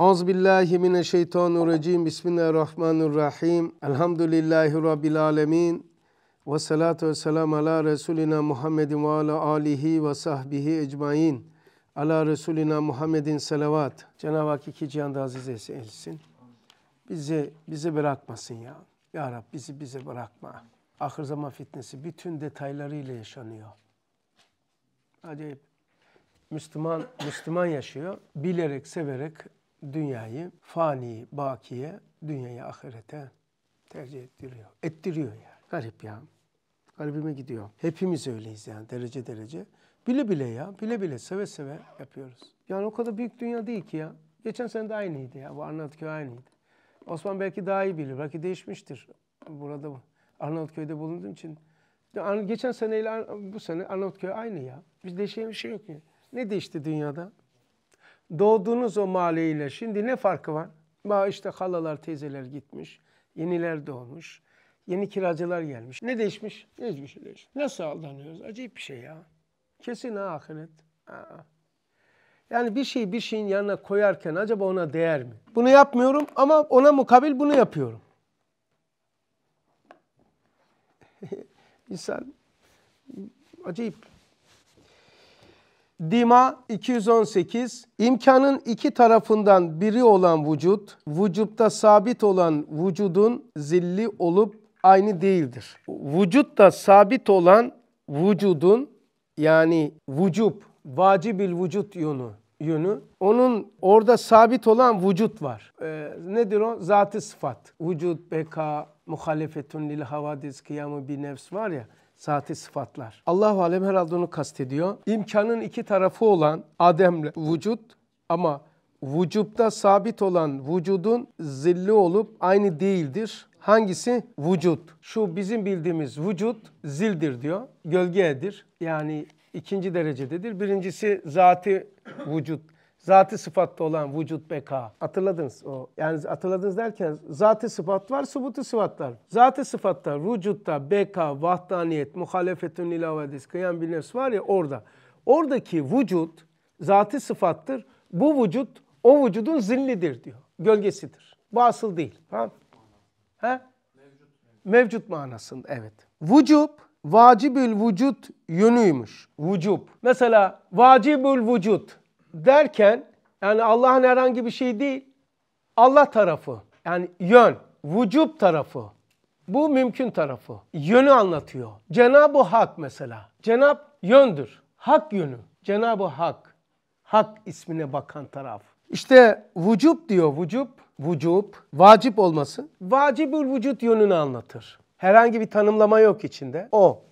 Auzu billahi mineşşeytanirracim. Bismillahirrahmanirrahim. Elhamdülillahi rabbil alamin. Ve salatu ve selam ala resulina Muhammedin ve ala alihi ve sahbihi ecmaîn. Ala resulina Muhammedin selavat. Cenab-ı Hak iki cihanda aziz eylesin. Bizi bizi bırakmasın ya. Ya Rab bizi bize bırakma. Ahir zaman fitnesi bütün detaylarıyla yaşanıyor. Acayip. Müslüman Müslüman yaşıyor. Bilerek, severek dünyayı fani, bakiye, dünyayı ahirete tercih ettiriyor. Ettiriyor yani. Garip ya. Garibime gidiyor. Hepimiz öyleyiz yani derece derece. Bile bile ya, bile bile seve seve yapıyoruz. Yani o kadar büyük dünya değil ki ya. Geçen sene de aynıydı ya. Bu Arnavutköy aynıydı. Osman belki daha iyi bilir. Belki değişmiştir. Burada Arnavutköy'de bulunduğum için. Geçen seneyle bu sene Arnavutköy aynı ya. biz değişen bir şey yok ya. Ne değişti dünyada? Doğduğunuz o mahalleyle şimdi ne farkı var? Ba işte halalar, teyzeler gitmiş. Yeniler doğmuş. Yeni kiracılar gelmiş. Ne değişmiş? Hiçbir şey değişmiş. Nasıl aldanıyoruz? Acayip bir şey ya. Kesin ha ahiret. Aa. Yani bir şeyi bir şeyin yanına koyarken acaba ona değer mi? Bunu yapmıyorum ama ona mukabil bunu yapıyorum. İnsan acayip Dima 218 İmkanın iki tarafından biri olan vücut, vücutta sabit olan vücudun zilli olup aynı değildir. Vücutta sabit olan vücudun yani vücub, vacibil vücut yönü, yönü. Onun orada sabit olan vücut var. Ee, nedir o? Zatı sıfat. Vücut, beka, muhalefetun lil havadis, kıyamı bir nefs var ya. Zati sıfatlar. Allah alem herhalde onu kastediyor. İmkanın iki tarafı olan Adem'le vücut ama vücutta sabit olan vücudun zilli olup aynı değildir. Hangisi? Vücut. Şu bizim bildiğimiz vücut zildir diyor. Gölgedir. Yani ikinci derecededir. Birincisi zati vücut Zatı sıfatta olan vücut beka. Hatırladınız o. Yani hatırladınız derken zatı sıfat var, subutu sıfatlar Zatı sıfatta, vücutta beka, vahdaniyet, muhalefetün ilavadis, kıyam bilnes var ya orada. Oradaki vücut zatı sıfattır. Bu vücut o vücudun zillidir diyor. Gölgesidir. Bu asıl değil. Ha? ha? Mevcut. Mevcut manasında evet. Vücub vacibül vücut yönüymüş. Vücub. Mesela vacibül vücut derken yani Allah'ın herhangi bir şey değil. Allah tarafı yani yön, vücub tarafı. Bu mümkün tarafı. Yönü anlatıyor. Cenab-ı Hak mesela. Cenab yöndür. Hak yönü. Cenab-ı Hak. Hak ismine bakan taraf. İşte vücub diyor vücub. Vücub, vacip olması. Vacibül vücut yönünü anlatır. Herhangi bir tanımlama yok içinde. O,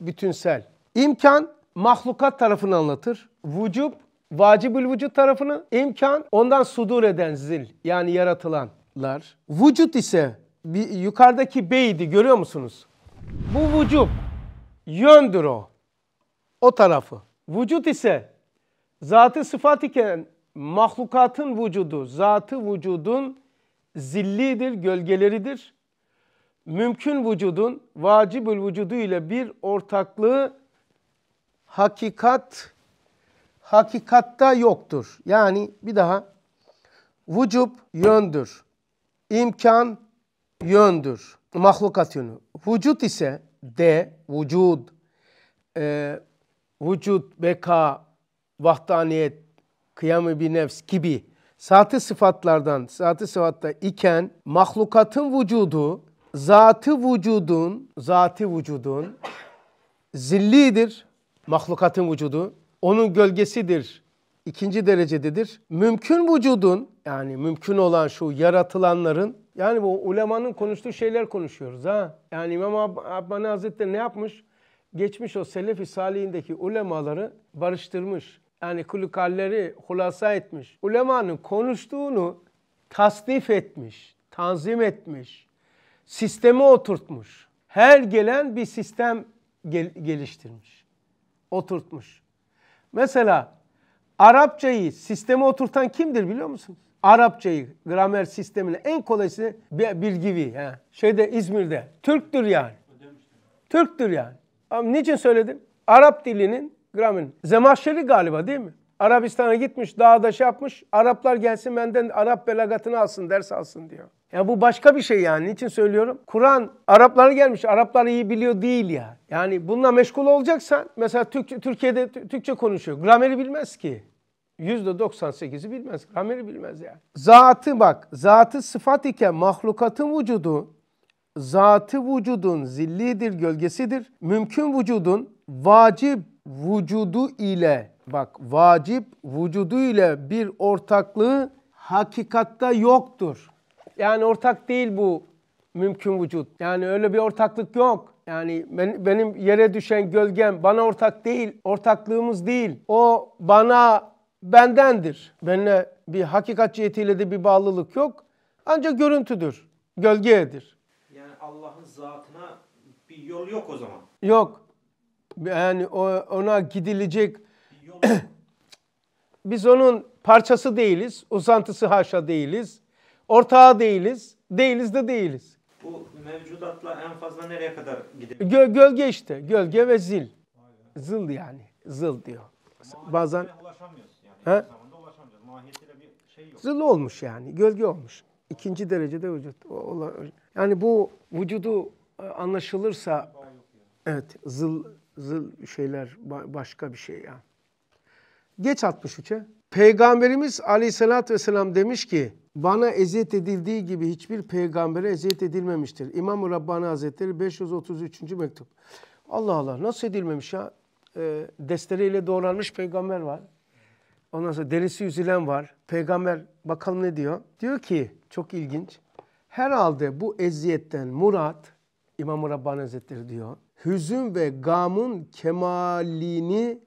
bütünsel. İmkan, mahlukat tarafını anlatır. Vücub, Vacibül vücut tarafını imkan ondan sudur eden zil yani yaratılanlar. Vücut ise bir, yukarıdaki beydi görüyor musunuz? Bu vücub yöndür o. O tarafı. Vücut ise zatı sıfat iken mahlukatın vücudu, zatı vücudun zillidir, gölgeleridir. Mümkün vücudun vacibül vücudu ile bir ortaklığı hakikat hakikatta yoktur. Yani bir daha vücub yöndür. İmkan yöndür. Mahlukat yönü. Vücut ise de vücud e, vücut, beka, vahdaniyet, kıyamı bir nefs gibi zatı sıfatlardan, zatı sıfatta iken mahlukatın vücudu, zatı vücudun, zatı vücudun zillidir mahlukatın vücudu onun gölgesidir. ikinci derecededir. Mümkün vücudun yani mümkün olan şu yaratılanların yani bu ulemanın konuştuğu şeyler konuşuyoruz ha. Yani İmam Ab Abbani Hazretleri ne yapmış? Geçmiş o Selefi Salihindeki ulemaları barıştırmış. Yani kulükalleri hulasa etmiş. Ulemanın konuştuğunu tasnif etmiş, tanzim etmiş, sisteme oturtmuş. Her gelen bir sistem gel geliştirmiş, oturtmuş. Mesela Arapçayı sisteme oturtan kimdir biliyor musunuz? Arapçayı, gramer sistemine en kolaysını bir gibi. He. Şeyde İzmir'de. Türktür yani. Türktür yani. Ama niçin söyledim? Arap dilinin gramerin. Zemahşeri galiba değil mi? Arabistan'a gitmiş, dağda şey yapmış. Araplar gelsin benden Arap belagatını alsın, ders alsın diyor. Ya bu başka bir şey yani. Niçin söylüyorum? Kur'an Araplara gelmiş. Araplar iyi biliyor değil ya. Yani bununla meşgul olacaksan mesela Türk Türkiye'de Türkçe konuşuyor. Grameri bilmez ki. %98'i bilmez. Grameri bilmez yani. Zatı bak. Zatı sıfat iken mahlukatın vücudu zatı vücudun zillidir, gölgesidir. Mümkün vücudun vacip vücudu ile bak vacip vücudu ile bir ortaklığı hakikatta yoktur yani ortak değil bu mümkün vücut. Yani öyle bir ortaklık yok. Yani ben, benim yere düşen gölgem bana ortak değil, ortaklığımız değil. O bana bendendir. Benimle bir hakikat cihetiyle de bir bağlılık yok. Ancak görüntüdür, gölgedir. Yani Allah'ın zatına bir yol yok o zaman. Yok. Yani ona gidilecek biz onun parçası değiliz, uzantısı haşa değiliz. Ortağı değiliz. Değiliz de değiliz. Bu mevcudatla en fazla nereye kadar gidebilir? Gö gölge işte. Gölge ve zil. Aynen. Zıl yani. Zıl diyor. Mahiyetine Bazen ulaşamıyoruz yani. He? ulaşamıyoruz. Mahiyetiyle bir şey yok. Zıl olmuş yani. Gölge olmuş. İkinci derecede vücut. Yani bu vücudu e, anlaşılırsa evet zıl zıl şeyler başka bir şey ya. Yani. Geç 63'e. Peygamberimiz Aleyhisselatü Vesselam demiş ki bana eziyet edildiği gibi hiçbir peygambere eziyet edilmemiştir. İmam-ı Rabbani Hazretleri 533. mektup. Allah Allah nasıl edilmemiş ya? E, destereyle doğranmış peygamber var. Ondan sonra derisi yüzülen var. Peygamber bakalım ne diyor? Diyor ki çok ilginç. Herhalde bu eziyetten murat İmam-ı Rabbani Hazretleri diyor. Hüzün ve gamın kemalini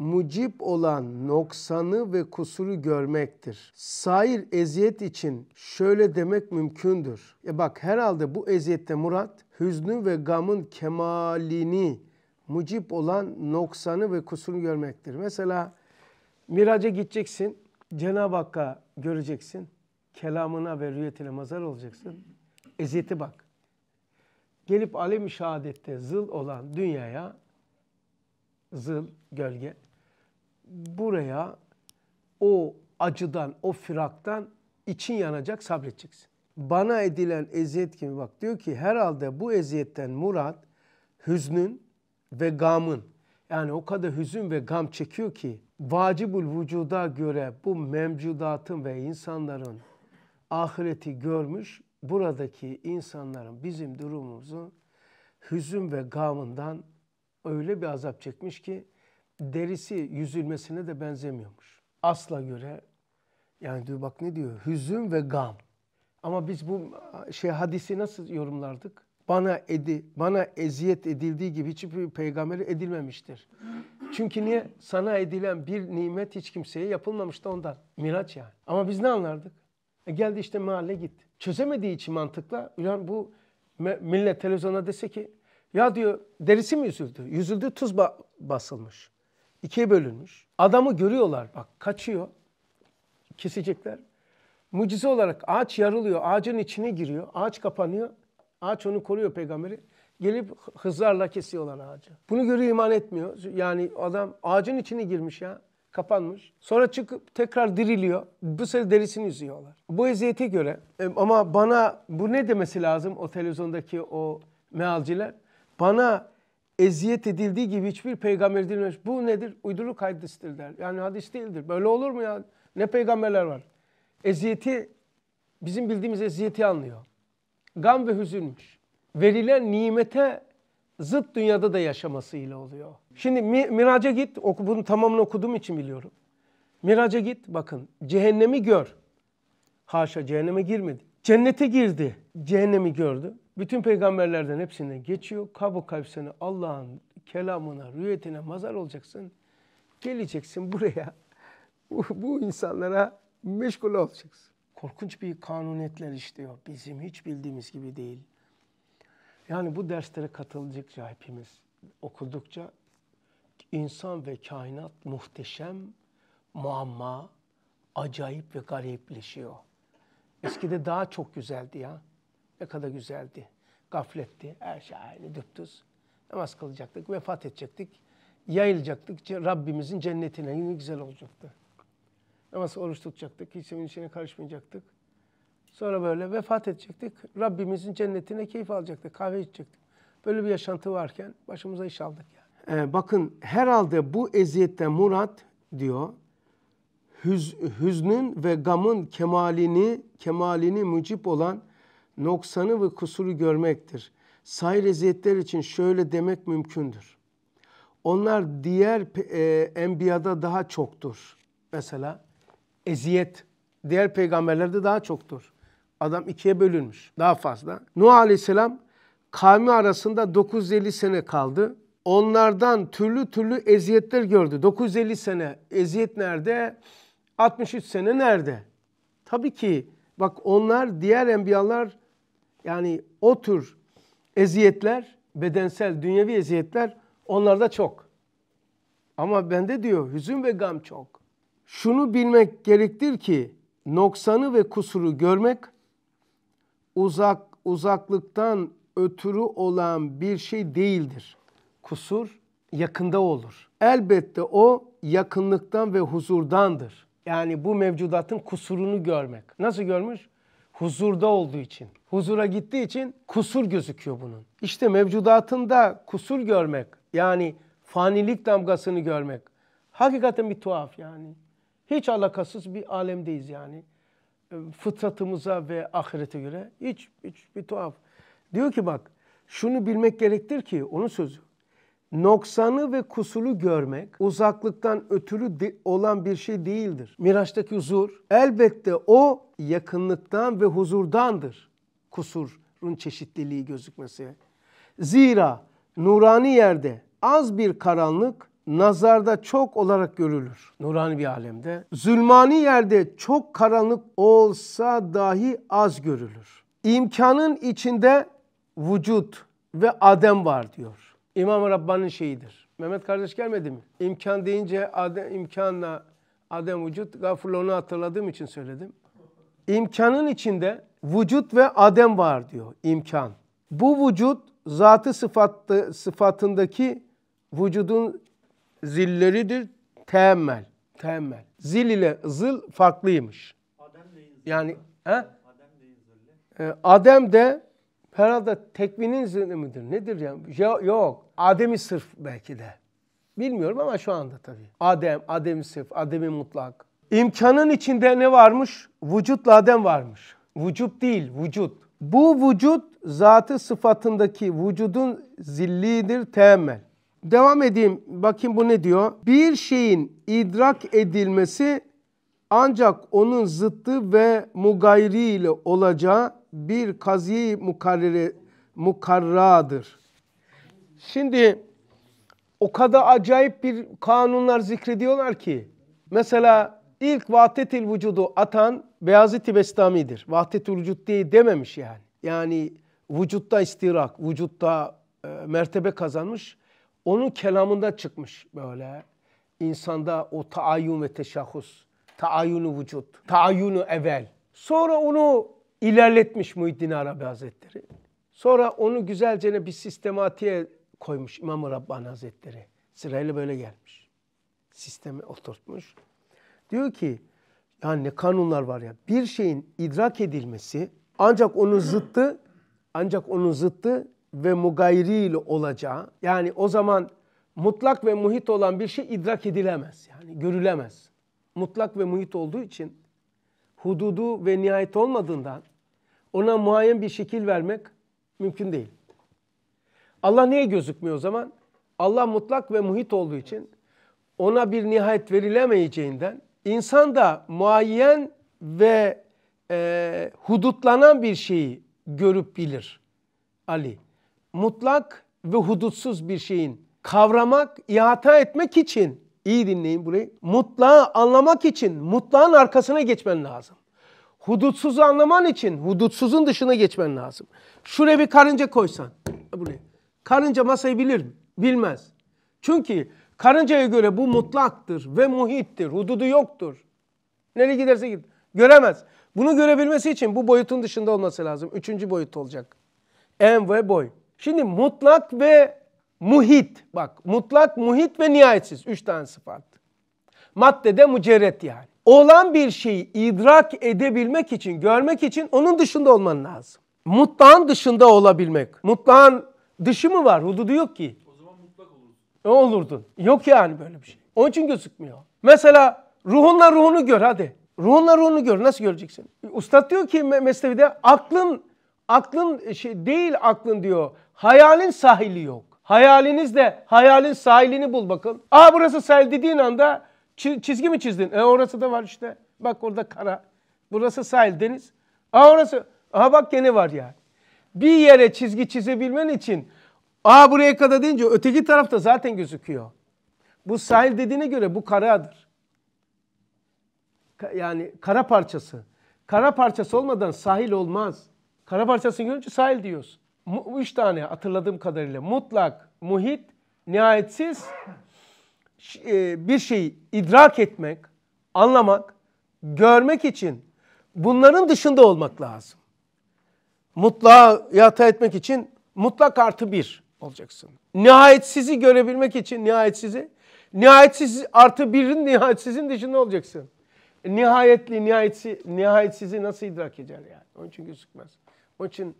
mucip olan noksanı ve kusuru görmektir. Sair eziyet için şöyle demek mümkündür. E bak herhalde bu eziyette murat hüznü ve gamın kemalini mucip olan noksanı ve kusurunu görmektir. Mesela miraca gideceksin, Cenab-ı Hakk'a göreceksin, kelamına ve rüyetine mazar olacaksın. Eziyete bak. Gelip alem-i şehadette zıl olan dünyaya zıl, gölge buraya o acıdan, o firaktan için yanacak sabredeceksin. Bana edilen eziyet gibi bak diyor ki herhalde bu eziyetten murat hüznün ve gamın. Yani o kadar hüzün ve gam çekiyor ki vacibul vücuda göre bu mevcudatın ve insanların ahireti görmüş buradaki insanların bizim durumumuzu hüzün ve gamından öyle bir azap çekmiş ki derisi yüzülmesine de benzemiyormuş. Asla göre yani diyor bak ne diyor hüzün ve gam. Ama biz bu şey hadisi nasıl yorumlardık? Bana edi, bana eziyet edildiği gibi hiçbir peygamberi edilmemiştir. Çünkü niye? Sana edilen bir nimet hiç kimseye yapılmamıştı ondan. Miraç yani. Ama biz ne anlardık? E geldi işte mahalle git Çözemediği için mantıkla ulan bu millet televizyona dese ki ya diyor derisi mi yüzüldü? Yüzüldü tuz ba basılmış ikiye bölünmüş. Adamı görüyorlar bak kaçıyor. Kesecekler. Mucize olarak ağaç yarılıyor. Ağacın içine giriyor. Ağaç kapanıyor. Ağaç onu koruyor peygamberi. Gelip hızlarla kesiyorlar ağacı. Bunu görüyor iman etmiyor. Yani adam ağacın içine girmiş ya. Kapanmış. Sonra çıkıp tekrar diriliyor. Bu sefer derisini yüzüyorlar. Bu eziyete göre e, ama bana bu ne demesi lazım o televizyondaki o mealciler? Bana eziyet edildiği gibi hiçbir peygamber edilmemiş. Bu nedir? Uyduruk hadistir der. Yani hadis değildir. Böyle olur mu ya? Ne peygamberler var? Eziyeti bizim bildiğimiz eziyeti anlıyor. Gam ve hüzünmüş. Verilen nimete zıt dünyada da yaşamasıyla oluyor. Şimdi Miraç'a git, oku, bunu tamamını okuduğum için biliyorum. Miraç'a git, bakın cehennemi gör. Haşa cehenneme girmedi. Cennete girdi, cehennemi gördü. Bütün peygamberlerden hepsinden geçiyor. Kabuk kalpsini Allah'ın kelamına, rüyetine mazar olacaksın. Geleceksin buraya. Bu, bu insanlara meşgul olacaksın. Korkunç bir kanuniyetler işliyor. Bizim hiç bildiğimiz gibi değil. Yani bu derslere katıldıkça hepimiz okudukça insan ve kainat muhteşem, muamma, acayip ve garipleşiyor. Eskide daha çok güzeldi ya. Ne kadar güzeldi. Gafletti. Her şey aynı düptüz. Namaz kılacaktık. Vefat edecektik. Yayılacaktık. Rabbimizin cennetine. Yine güzel olacaktı. Namaz oruç tutacaktık. Kimsenin işine karışmayacaktık. Sonra böyle vefat edecektik. Rabbimizin cennetine keyif alacaktık. Kahve içecektik. Böyle bir yaşantı varken başımıza iş aldık yani. Ee, bakın herhalde bu eziyette Murat diyor hüz, hüznün ve gamın kemalini kemalini mucip olan noksanı ve kusuru görmektir. Sayreziyetler için şöyle demek mümkündür. Onlar diğer e, enbiyada daha çoktur. Mesela eziyet diğer peygamberlerde daha çoktur. Adam ikiye bölünmüş daha fazla. Nuh Aleyhisselam kavmi arasında 950 sene kaldı. Onlardan türlü türlü eziyetler gördü. 950 sene eziyet nerede? 63 sene nerede? Tabii ki bak onlar diğer enbiyalar yani o tür eziyetler, bedensel, dünyevi eziyetler onlarda çok. Ama bende diyor hüzün ve gam çok. Şunu bilmek gerektir ki noksanı ve kusuru görmek uzak uzaklıktan ötürü olan bir şey değildir. Kusur yakında olur. Elbette o yakınlıktan ve huzurdandır. Yani bu mevcudatın kusurunu görmek. Nasıl görmüş? huzurda olduğu için, huzura gittiği için kusur gözüküyor bunun. İşte mevcudatında kusur görmek yani fanilik damgasını görmek hakikaten bir tuhaf yani. Hiç alakasız bir alemdeyiz yani. Ee, fıtratımıza ve ahirete göre hiç, hiç bir tuhaf. Diyor ki bak şunu bilmek gerektir ki onun sözü noksanı ve kusulu görmek uzaklıktan ötürü de olan bir şey değildir. Miraç'taki huzur elbette o yakınlıktan ve huzurdandır. Kusurun çeşitliliği gözükmesi. Zira nurani yerde az bir karanlık nazarda çok olarak görülür. Nurani bir alemde. Zulmani yerde çok karanlık olsa dahi az görülür. İmkanın içinde vücut ve adem var diyor. İmam-ı Rabbani'nin şeyidir. Mehmet kardeş gelmedi mi? İmkan deyince Adem, imkanla Adem vücut gafurluğunu hatırladığım için söyledim. İmkanın içinde vücut ve Adem var diyor imkan. Bu vücut zatı sıfatı, sıfatındaki vücudun zilleridir. Teemmel. Teemmel. Zil ile zıl farklıymış. Adem de yani he? Adem de, ee, Adem de Herhalde tekvinin üzerine midir? Nedir ya? Yo, yok. Ademi sırf belki de. Bilmiyorum ama şu anda tabii. Adem, Ademi sırf, Ademi mutlak. İmkanın içinde ne varmış? Vücutla Adem varmış. Vücut değil, vücut. Bu vücut zatı sıfatındaki vücudun zillidir temel. Devam edeyim. Bakayım bu ne diyor? Bir şeyin idrak edilmesi ancak onun zıttı ve mugayri ile olacağı bir kazi mukarriri, mukarradır. Şimdi o kadar acayip bir kanunlar zikrediyorlar ki. Mesela ilk vahdetil vücudu atan Beyazıt-ı Bestami'dir. Vahdetil vücut diye dememiş yani. Yani vücutta istirak, vücutta e, mertebe kazanmış. Onun kelamında çıkmış böyle. insanda o taayyun ve teşahhus, taayyunu vücut, taayyunu evvel. Sonra onu ilerletmiş Muhiddin Arabi Hazretleri. Sonra onu güzelce bir sistematiğe koymuş İmam-ı Rabbani Hazretleri. Sırayla böyle gelmiş. Sistemi oturtmuş. Diyor ki yani ne kanunlar var ya. Bir şeyin idrak edilmesi ancak onun zıttı ancak onun zıttı ve mugayri ile olacağı. Yani o zaman mutlak ve muhit olan bir şey idrak edilemez. Yani görülemez. Mutlak ve muhit olduğu için hududu ve nihayet olmadığından ona muayyen bir şekil vermek mümkün değil. Allah niye gözükmüyor o zaman? Allah mutlak ve muhit olduğu için ona bir nihayet verilemeyeceğinden insan da muayyen ve e, hudutlanan bir şeyi görüp bilir. Ali, mutlak ve hudutsuz bir şeyin kavramak, ihata etmek için, iyi dinleyin burayı, mutlağı anlamak için mutlağın arkasına geçmen lazım. Hudutsuz anlaman için hudutsuzun dışına geçmen lazım. Şuraya bir karınca koysan. Buraya. Karınca masayı bilir mi? Bilmez. Çünkü karıncaya göre bu mutlaktır ve muhittir. Hududu yoktur. Nereye giderse git. Göremez. Bunu görebilmesi için bu boyutun dışında olması lazım. Üçüncü boyut olacak. En ve boy. Şimdi mutlak ve muhit. Bak mutlak, muhit ve nihayetsiz. Üç tane sıfat. Maddede mücerret yani olan bir şeyi idrak edebilmek için, görmek için onun dışında olman lazım. Mutlağın dışında olabilmek. Mutlağın dışı mı var? Hududu yok ki. O zaman mutlak olurdu. Ne olurdu? Yok yani böyle bir şey. Onun için gözükmüyor. Mesela ruhunla ruhunu gör hadi. Ruhunla ruhunu gör. Nasıl göreceksin? Ustad diyor ki Mesnevi'de aklın aklın e, şey değil aklın diyor. Hayalin sahili yok. Hayalinizle hayalin sahilini bul bakın. Aa burası sahil dediğin anda Çizgi mi çizdin? E orası da var işte. Bak orada kara. Burası sahil, deniz. Aa e, orası. Aha bak gene var yani. Bir yere çizgi çizebilmen için aa buraya kadar deyince öteki tarafta zaten gözüküyor. Bu sahil dediğine göre bu karadır. Ka yani kara parçası. Kara parçası olmadan sahil olmaz. Kara parçasını görünce sahil diyoruz. Mu üç tane hatırladığım kadarıyla. Mutlak, muhit, nihayetsiz, e, bir şeyi idrak etmek, anlamak, görmek için bunların dışında olmak lazım. Mutlağa yata etmek için mutlak artı bir olacaksın. Nihayetsizi görebilmek için nihayetsizi, nihayetsiz artı birin nihayetsizin dışında olacaksın. Nihayetli, nihayetsiz, nihayetsizi nasıl idrak eder yani? Onun için gözükmez. Onun için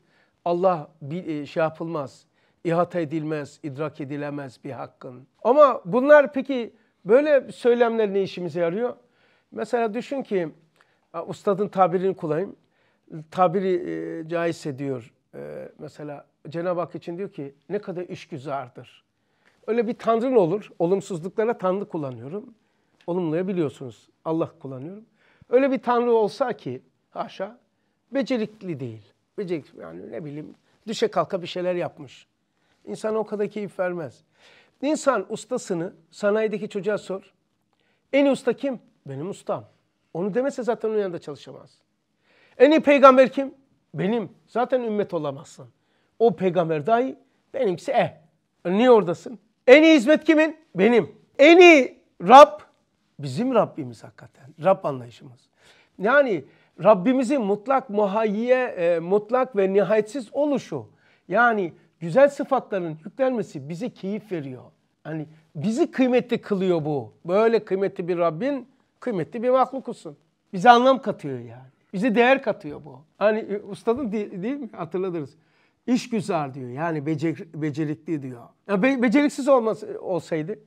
Allah bir e, şey yapılmaz ihata edilmez, idrak edilemez bir hakkın. Ama bunlar peki böyle söylemler ne işimize yarıyor? Mesela düşün ki, ustadın tabirini kullanayım. Tabiri e, caizse diyor, e, mesela Cenab-ı Hak için diyor ki ne kadar işgüzardır. Öyle bir tanrın olur, olumsuzluklara tanrı kullanıyorum. Olumluya biliyorsunuz, Allah kullanıyorum. Öyle bir tanrı olsa ki, haşa, becerikli değil. Becerikli yani ne bileyim, düşe kalka bir şeyler yapmış. İnsan o kadar keyif vermez. İnsan ustasını sanayideki çocuğa sor. En iyi usta kim? Benim ustam. Onu demese zaten onun yanında çalışamaz. En iyi peygamber kim? Benim. Zaten ümmet olamazsın. O peygamber dahi benimkisi e. Niye oradasın? En iyi hizmet kimin? Benim. En iyi Rab bizim Rabbimiz hakikaten. Rab anlayışımız. Yani Rabbimizin mutlak muhayyiye, e, mutlak ve nihayetsiz oluşu. Yani güzel sıfatların yüklenmesi bize keyif veriyor. Hani bizi kıymetli kılıyor bu. Böyle kıymetli bir Rabbin kıymetli bir mahlukusun. Bize anlam katıyor yani. Bize değer katıyor bu. Hani e, ustadın değil, değil mi? Hatırladınız. İş güzel diyor. Yani becer, becerikli diyor. Ya be, beceriksiz olmaz, olsaydı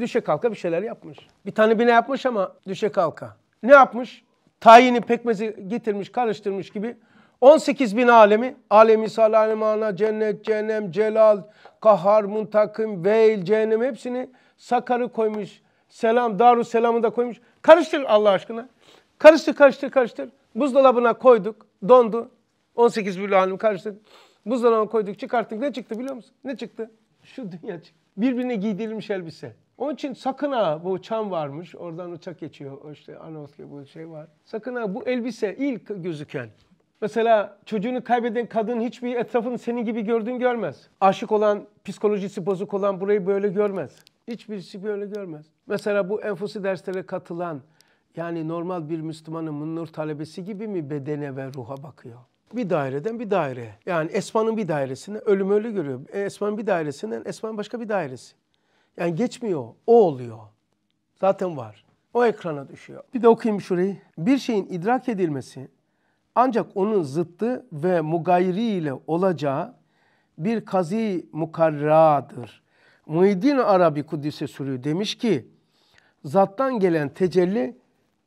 düşe kalka bir şeyler yapmış. Bir tane bina yapmış ama düşe kalka. Ne yapmış? Tayini pekmezi getirmiş, karıştırmış gibi 18 bin alemi, alemi salamana, cennet, cehennem, celal, kahar, muntakim, veil, cehennem hepsini sakarı koymuş. Selam, daru selamı da koymuş. Karıştır Allah aşkına. Karıştır, karıştır, karıştır. Buzdolabına koyduk, dondu. 18 bin alemi karıştır. Buzdolabına koyduk, çıkarttık. Ne çıktı biliyor musun? Ne çıktı? Şu dünya çıktı. Birbirine giydirilmiş elbise. Onun için sakın ha bu çam varmış. Oradan uçak geçiyor. O işte anons gibi bu şey var. Sakın ha bu elbise ilk gözüken Mesela çocuğunu kaybeden kadın hiçbir etrafın senin gibi gördüğünü görmez. Aşık olan, psikolojisi bozuk olan burayı böyle görmez. Hiçbirisi böyle görmez. Mesela bu enfosi derslere katılan yani normal bir Müslümanın münnur talebesi gibi mi bedene ve ruha bakıyor? Bir daireden bir daire. Yani Esma'nın bir dairesine ölüm öyle görüyor. E, Esma'nın bir dairesinden Esma'nın başka bir dairesi. Yani geçmiyor. O oluyor. Zaten var. O ekrana düşüyor. Bir de okuyayım şurayı. Bir şeyin idrak edilmesi ancak onun zıttı ve mugayri ile olacağı bir kazi mukarradır. Muhiddin Arabi Kudüs'e sürü demiş ki, zattan gelen tecelli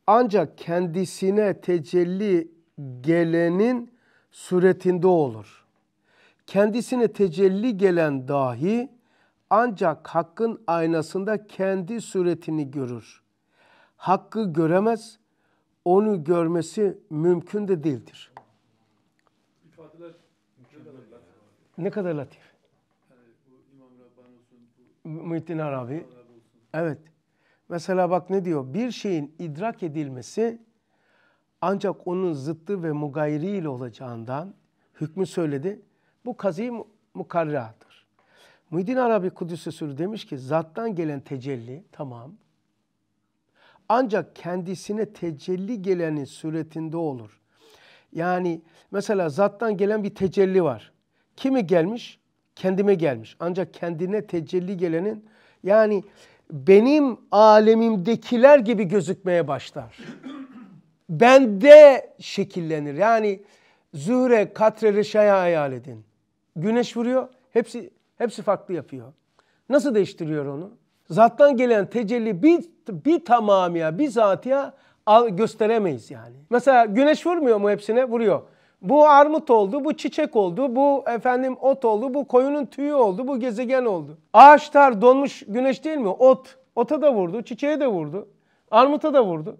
ancak kendisine tecelli gelenin suretinde olur. Kendisine tecelli gelen dahi ancak hakkın aynasında kendi suretini görür. Hakkı göremez, onu görmesi mümkün de değildir. İfadeler ne kadar latif. Yani Muhittin Arabi. Evet. Mesela bak ne diyor? Bir şeyin idrak edilmesi ancak onun zıttı ve mugayri ile olacağından hükmü söyledi. Bu kazi mukarradır. Muhittin Arabi Kudüs'ü sürü demiş ki zattan gelen tecelli tamam ancak kendisine tecelli gelenin suretinde olur. Yani mesela zattan gelen bir tecelli var. Kimi gelmiş? Kendime gelmiş. Ancak kendine tecelli gelenin yani benim alemimdekiler gibi gözükmeye başlar. Bende şekillenir. Yani Zühre, Katre, Reşa'ya hayal edin. Güneş vuruyor. Hepsi hepsi farklı yapıyor. Nasıl değiştiriyor onu? zattan gelen tecelli bir, bir tamamıya, bir zatiya gösteremeyiz yani. Mesela güneş vurmuyor mu hepsine? Vuruyor. Bu armut oldu, bu çiçek oldu, bu efendim ot oldu, bu koyunun tüyü oldu, bu gezegen oldu. Ağaçlar donmuş güneş değil mi? Ot. Ota da vurdu, çiçeğe de vurdu, armuta da vurdu.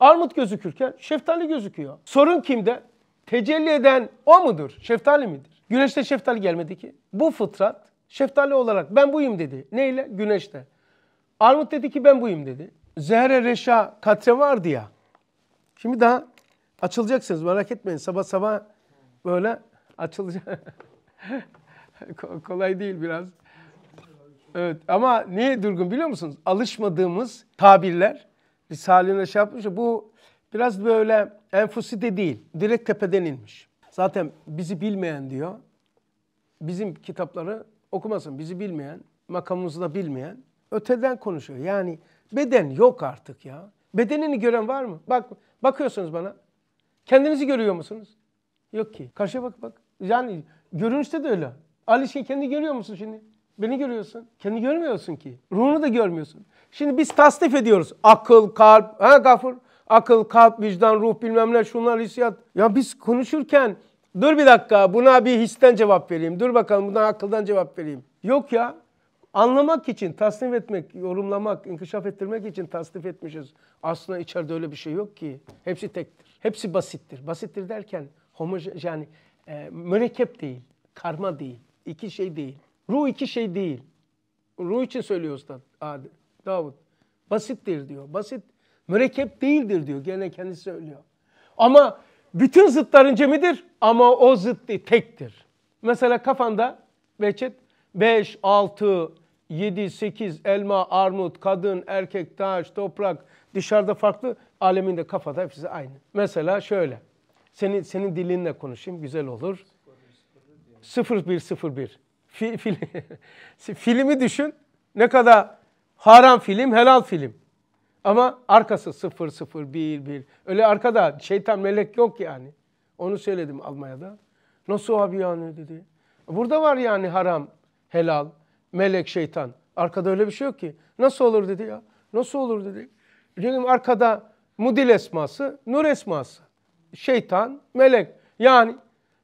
Armut gözükürken şeftali gözüküyor. Sorun kimde? Tecelli eden o mudur? Şeftali midir? Güneşte şeftali gelmedi ki. Bu fıtrat şeftali olarak ben buyum dedi. Neyle? Güneşte. Armut dedi ki ben buyum dedi. Zehre Reşa katre vardı ya. Şimdi daha açılacaksınız merak etmeyin. Sabah sabah böyle açılacak. Kolay değil biraz. Evet ama niye durgun biliyor musunuz? Alışmadığımız tabirler. Risale'ne şey yapmış bu biraz böyle enfusi de değil. Direkt tepeden inmiş. Zaten bizi bilmeyen diyor. Bizim kitapları okumasın. Bizi bilmeyen, makamımızı da bilmeyen Öteden konuşuyor. Yani beden yok artık ya. Bedenini gören var mı? Bak bakıyorsunuz bana. Kendinizi görüyor musunuz? Yok ki. Karşıya bak bak. Yani görünüşte de öyle. Ali şey kendi görüyor musun şimdi? Beni görüyorsun. Kendi görmüyorsun ki. Ruhunu da görmüyorsun. Şimdi biz tasnif ediyoruz. Akıl, kalp, ha gafur. Akıl, kalp, vicdan, ruh bilmem ne şunlar hissiyat. Ya biz konuşurken dur bir dakika buna bir histen cevap vereyim. Dur bakalım buna akıldan cevap vereyim. Yok ya anlamak için, tasnif etmek, yorumlamak, inkişaf ettirmek için tasnif etmişiz. Aslında içeride öyle bir şey yok ki. Hepsi tektir. Hepsi basittir. Basittir derken homojen yani e, mürekkep değil, karma değil, iki şey değil. Ruh iki şey değil. Ruh için söylüyor Üstad Adi, Davut. Basittir diyor. Basit mürekkep değildir diyor. Gene kendisi söylüyor. Ama bütün zıtların cemidir ama o zıttı tektir. Mesela kafanda Behçet 5, 6, 7, 8 elma, armut, kadın, erkek, taş, toprak dışarıda farklı aleminde kafada hepsi aynı. Mesela şöyle. Senin senin dilinle konuşayım güzel olur. 0101. Fi, fil, filmi düşün. Ne kadar haram film, helal film. Ama arkası 0011. Öyle arkada şeytan melek yok yani. Onu söyledim Almanya'da. Nasıl abi yani dedi. Burada var yani haram, helal melek şeytan. Arkada öyle bir şey yok ki. Nasıl olur dedi ya. Nasıl olur dedi. Dedim arkada mudil esması, nur esması. Şeytan, melek. Yani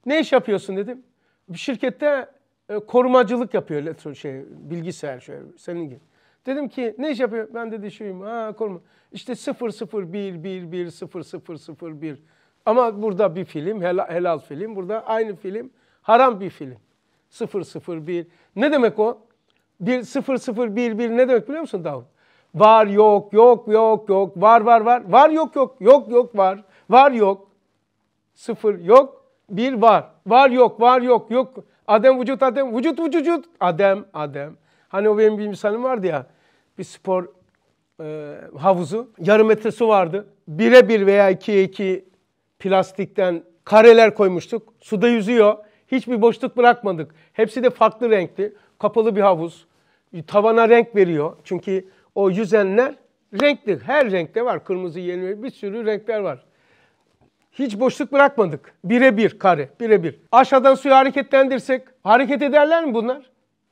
ne iş yapıyorsun dedim. Bir şirkette e, korumacılık yapıyor elektron şey, bilgisayar şöyle senin gibi. Dedim ki ne iş yapıyor? Ben dedi şuyum. Ha koruma. İşte 0011110001. Ama burada bir film helal, helal film. Burada aynı film haram bir film. 001. Ne demek o? bir sıfır sıfır bir bir ne demek biliyor musun Davut? Var yok yok yok yok var var var var yok yok yok yok var var yok sıfır yok bir var var yok var yok yok adem vücut adem vücut vücut vücut adem adem hani o benim bir misalim vardı ya bir spor e, havuzu yarım metre su vardı bire bir veya ikiye iki plastikten kareler koymuştuk suda yüzüyor hiçbir boşluk bırakmadık hepsi de farklı renkli kapalı bir havuz. E, tavana renk veriyor. Çünkü o yüzenler renkli. Her renkte var. Kırmızı, yeni bir sürü renkler var. Hiç boşluk bırakmadık. Birebir kare, birebir. Aşağıdan suyu hareketlendirsek hareket ederler mi bunlar?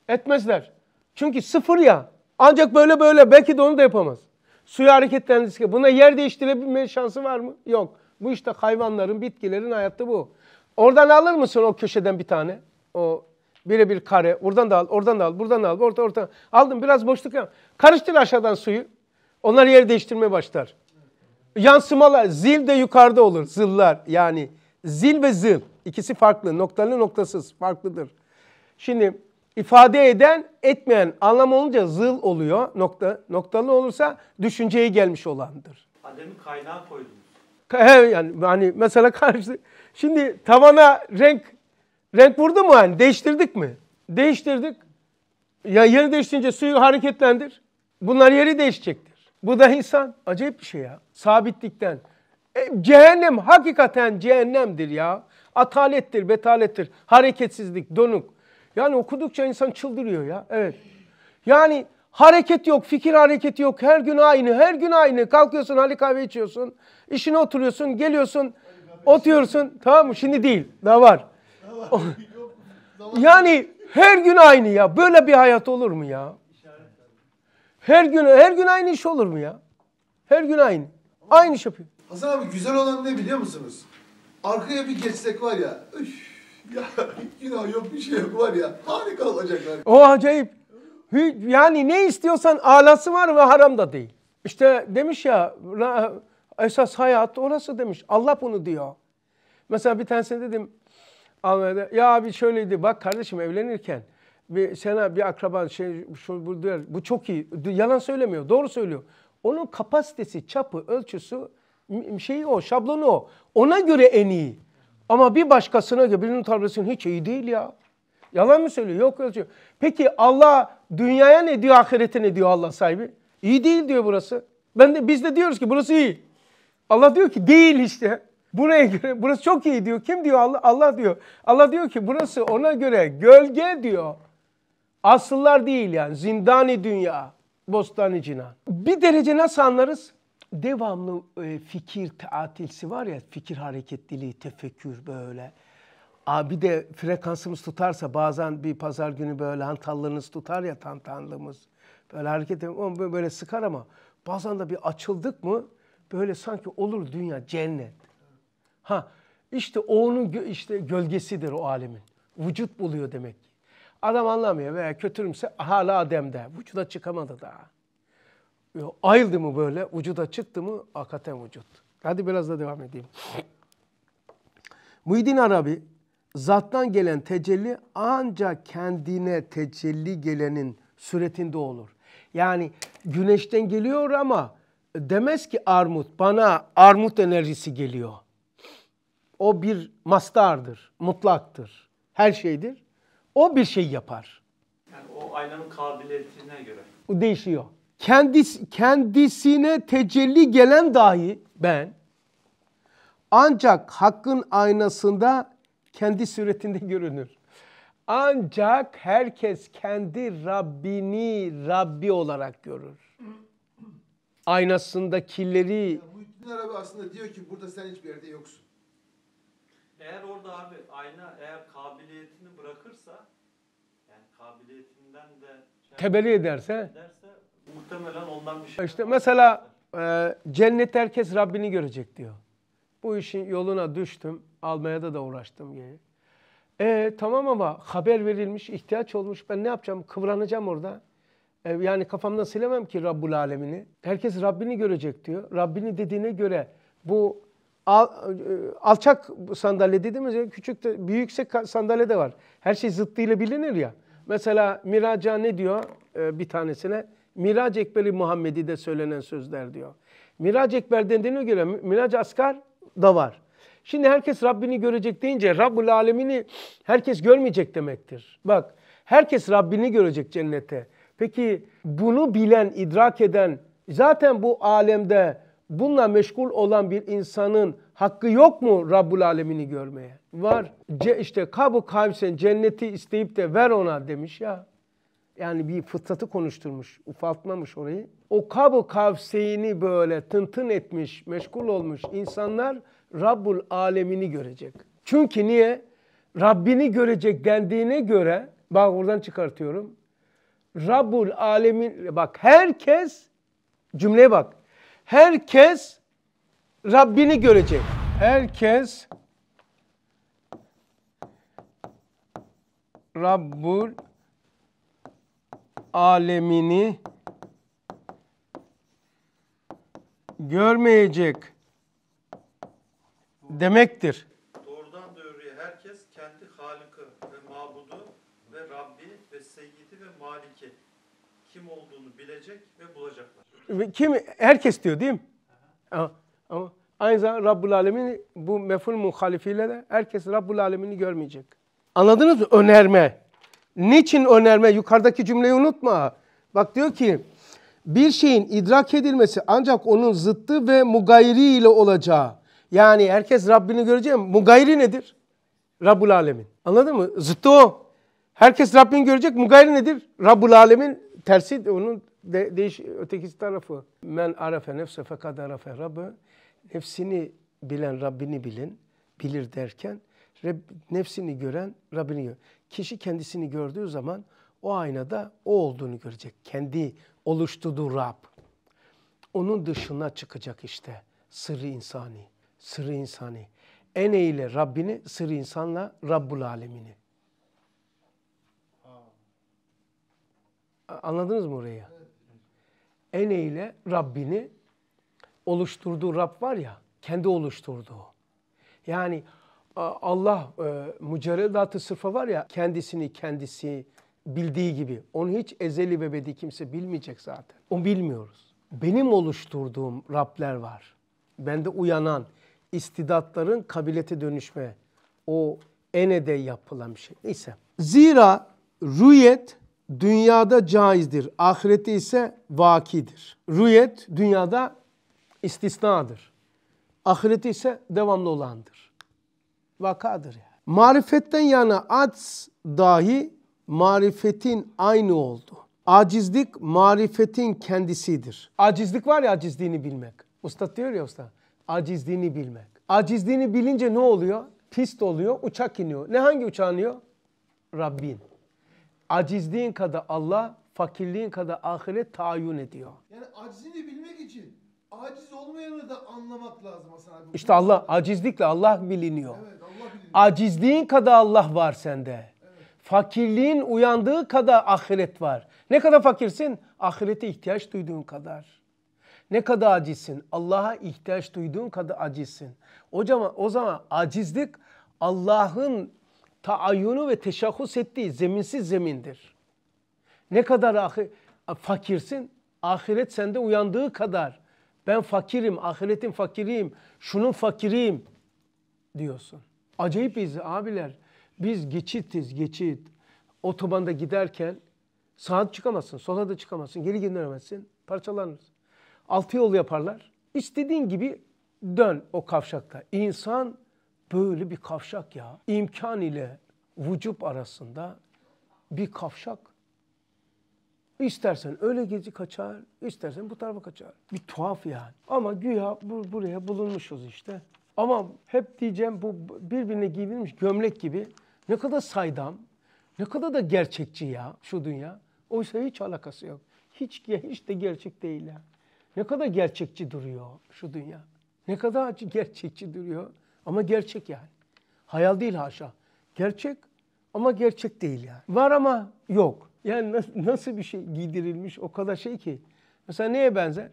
Etmezler. Çünkü sıfır ya. Ancak böyle böyle belki de onu da yapamaz. Suyu hareketlendirsek buna yer değiştirebilme şansı var mı? Yok. Bu işte hayvanların, bitkilerin hayatı bu. Oradan alır mısın o köşeden bir tane? O birebir kare. Oradan da al, oradan da al, buradan da al, orta orta. Aldım biraz boşluk yap. Karıştır aşağıdan suyu. Onlar yer değiştirmeye başlar. Yansımalar, zil de yukarıda olur. Zıllar yani. Zil ve zıl. ikisi farklı. Noktalı noktasız farklıdır. Şimdi ifade eden, etmeyen anlam olunca zıl oluyor. Nokta, noktalı olursa düşünceye gelmiş olandır. Ademi kaynağı koydunuz. He, yani, yani mesela karşı. Şimdi tavana renk Renk vurdu mu yani? Değiştirdik mi? Değiştirdik. Ya yeri değiştirince suyu hareketlendir. Bunlar yeri değişecektir. Bu da insan. Acayip bir şey ya. Sabitlikten. E, cehennem hakikaten cehennemdir ya. Atalettir, betalettir. Hareketsizlik, donuk. Yani okudukça insan çıldırıyor ya. Evet. Yani hareket yok, fikir hareketi yok. Her gün aynı, her gün aynı. Kalkıyorsun, hali kahve içiyorsun. İşine oturuyorsun, geliyorsun, oturuyorsun. Tamam mı? Şimdi değil, daha var yani her gün aynı ya. Böyle bir hayat olur mu ya? Her gün her gün aynı iş olur mu ya? Her gün aynı. Aynı iş yapıyor. Hasan abi güzel olan ne biliyor musunuz? Arkaya bir geçsek var ya. Üf, ya günah yok bir şey yok var ya. Harika olacaklar. O acayip. Yani ne istiyorsan alası var ve haram da değil. İşte demiş ya esas hayat orası demiş. Allah bunu diyor. Mesela bir tanesine dedim Almanya'da ya abi şöyleydi bak kardeşim evlenirken bir sana bir akraban şey şu bu diyor. Bu çok iyi. Yalan söylemiyor. Doğru söylüyor. Onun kapasitesi, çapı, ölçüsü şeyi o, şablonu o. Ona göre en iyi. Ama bir başkasına göre birinin tanrısının hiç iyi değil ya. Yalan mı söylüyor? Yok ölçüyor. Peki Allah dünyaya ne diyor, ahirete ne diyor Allah sahibi? İyi değil diyor burası. Ben de biz de diyoruz ki burası iyi. Allah diyor ki değil işte. Buraya göre burası çok iyi diyor. Kim diyor? Allah, Allah diyor. Allah diyor ki burası ona göre gölge diyor. Asıllar değil yani. Zindani dünya. Bostani Cinan. Bir derece nasıl anlarız? Devamlı e, fikir tatilsi var ya, fikir hareketliliği, tefekkür böyle. Aa, bir de frekansımız tutarsa bazen bir pazar günü böyle hantallarınız tutar ya tantanlığımız. Böyle hareket ediyor. böyle sıkar ama bazen de bir açıldık mı böyle sanki olur dünya cennet. Ha işte onun gö işte gölgesidir o alimin. Vücut buluyor demek ki. Adam anlamıyor veya kötürümse hala Adem'de. Vücuda çıkamadı daha. Ayıldı mı böyle, vücuda çıktı mı hakikaten vücut. Hadi biraz da devam edeyim. Muhyiddin Arabi, zattan gelen tecelli ancak kendine tecelli gelenin suretinde olur. Yani güneşten geliyor ama demez ki armut, bana armut enerjisi geliyor. O bir mastardır, mutlaktır, her şeydir. O bir şey yapar. Yani o aynanın kabiliyetine göre. O değişiyor. Kendisi, kendisine tecelli gelen dahi ben ancak hakkın aynasında kendi suretinde görünür. Ancak herkes kendi Rabbini Rabbi olarak görür. Aynasındakileri... Yani Muhittin Arabi aslında diyor ki burada sen hiçbir yerde yoksun. Eğer orada abi ayna eğer kabiliyetini bırakırsa yani kabiliyetinden de şey tebeli ederse, ederse muhtemelen ondan bir şey İşte yapar. mesela e, cennet herkes Rabbini görecek diyor. Bu işin yoluna düştüm. Almaya da da uğraştım yani. E tamam ama haber verilmiş, ihtiyaç olmuş. Ben ne yapacağım? Kıvranacağım orada. E, yani kafamdan silemem ki Rabbul Alemini. Herkes Rabbini görecek diyor. Rabbini dediğine göre bu al, e, alçak sandalye dediğimiz küçük de, büyükse sandalye de var. Her şey zıttıyla bilinir ya. Mesela Miraca ne diyor e, bir tanesine? Mirac Ekberi Muhammedi de söylenen sözler diyor. Mirac Ekber dendiğine göre Mirac Asgar da var. Şimdi herkes Rabbini görecek deyince Rabbul Alemini herkes görmeyecek demektir. Bak herkes Rabbini görecek cennete. Peki bunu bilen, idrak eden zaten bu alemde bununla meşgul olan bir insanın hakkı yok mu Rabbul Alemini görmeye? Var. Ce, işte Kabu Kavsen cenneti isteyip de ver ona demiş ya. Yani bir fıtratı konuşturmuş, ufaltmamış orayı. O Kabu Kavseyni böyle tıntın etmiş, meşgul olmuş insanlar Rabbul Alemini görecek. Çünkü niye? Rabbini görecek dendiğine göre, bak buradan çıkartıyorum. Rabbul Alemin, bak herkes, cümleye bak. Herkes Rabbini görecek. Herkes Rabbul alemini görmeyecek demektir. Doğrudan doğruya herkes kendi Halık'ı ve Mabud'u ve Rabbi ve Seyyid'i ve Malik'i kim olduğunu bilecek ve bulacak. Kim? Herkes diyor değil mi? Ama, ama aynı zamanda Rabbul Alemin bu meful muhalifiyle de herkes Rabbul Alemin'i görmeyecek. Anladınız mı? Önerme. Niçin önerme? Yukarıdaki cümleyi unutma. Bak diyor ki bir şeyin idrak edilmesi ancak onun zıttı ve mugayri ile olacağı. Yani herkes Rabbini göreceğim. Mugayri nedir? Rabbul Alemin. Anladın mı? Zıttı o. Herkes Rabbini görecek. Mugayri nedir? Rabbul Alemin tersi onun de, değiş, öteki tarafı men arefe nefse fekad arefe rabbı nefsini bilen Rabbini bilin, bilir derken Rab, nefsini gören Rabbini gör. Kişi kendisini gördüğü zaman o aynada o olduğunu görecek. Kendi oluşturduğu Rab. Onun dışına çıkacak işte sırrı insani. Sırrı insani. Ene ile Rabbini, sırrı insanla Rabbul Alemini. Anladınız mı orayı? Ene ile Rabbini oluşturduğu Rab var ya, kendi oluşturduğu. Yani Allah e, mücerredatı sırfa var ya, kendisini kendisi bildiği gibi. Onu hiç ezeli ve bedi kimse bilmeyecek zaten. Onu bilmiyoruz. Benim oluşturduğum Rabler var. Bende uyanan istidatların kabilete dönüşme. O enede yapılan bir şey. Neyse. Zira rüyet dünyada caizdir. Ahirette ise vakidir. Rüyet dünyada istisnadır. Ahirette ise devamlı olandır. Vakadır yani. Marifetten yana aç dahi marifetin aynı oldu. Acizlik marifetin kendisidir. Acizlik var ya acizliğini bilmek. Usta diyor ya usta. Acizliğini bilmek. Acizliğini bilince ne oluyor? Pist oluyor, uçak iniyor. Ne hangi uçağa iniyor? Rabbin. Acizliğin kadar Allah, fakirliğin kadar ahiret tayin ediyor. Yani acizini bilmek için aciz olmayanı da anlamak lazım Hasan abi. İşte Allah, acizlikle Allah biliniyor. Evet, Allah biliniyor. Acizliğin kadar Allah var sende. Evet. Fakirliğin uyandığı kadar ahiret var. Ne kadar fakirsin? Ahirete ihtiyaç duyduğun kadar. Ne kadar acizsin? Allah'a ihtiyaç duyduğun kadar acizsin. O zaman, o zaman acizlik Allah'ın taayyunu ve teşahhus ettiği zeminsiz zemindir. Ne kadar ahi, fakirsin ahiret sende uyandığı kadar ben fakirim, ahiretin fakiriyim, şunun fakiriyim diyorsun. Acayip biz abiler. Biz geçitiz geçit. Otobanda giderken sağa çıkamazsın, sola da çıkamazsın, geri gönderemezsin. Parçalanırsın. Altı yol yaparlar. istediğin gibi dön o kavşakta. İnsan Böyle bir kavşak ya. İmkan ile vücub arasında bir kavşak. İstersen öyle gezi kaçar, istersen bu tarafa kaçar. Bir tuhaf yani. Ama güya bur buraya bulunmuşuz işte. Ama hep diyeceğim bu birbirine giyinilmiş gömlek gibi ne kadar saydam, ne kadar da gerçekçi ya şu dünya. Oysa hiç alakası yok. Hiç hiç de gerçek değil ya. Ne kadar gerçekçi duruyor şu dünya. Ne kadar gerçekçi duruyor. Ama gerçek yani. Hayal değil haşa. Gerçek ama gerçek değil yani. Var ama yok. Yani nasıl bir şey giydirilmiş o kadar şey ki. Mesela neye benzer?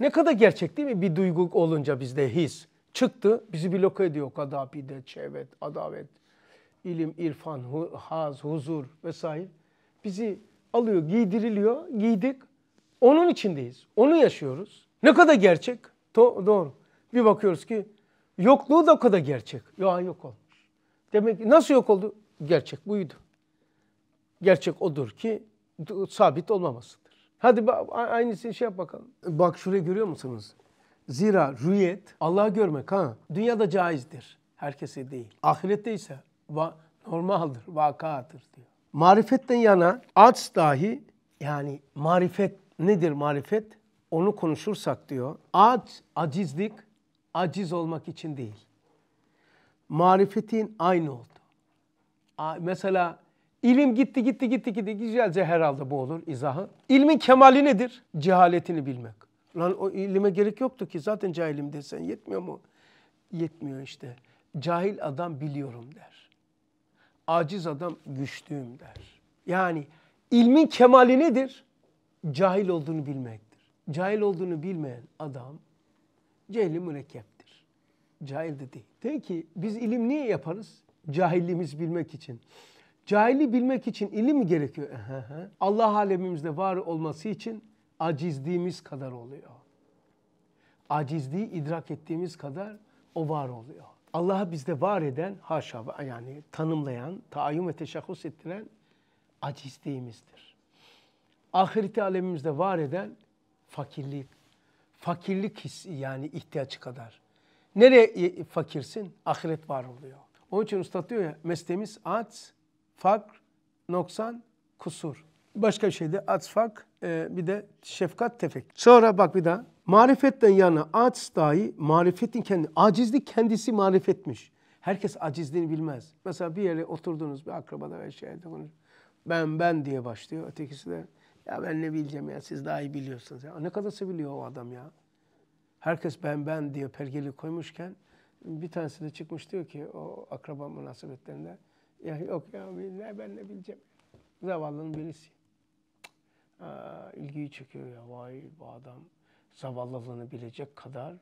Ne kadar gerçek değil mi bir duygu olunca bizde his. Çıktı bizi bloke ediyor. Kadapide, çevet, adavet, ilim, irfan, hu, haz, huzur vesaire. Bizi alıyor, giydiriliyor, giydik. Onun içindeyiz. Onu yaşıyoruz. Ne kadar gerçek? Do- doğru. Bir bakıyoruz ki Yokluğu da o kadar gerçek. Ya yok olmuş. Demek ki nasıl yok oldu? Gerçek buydu. Gerçek odur ki sabit olmamasıdır. Hadi aynısını şey yap bakalım. Bak şurayı görüyor musunuz? Zira rüyet Allah'ı görmek ha dünyada caizdir. Herkese değil. Ah. Ahirette ise va normaldir, vakaattır diyor. Marifetten yana aç dahi yani marifet nedir marifet? Onu konuşursak diyor. Aç, acizlik aciz olmak için değil. Marifetin aynı oldu. Mesela ilim gitti gitti gitti gitti güzelce herhalde bu olur izahı. İlmin kemali nedir? Cehaletini bilmek. Lan o ilime gerek yoktu ki zaten cahilim desen yetmiyor mu? Yetmiyor işte. Cahil adam biliyorum der. Aciz adam güçlüyüm der. Yani ilmin kemali nedir? Cahil olduğunu bilmektir. Cahil olduğunu bilmeyen adam Cehli mürekkeptir. Cahil de değil. Peki biz ilim niye yaparız? Cahilliğimiz bilmek için. Cahili bilmek için ilim mi gerekiyor? Allah alemimizde var olması için acizliğimiz kadar oluyor. Acizliği idrak ettiğimiz kadar o var oluyor. Allah'ı bizde var eden, haşa yani tanımlayan, taayyum ve teşahhus ettiren acizliğimizdir. Ahireti alemimizde var eden fakirlik fakirlik hissi yani ihtiyaç kadar. Nereye e, fakirsin? Ahiret var oluyor. Onun için usta diyor ya mesleğimiz aç, fakr, noksan, kusur. Başka bir şey de aç, fak e, bir de şefkat, tefek. Sonra bak bir daha. Marifetten yana aç dahi marifetin kendi, acizlik kendisi marifetmiş. Herkes acizliğini bilmez. Mesela bir yere oturdunuz bir akrabada ve şeyde ben ben diye başlıyor. Ötekisi de ya ben ne bileceğim ya siz daha iyi biliyorsunuz. Ya ne kadarsa biliyor o adam ya. Herkes ben ben diyor pergeli koymuşken bir tanesi de çıkmış diyor ki o akraba münasebetlerinde ya yok ya ne ben ne bileceğim. Zavallının birisi. Aa, ilgiyi çekiyor ya vay bu adam zavallılığını bilecek kadar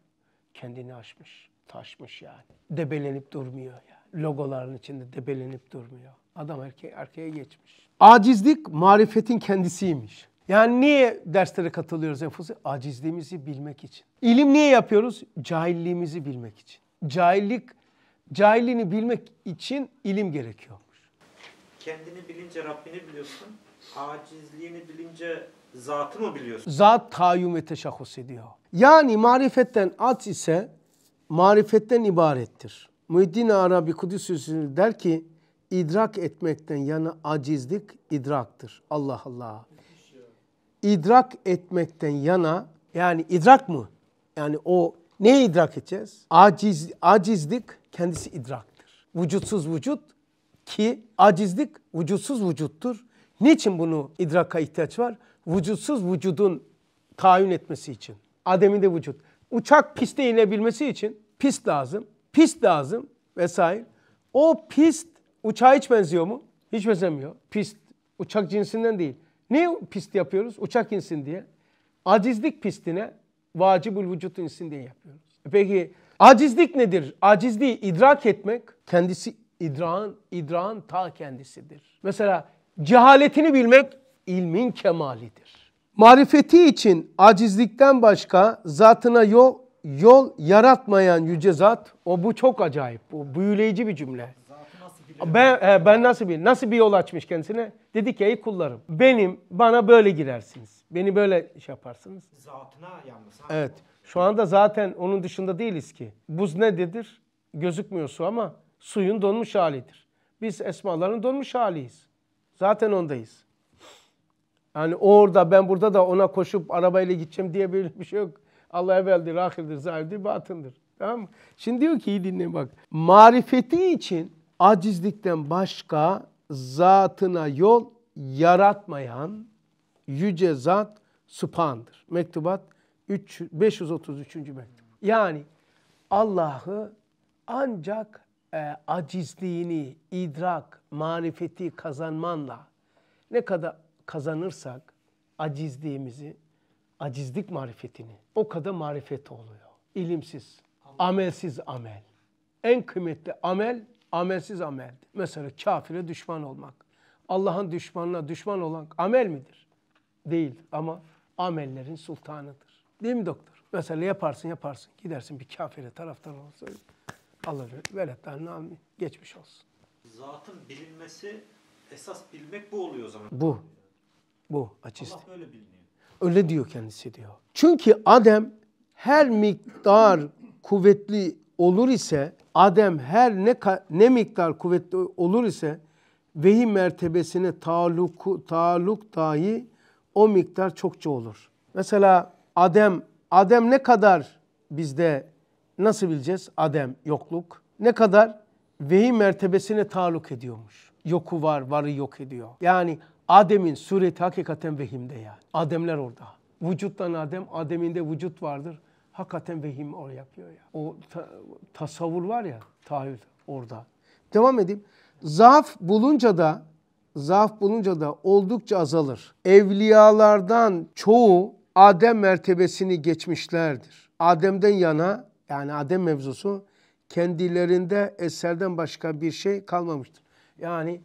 kendini aşmış, taşmış yani. Debelenip durmuyor yani. Logoların içinde debelenip durmuyor. Adam erkeğe, erkeğe geçmiş. Acizlik marifetin kendisiymiş. Yani niye derslere katılıyoruz enfusu? Acizliğimizi bilmek için. İlim niye yapıyoruz? Cahilliğimizi bilmek için. Cahillik, cahilliğini bilmek için ilim gerekiyormuş. Kendini bilince Rabbini biliyorsun. Acizliğini bilince zatı mı biliyorsun? Zat tayyume teşahhus ediyor. Yani marifetten at ise marifetten ibarettir. Muhiddin Arabi Kudüs'ü der ki idrak etmekten yana acizlik idraktır. Allah Allah. İdrak etmekten yana yani idrak mı? Yani o neyi idrak edeceğiz? Aciz, acizlik kendisi idraktır. Vücutsuz vücut ki acizlik vücutsuz vücuttur. Niçin bunu idraka ihtiyaç var? Vücutsuz vücudun tayin etmesi için. Adem'in de vücut. Uçak piste inebilmesi için pist lazım, pist lazım vesaire. O pist Uçağa hiç benziyor mu? Hiç benzemiyor. Pist. Uçak cinsinden değil. Niye pist yapıyoruz? Uçak insin diye. Acizlik pistine vacibül vücut insin diye yapıyoruz. E peki acizlik nedir? Acizliği idrak etmek kendisi idrağın, idrağın ta kendisidir. Mesela cehaletini bilmek ilmin kemalidir. Marifeti için acizlikten başka zatına yol, yol yaratmayan yüce zat, o bu çok acayip, bu büyüleyici bir cümle. Ben, e, ben nasıl bir nasıl bir yol açmış kendisine? Dedi ki ey kullarım benim bana böyle girersiniz. Beni böyle iş şey yaparsınız. Zatına yalnız. Ha? Evet. Şu anda zaten onun dışında değiliz ki. Buz nedir? Gözükmüyor su ama suyun donmuş halidir. Biz esmaların donmuş haliyiz. Zaten ondayız. Yani orada ben burada da ona koşup arabayla gideceğim diye bir şey yok. Allah evveldir, ahirdir, zahirdir, batındır. Tamam mı? Şimdi diyor ki iyi dinleyin bak. Marifeti için acizlikten başka zatına yol yaratmayan yüce zat supandır. Mektubat 3, 533. mektup. Yani Allah'ı ancak e, acizliğini, idrak, marifeti kazanmanla ne kadar kazanırsak acizliğimizi, acizlik marifetini o kadar marifet oluyor. İlimsiz, amelsiz amel. En kıymetli amel amelsiz ameldir. Mesela kafire düşman olmak. Allah'ın düşmanına düşman olan amel midir? Değil. ama amellerin sultanıdır. Değil mi doktor? Mesela yaparsın yaparsın gidersin bir kafire taraftan olsa alır veletlerini amin. Geçmiş olsun. Zatın bilinmesi esas bilmek bu oluyor o zaman. Bu. Bu açist. Allah böyle biliniyor. Öyle diyor kendisi diyor. Çünkü Adem her miktar kuvvetli olur ise Adem her ne ne miktar kuvvetli olur ise vehi mertebesine taluk taluk dahi o miktar çokça olur. Mesela Adem Adem ne kadar bizde nasıl bileceğiz? Adem yokluk ne kadar vehi mertebesine taluk ediyormuş. Yoku var, varı yok ediyor. Yani Adem'in sureti hakikaten vehimde yani. Ademler orada. Vücuttan Adem, Adem'inde vücut vardır hakikaten vehim o yapıyor ya. O ta, tasavvur var ya, tahayyül orada. Devam edeyim. Zaf bulunca da zaf bulunca da oldukça azalır. Evliyalardan çoğu Adem mertebesini geçmişlerdir. Adem'den yana yani Adem mevzusu kendilerinde eserden başka bir şey kalmamıştır. Yani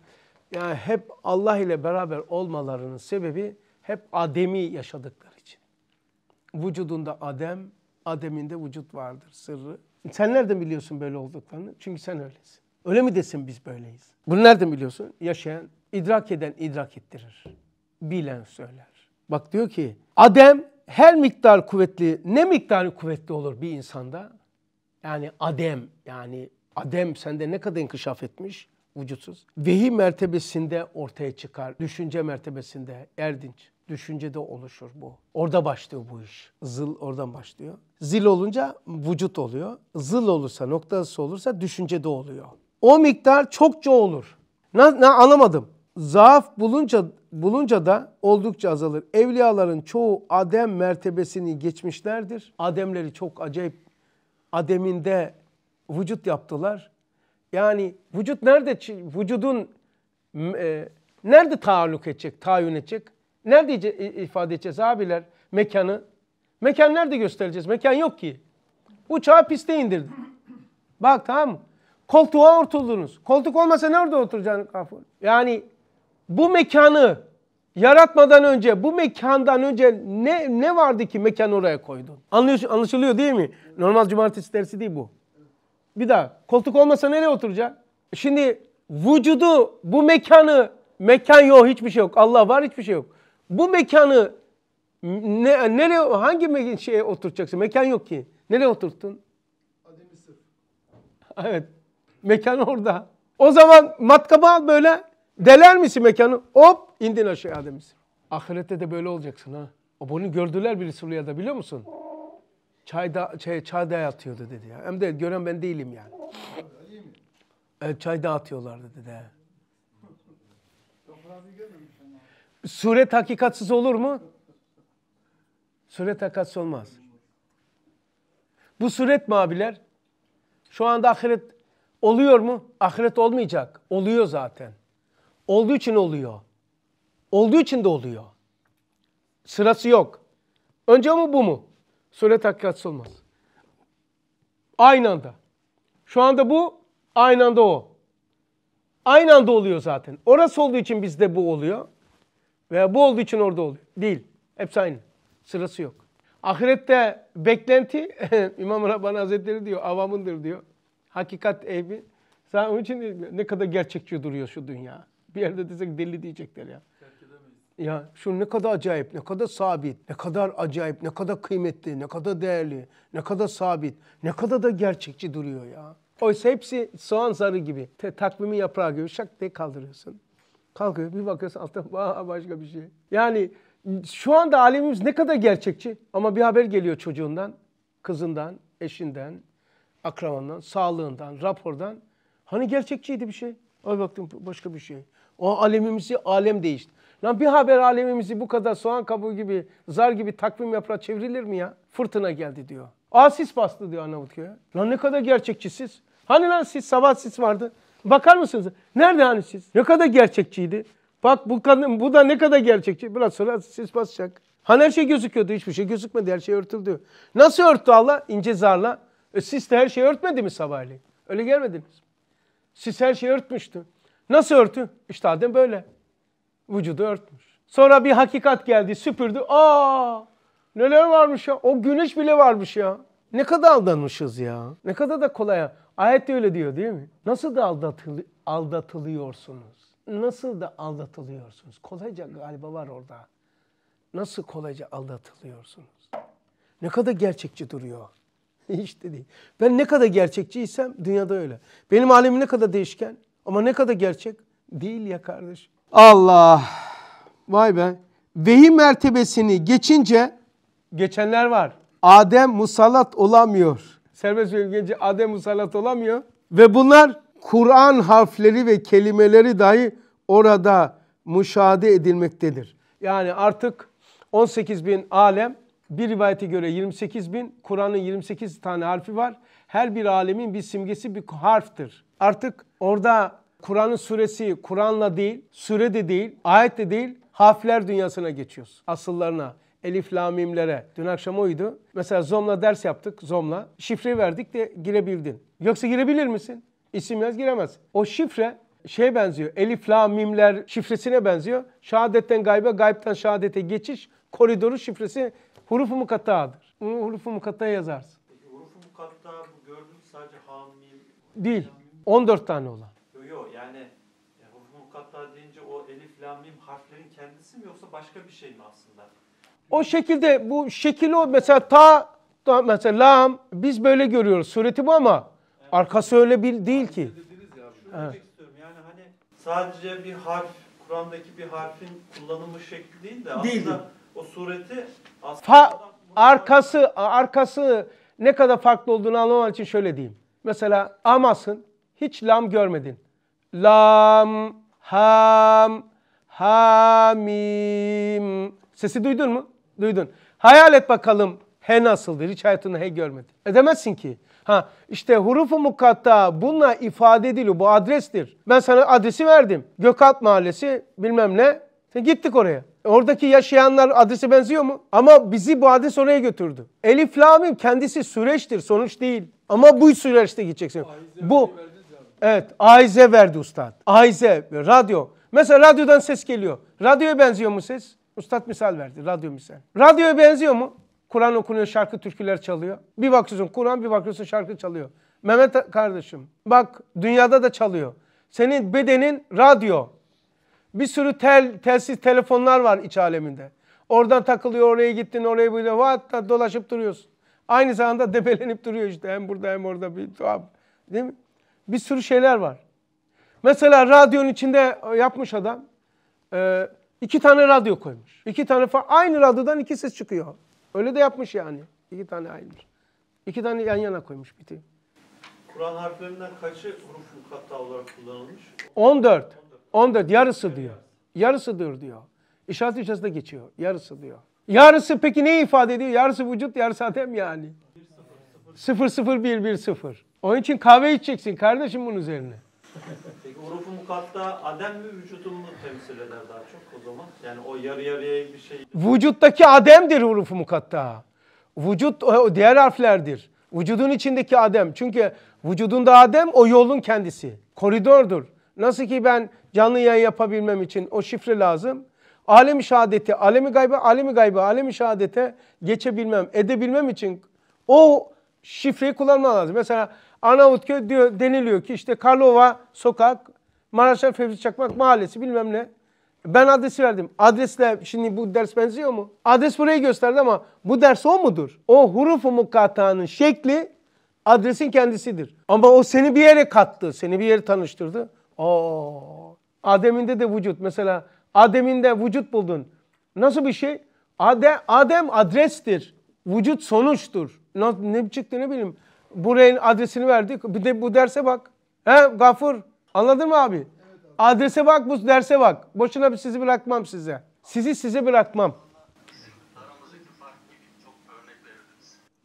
yani hep Allah ile beraber olmalarının sebebi hep Adem'i yaşadıkları için. Vücudunda Adem, ademinde vücut vardır sırrı. Sen nereden biliyorsun böyle olduklarını? Çünkü sen öylesin. Öyle mi desin biz böyleyiz? Bunu nereden biliyorsun? Yaşayan, idrak eden idrak ettirir. Bilen söyler. Bak diyor ki Adem her miktar kuvvetli, ne miktarı kuvvetli olur bir insanda? Yani Adem, yani Adem sende ne kadar inkişaf etmiş? Vücutsuz. Vehi mertebesinde ortaya çıkar. Düşünce mertebesinde erdinç düşüncede oluşur bu. Orada başlıyor bu iş. Zıl oradan başlıyor. Zil olunca vücut oluyor. Zıl olursa, noktası olursa düşüncede oluyor. O miktar çokça olur. Ne, ne anlamadım. Zaaf bulunca bulunca da oldukça azalır. Evliyaların çoğu Adem mertebesini geçmişlerdir. Ademleri çok acayip Adem'inde vücut yaptılar. Yani vücut nerede vücudun e, nerede taalluk edecek, tayin edecek? Nerede ifade edeceğiz abiler mekanı? Mekan nerede göstereceğiz? Mekan yok ki. Uçağı piste indirdim. Bak tamam mı? Koltuğa oturdunuz. Koltuk olmasa nerede oturacaksın kafur? Yani bu mekanı yaratmadan önce, bu mekandan önce ne ne vardı ki mekan oraya koydun? Anlıyorsun, anlaşılıyor değil mi? Normal cumartesi dersi değil bu. Bir daha. Koltuk olmasa nereye oturacak? Şimdi vücudu, bu mekanı, mekan yok, hiçbir şey yok. Allah var, hiçbir şey yok bu mekanı ne, nereye, hangi me- şeye oturacaksın? Mekan yok ki. Nereye oturttun? Ademisir. Evet. Mekan orada. O zaman matkabı al böyle. Deler misin mekanı? Hop indin aşağı Ademisir. Ahirette de böyle olacaksın ha. O bunu gördüler bir birisi da biliyor musun? Çayda, çay, şey, çay dağıtıyordu dedi ya. Hem de gören ben değilim yani. Evet, çay dağıtıyorlardı dedi. Kapılar Suret hakikatsız olur mu? Suret hakikatsız olmaz. Bu suret mi abiler? Şu anda ahiret oluyor mu? Ahiret olmayacak. Oluyor zaten. Olduğu için oluyor. Olduğu için de oluyor. Sırası yok. Önce mi bu mu? Suret hakikatsız olmaz. Aynı anda. Şu anda bu, aynı anda o. Aynı anda oluyor zaten. Orası olduğu için bizde bu oluyor. Ve bu olduğu için orada oluyor. Değil. Hepsi aynı. Sırası yok. Ahirette beklenti İmam Rabbani Hazretleri diyor avamındır diyor. Hakikat evi. Sen onun için ne kadar gerçekçi duruyor şu dünya. Bir yerde desek deli diyecekler ya. Ya şu ne kadar acayip, ne kadar sabit, ne kadar acayip, ne kadar kıymetli, ne kadar değerli, ne kadar sabit, ne kadar da gerçekçi duruyor ya. Oysa hepsi soğan zarı gibi, te, takvimi yaprağı gibi şak diye kaldırıyorsun. Kalkıyor bir bakıyorsun altta başka bir şey. Yani şu anda alemimiz ne kadar gerçekçi ama bir haber geliyor çocuğundan, kızından, eşinden, akrabandan, sağlığından, rapordan. Hani gerçekçiydi bir şey. Ay baktım başka bir şey. O alemimizi alem değişti. Lan bir haber alemimizi bu kadar soğan kabuğu gibi, zar gibi takvim yaprağı çevrilir mi ya? Fırtına geldi diyor. Asis bastı diyor Arnavutköy'e. Lan ne kadar gerçekçisiz. Hani lan siz sabah sis vardı. Bakar mısınız? Nerede hani siz? Ne kadar gerçekçiydi? Bak bu kadın bu da ne kadar gerçekçi. Biraz sonra sis basacak. Hani her şey gözüküyordu. Hiçbir şey gözükmedi. Her şey örtüldü. Nasıl örttü Allah? İnce zarla. E, sis de her şeyi örtmedi mi sabahleyin? Öyle gelmediniz mi? Sis her şeyi örtmüştü. Nasıl örtü? İşte Adem böyle. Vücudu örtmüş. Sonra bir hakikat geldi süpürdü. Aa neler varmış ya. O güneş bile varmış ya. Ne kadar aldanmışız ya. Ne kadar da kolay. Ayet de öyle diyor değil mi? Nasıl da aldatıl aldatılıyorsunuz? Nasıl da aldatılıyorsunuz? Kolayca galiba var orada. Nasıl kolayca aldatılıyorsunuz? Ne kadar gerçekçi duruyor. Hiç de değil. Ben ne kadar gerçekçiysem dünyada öyle. Benim alemim ne kadar değişken ama ne kadar gerçek değil ya kardeş. Allah! Vay be! Vehim mertebesini geçince... Geçenler var. Adem musallat olamıyor. Serbest bölgeci Adem musallat olamıyor. Ve bunlar Kur'an harfleri ve kelimeleri dahi orada müşahede edilmektedir. Yani artık 18 bin alem bir rivayete göre 28 bin Kur'an'ın 28 tane harfi var. Her bir alemin bir simgesi bir harftir. Artık orada Kur'an'ın suresi Kur'an'la değil, sure de değil, ayet de değil harfler dünyasına geçiyoruz asıllarına elif lamimlere. Dün akşam oydu. Mesela Zom'la ders yaptık. Zom'la. Şifreyi verdik de girebildin. Yoksa girebilir misin? İsim yaz giremez. O şifre şey benziyor. Elif lamimler şifresine benziyor. Şahadetten gaybe, gaybden şahadete geçiş koridoru şifresi hurufu mukatta'dır. Bunu hurufu mukatta yazarsın. Peki hurufu mukatta bu gördüğüm sadece ha değil. Lamim. 14 tane olan. Yok yani e, hurufu mukatta deyince o elif la mim harflerin kendisi mi yoksa başka bir şey mi aslında? o şekilde bu şekil o mesela ta, ta mesela lam biz böyle görüyoruz sureti bu ama evet. arkası öyle bir değil ki. evet. Yani hani sadece bir harf Kur'an'daki bir harfin kullanımı şekli değil de aslında değil. o sureti aslında Fa arkası arkası ne kadar farklı olduğunu anlamak için şöyle diyeyim. Mesela amasın hiç lam görmedin. Lam, ham, hamim. Sesi duydun mu? Duydun. Hayal et bakalım he nasıldır? Hiç hayatında he görmedin. Edemezsin ki. Ha işte hurufu mukatta bununla ifade ediliyor. Bu adrestir. Ben sana adresi verdim. Gökalt Mahallesi bilmem ne. Sen gittik oraya. E oradaki yaşayanlar adrese benziyor mu? Ama bizi bu adres oraya götürdü. Elif Lamim kendisi süreçtir, sonuç değil. Ama bu süreçte gideceksin. Aize bu Evet, Ayze verdi ustad. Ayze, radyo. Mesela radyodan ses geliyor. Radyoya benziyor mu ses? Ustad misal verdi, radyo misal. Radyoya benziyor mu? Kur'an okunuyor, şarkı türküler çalıyor. Bir bakıyorsun Kur'an, bir bakıyorsun şarkı çalıyor. Mehmet kardeşim bak dünyada da çalıyor. Senin bedenin radyo. Bir sürü tel, telsiz telefonlar var iç aleminde. Oradan takılıyor, oraya gittin, oraya böyle hatta dolaşıp duruyorsun. Aynı zamanda debelenip duruyor işte hem burada hem orada bir tuhaf. Değil mi? Bir sürü şeyler var. Mesela radyonun içinde yapmış adam. E, İki tane radyo koymuş. İki tane fa aynı radyodan iki ses çıkıyor. Öyle de yapmış yani. İki tane aynı. İki tane yan yana koymuş biti. Kur'an harflerinden kaçı huruf mukatta olarak kullanılmış? 14. 14 yarısı diyor. Yarısıdır diyor diyor. İşaret içerisinde geçiyor. Yarısı diyor. Yarısı peki ne ifade ediyor? Yarısı vücut, yarısı adem yani. 0 0 1 1 0. Onun için kahve içeceksin kardeşim bunun üzerine hurufu mukatta adem mi vücudun mu temsil eder daha çok o zaman? Yani o yarı yarıya bir şey. Vücuttaki ademdir hurufu mukatta. Vücut o diğer harflerdir. Vücudun içindeki adem. Çünkü vücudunda adem o yolun kendisi. Koridordur. Nasıl ki ben canlı yayın yapabilmem için o şifre lazım. Alemi şehadeti, alemi gaybı, alemi gaybı, alemi şehadete geçebilmem, edebilmem için o şifreyi kullanmam lazım. Mesela Arnavutköy diyor, deniliyor ki işte Karlova sokak Maraşlar Fevzi Çakmak Mahallesi bilmem ne. Ben adresi verdim. Adresle şimdi bu ders benziyor mu? Adres burayı gösterdi ama bu ders o mudur? O hurufu mukatanın şekli adresin kendisidir. Ama o seni bir yere kattı, seni bir yere tanıştırdı. Oo. Adem'inde de vücut mesela Adem'inde vücut buldun. Nasıl bir şey? Adem, Adem adrestir. Vücut sonuçtur. Ne, ne çıktı ne bileyim. Burayın adresini verdik. Bir de bu derse bak. He Gafur Anladın mı abi? Evet abi. Adrese bak, bu derse bak. Boşuna bir sizi bırakmam size. Sizi size bırakmam.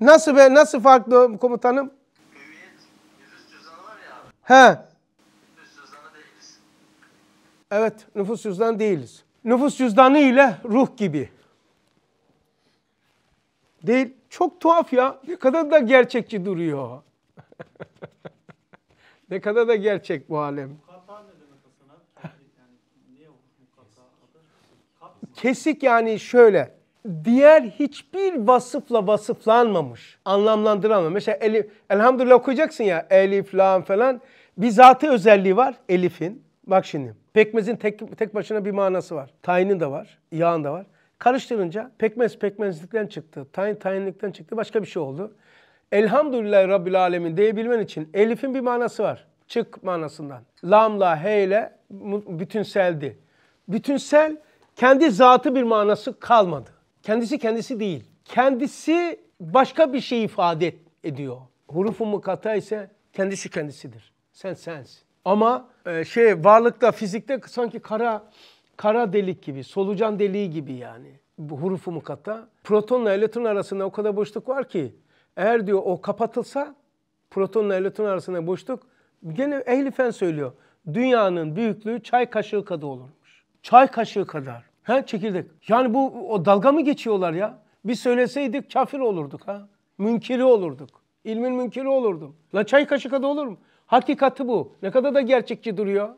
Nasıl be? Nasıl farklı komutanım? Hüviyet, var ya He. Evet, nüfus cüzdanı değiliz. Nüfus cüzdanı ile ruh gibi. Değil. Çok tuhaf ya. Ne kadar da gerçekçi duruyor. Ne kadar da gerçek bu alem. Kesik yani şöyle. Diğer hiçbir vasıfla vasıflanmamış. anlamlandıramam. Mesela elif, elhamdülillah okuyacaksın ya. Elif, lam falan. Bir zatı özelliği var elifin. Bak şimdi. Pekmezin tek, tek başına bir manası var. Tayinin de var. Yağın da var. Karıştırınca pekmez pekmezlikten çıktı. Tayin tayinlikten çıktı. Başka bir şey oldu elhamdülillah Rabbil Alemin diyebilmen için elifin bir manası var. Çık manasından. Lamla, heyle bütünseldi. Bütünsel kendi zatı bir manası kalmadı. Kendisi kendisi değil. Kendisi başka bir şey ifade ediyor. Hurufu mukata ise kendisi kendisidir. Sen sensin. Ama e, şey varlıkta fizikte sanki kara kara delik gibi, solucan deliği gibi yani. Bu hurufu mukatta. Protonla elektron arasında o kadar boşluk var ki eğer diyor o kapatılsa protonla elektron arasında boşluk gene ehli söylüyor. Dünyanın büyüklüğü çay kaşığı kadar olurmuş. Çay kaşığı kadar. He çekirdek. Yani bu o dalga mı geçiyorlar ya? Biz söyleseydik kafir olurduk ha. Münkiri olurduk. İlmin münkiri olurdum. La çay kaşığı kadar olur mu? Hakikati bu. Ne kadar da gerçekçi duruyor.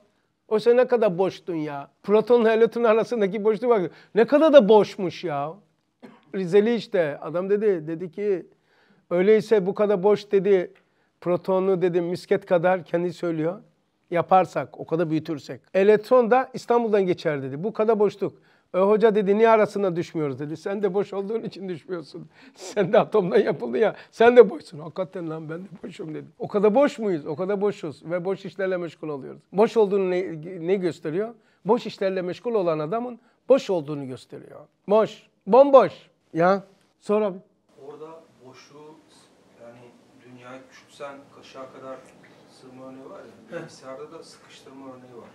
O ne kadar boş dünya, proton ile elektron arasındaki boşluğu bak. Ne kadar da boşmuş ya. Rizeli işte. Adam dedi dedi ki Öyleyse bu kadar boş dedi, protonlu dedi misket kadar kendi söylüyor. Yaparsak, o kadar büyütürsek. Elektron da İstanbul'dan geçer dedi. Bu kadar boşluk. E hoca dedi niye arasına düşmüyoruz dedi. Sen de boş olduğun için düşmüyorsun. Sen de atomdan yapıldı ya. Sen de boşsun. Hakikaten lan ben de boşum dedi. O kadar boş muyuz? O kadar boşuz ve boş işlerle meşgul oluyoruz. Boş olduğunu ne, ne gösteriyor? Boş işlerle meşgul olan adamın boş olduğunu gösteriyor. Boş. Bomboş. Ya. Sonra Sen kaşığa kadar sığma örneği var ya, bilgisayarda da sıkıştırma örneği var.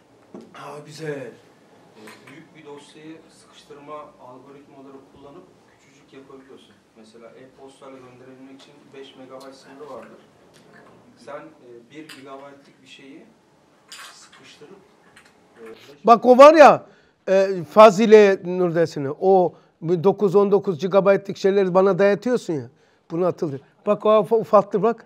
Ha güzel. Ee, büyük bir dosyayı sıkıştırma algoritmaları kullanıp küçücük yapabiliyorsun. Mesela e-postayla gönderebilmek için 5 megabayt sınırı vardır. Sen 1 e, gigabaytlık bir şeyi sıkıştırıp... E, bak o var ya, e, Fazile Nurdesini, o 9-19 GB'lik şeyleri bana dayatıyorsun ya. Bunu atılıyor. Bak o ufaktır bak.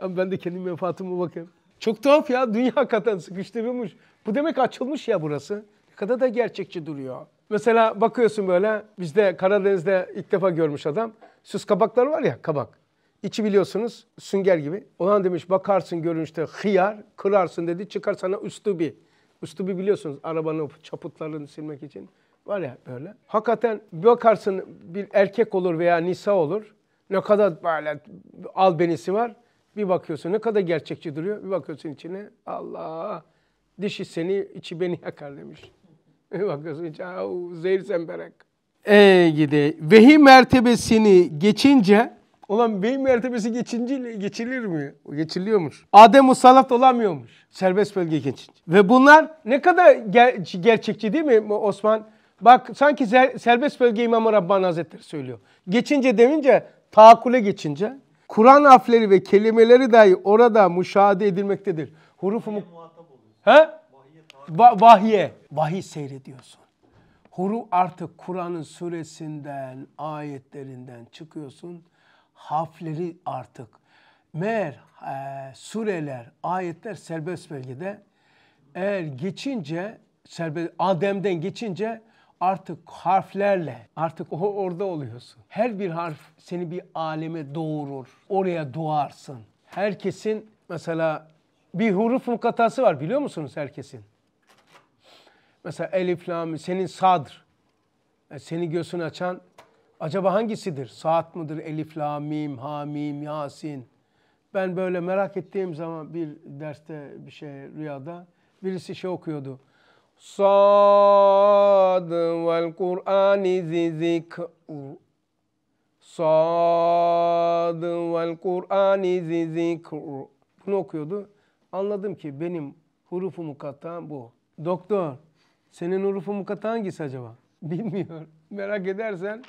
Tamam ben de kendi menfaatıma bakayım. Çok tuhaf ya. Dünya hakikaten sıkıştırılmış. Bu demek açılmış ya burası. Ne kadar da gerçekçi duruyor. Mesela bakıyorsun böyle bizde Karadeniz'de ilk defa görmüş adam. Süs kabakları var ya kabak. İçi biliyorsunuz sünger gibi. Olan demiş bakarsın görünüşte hıyar kırarsın dedi çıkar sana üslubi. Üslubi biliyorsunuz arabanın çaputlarını silmek için. Var ya böyle. Hakikaten bakarsın bir erkek olur veya nisa olur. Ne kadar böyle albenisi var. Bir bakıyorsun ne kadar gerçekçi duruyor. Bir bakıyorsun içine Allah dişi seni içi beni yakar demiş. Bir bakıyorsun içine zehir zemberek. Ee gide vehi mertebesini geçince Ulan beyin mertebesi geçince geçilir mi? Geçiliyormuş. Adem musallat olamıyormuş. Serbest bölge geçince. Ve bunlar ne kadar ger gerçekçi değil mi Osman? Bak sanki serbest bölge İmam Rabbani Hazretleri söylüyor. Geçince demince taakule geçince Kur'an harfleri ve kelimeleri dahi orada müşahede edilmektedir. Hurufu mu? He? Va vahye. Vahiy seyrediyorsun. Huru artık Kur'an'ın suresinden, ayetlerinden çıkıyorsun. Hafleri artık. Meğer e, sureler, ayetler serbest belgede Eğer geçince, serbest, Adem'den geçince artık harflerle artık o orada oluyorsun. Her bir harf seni bir aleme doğurur. Oraya doğarsın. Herkesin mesela bir huruf nukatası var biliyor musunuz herkesin? Mesela elif, lam, senin sadr. E, seni göğsün açan acaba hangisidir? Saat mıdır? Elif, lam, mim, ha, mim, yasin. Ben böyle merak ettiğim zaman bir derste bir şey rüyada birisi şey okuyordu. Sad vel Kur'ani zi zikr. Sad vel Kur'ani zi zikr. Bunu okuyordu. Anladım ki benim hurufu mukatta bu. Doktor, senin hurufu mukatta hangisi acaba? Bilmiyor. Merak edersen,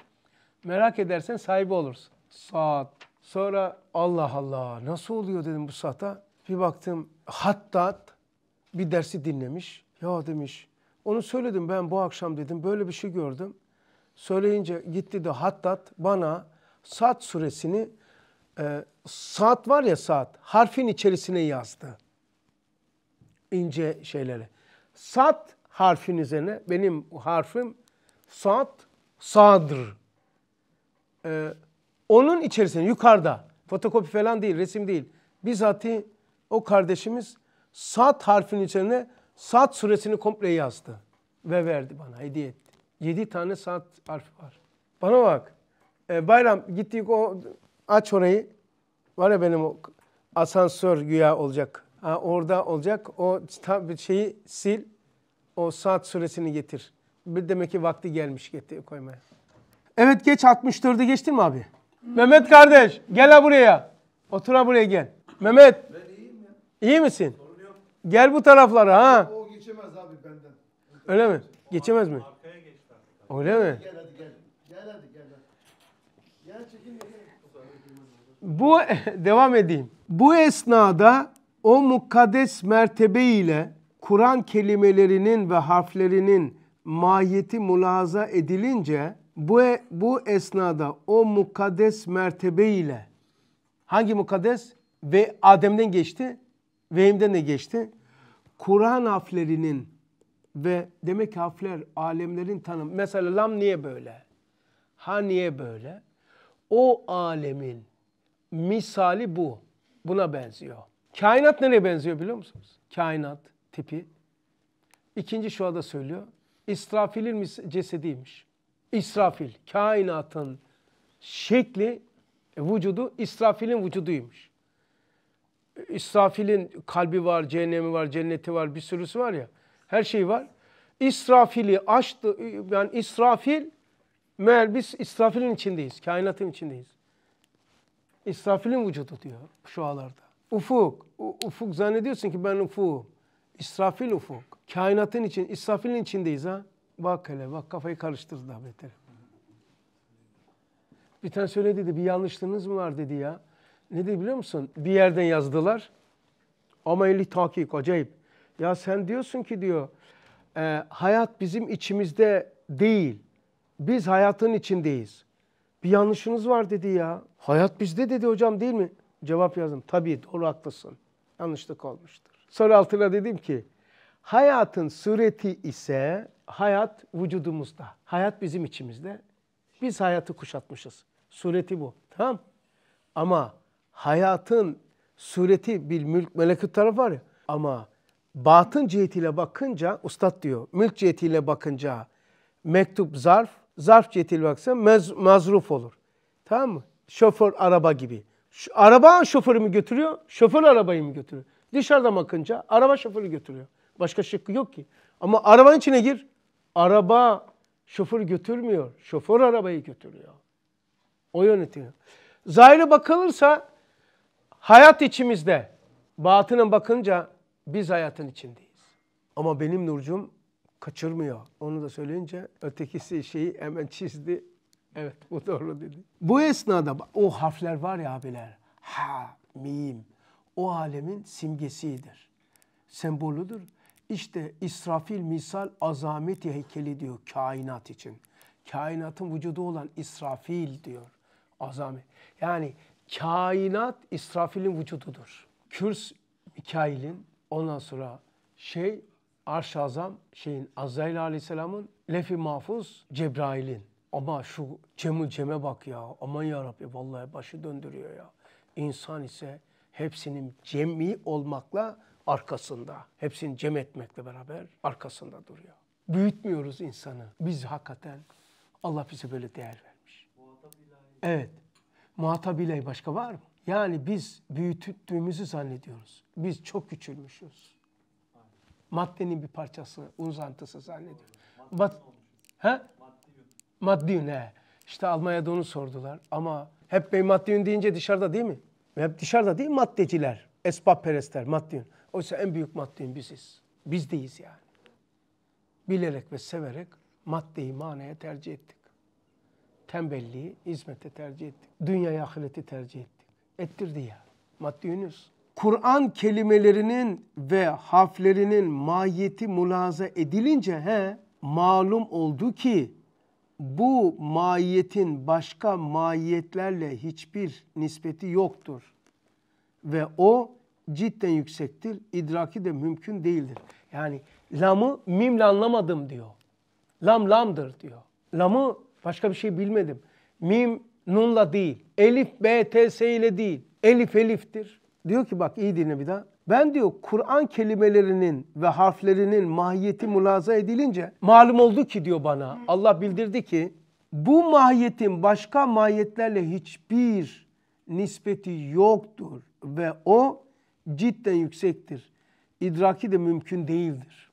merak edersen sahibi olursun. Saat. Sonra Allah Allah nasıl oluyor dedim bu saata. Bir baktım hattat bir dersi dinlemiş. Ya demiş onu söyledim ben bu akşam dedim böyle bir şey gördüm. Söyleyince gitti de Hattat bana Saat suresini e, saat var ya saat harfin içerisine yazdı. İnce şeyleri. Saat harfin üzerine benim harfim saat sağdır. E, onun içerisine yukarıda fotokopi falan değil resim değil. bizati o kardeşimiz saat harfin içerine Saat suresini komple yazdı ve verdi bana hediye etti. Yedi tane saat harfi var. Bana bak. E, bayram gittik o aç orayı. Var ya benim o asansör güya olacak. Ha, orada olacak. O tabi şeyi sil. O saat süresini getir. Bir demek ki vakti gelmiş getir koymaya. Evet geç 64'ü geçtin mi abi? Mehmet kardeş gel ha buraya. Otur ha buraya gel. Mehmet. Ben iyiyim ya. İyi misin? Gel bu taraflara ha. O geçemez abi benden. Öyle mi? Geçemez mi? Arkaya geçti. Öyle mi? Gel hadi gel. Gel hadi gel. Gel çekin. Bu devam edeyim. Bu esnada o mukaddes mertebe ile Kur'an kelimelerinin ve harflerinin mahiyeti mülaza edilince bu e, bu esnada o mukaddes mertebe ile hangi mukaddes ve Adem'den geçti? Vehim'de ne geçti? Kur'an harflerinin ve demek ki harfler alemlerin tanım. Mesela lam niye böyle? Ha niye böyle? O alemin misali bu. Buna benziyor. Kainat nereye benziyor biliyor musunuz? Kainat tipi. İkinci şu anda söylüyor. İsrafil'in cesediymiş. İsrafil, kainatın şekli, e, vücudu İsrafil'in vücuduymuş. İsrafil'in kalbi var, cehennemi var, cenneti var, bir sürüsü var ya. Her şey var. İsrafil'i açtı. Yani İsrafil meğer biz İsrafil'in içindeyiz. Kainatın içindeyiz. İsrafil'in vücudu diyor şu alarda. Ufuk. Ufuk zannediyorsun ki ben ufuğum. İsrafil ufuk. Kainatın için, İsrafil'in içindeyiz ha. Bak hele bak kafayı karıştırdı daha beter. Bir tane söyledi dedi bir yanlışlığınız mı var dedi ya. Ne diyor biliyor musun? Bir yerden yazdılar. Ama eli takik acayip. Ya sen diyorsun ki diyor e, hayat bizim içimizde değil. Biz hayatın içindeyiz. Bir yanlışınız var dedi ya. Hayat bizde dedi hocam değil mi? Cevap yazdım. Tabii doğru haklısın. Yanlışlık olmuştur. Sonra altına dedim ki hayatın sureti ise hayat vücudumuzda. Hayat bizim içimizde. Biz hayatı kuşatmışız. Sureti bu. Tamam. Ama hayatın sureti bir mülk melekut tarafı var ya. Ama batın cihetiyle bakınca, ustad diyor, mülk cihetiyle bakınca mektup zarf, zarf cihetiyle baksa mez, mazruf olur. Tamam mı? Şoför araba gibi. Şu, araba şoförü mü götürüyor, şoför arabayı mı götürüyor? Dışarıda bakınca araba şoförü götürüyor. Başka şıkkı yok ki. Ama arabanın içine gir, araba şoför götürmüyor. Şoför arabayı götürüyor. O yönetiyor. Zahire bakılırsa Hayat içimizde. Batının bakınca biz hayatın içindeyiz. Ama benim Nurcum kaçırmıyor. Onu da söyleyince ötekisi şeyi hemen çizdi. Evet bu doğru dedi. Bu esnada o harfler var ya abiler. Ha, mim. O alemin simgesidir. semboludur. İşte İsrafil misal azamet heykeli diyor kainat için. Kainatın vücudu olan İsrafil diyor. Azamet. Yani kainat İsrafil'in vücududur. Kürs Mikail'in ondan sonra şey Arş-ı Azam şeyin Azrail Aleyhisselam'ın Lefi Mahfuz Cebrail'in. Ama şu Cem'ül Cem'e bak ya. Aman ya Rabbi vallahi başı döndürüyor ya. İnsan ise hepsinin cemi olmakla arkasında. Hepsini cem etmekle beraber arkasında duruyor. Büyütmüyoruz insanı. Biz hakikaten Allah bize böyle değer vermiş. Evet muhatabiyle başka var mı? Yani biz büyüttüğümüzü zannediyoruz. Biz çok küçülmüşüz. Maddenin bir parçası, uzantısı zannediyoruz. Bat ha? Maddi ne? İşte Almanya'da onu sordular. Ama hep bey maddiyün deyince dışarıda değil mi? Hep dışarıda değil maddeciler, esbab perestler, maddiyün. Oysa en büyük maddiyün biziz. Biz değiliz yani. Bilerek ve severek maddeyi manaya tercih ettik tembelliği hizmete tercih ettik. dünyaya ahireti tercih ettik. Ettirdi ya. Maddi Yunus. Kur'an kelimelerinin ve harflerinin mahiyeti mulaza edilince he malum oldu ki bu mahiyetin başka mahiyetlerle hiçbir nispeti yoktur. Ve o cidden yüksektir. İdraki de mümkün değildir. Yani lamı mimle anlamadım diyor. Lam lamdır diyor. Lamı Başka bir şey bilmedim. Mim nunla değil. Elif B T S ile değil. Elif eliftir. Diyor ki bak iyi dinle bir daha. Ben diyor Kur'an kelimelerinin ve harflerinin mahiyeti mülaza edilince malum oldu ki diyor bana Allah bildirdi ki bu mahiyetin başka mahiyetlerle hiçbir nispeti yoktur ve o cidden yüksektir. İdraki de mümkün değildir.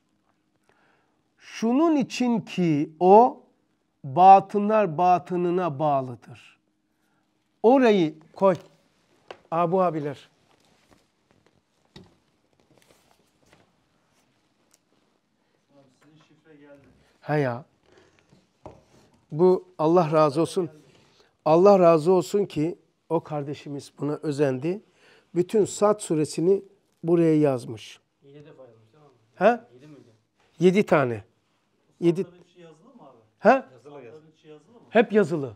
Şunun için ki o batınlar batınına bağlıdır. Orayı koy. Abu abiler. He ya. Bu Allah razı olsun. Allah razı olsun ki o kardeşimiz buna özendi. Bütün Sad suresini buraya yazmış. Yedi de paylaşmış tamam mı? He? Yedi miydi? Yedi tane. Yedi. Hepsi şey yazılı mı abi? He? Hep yazılı.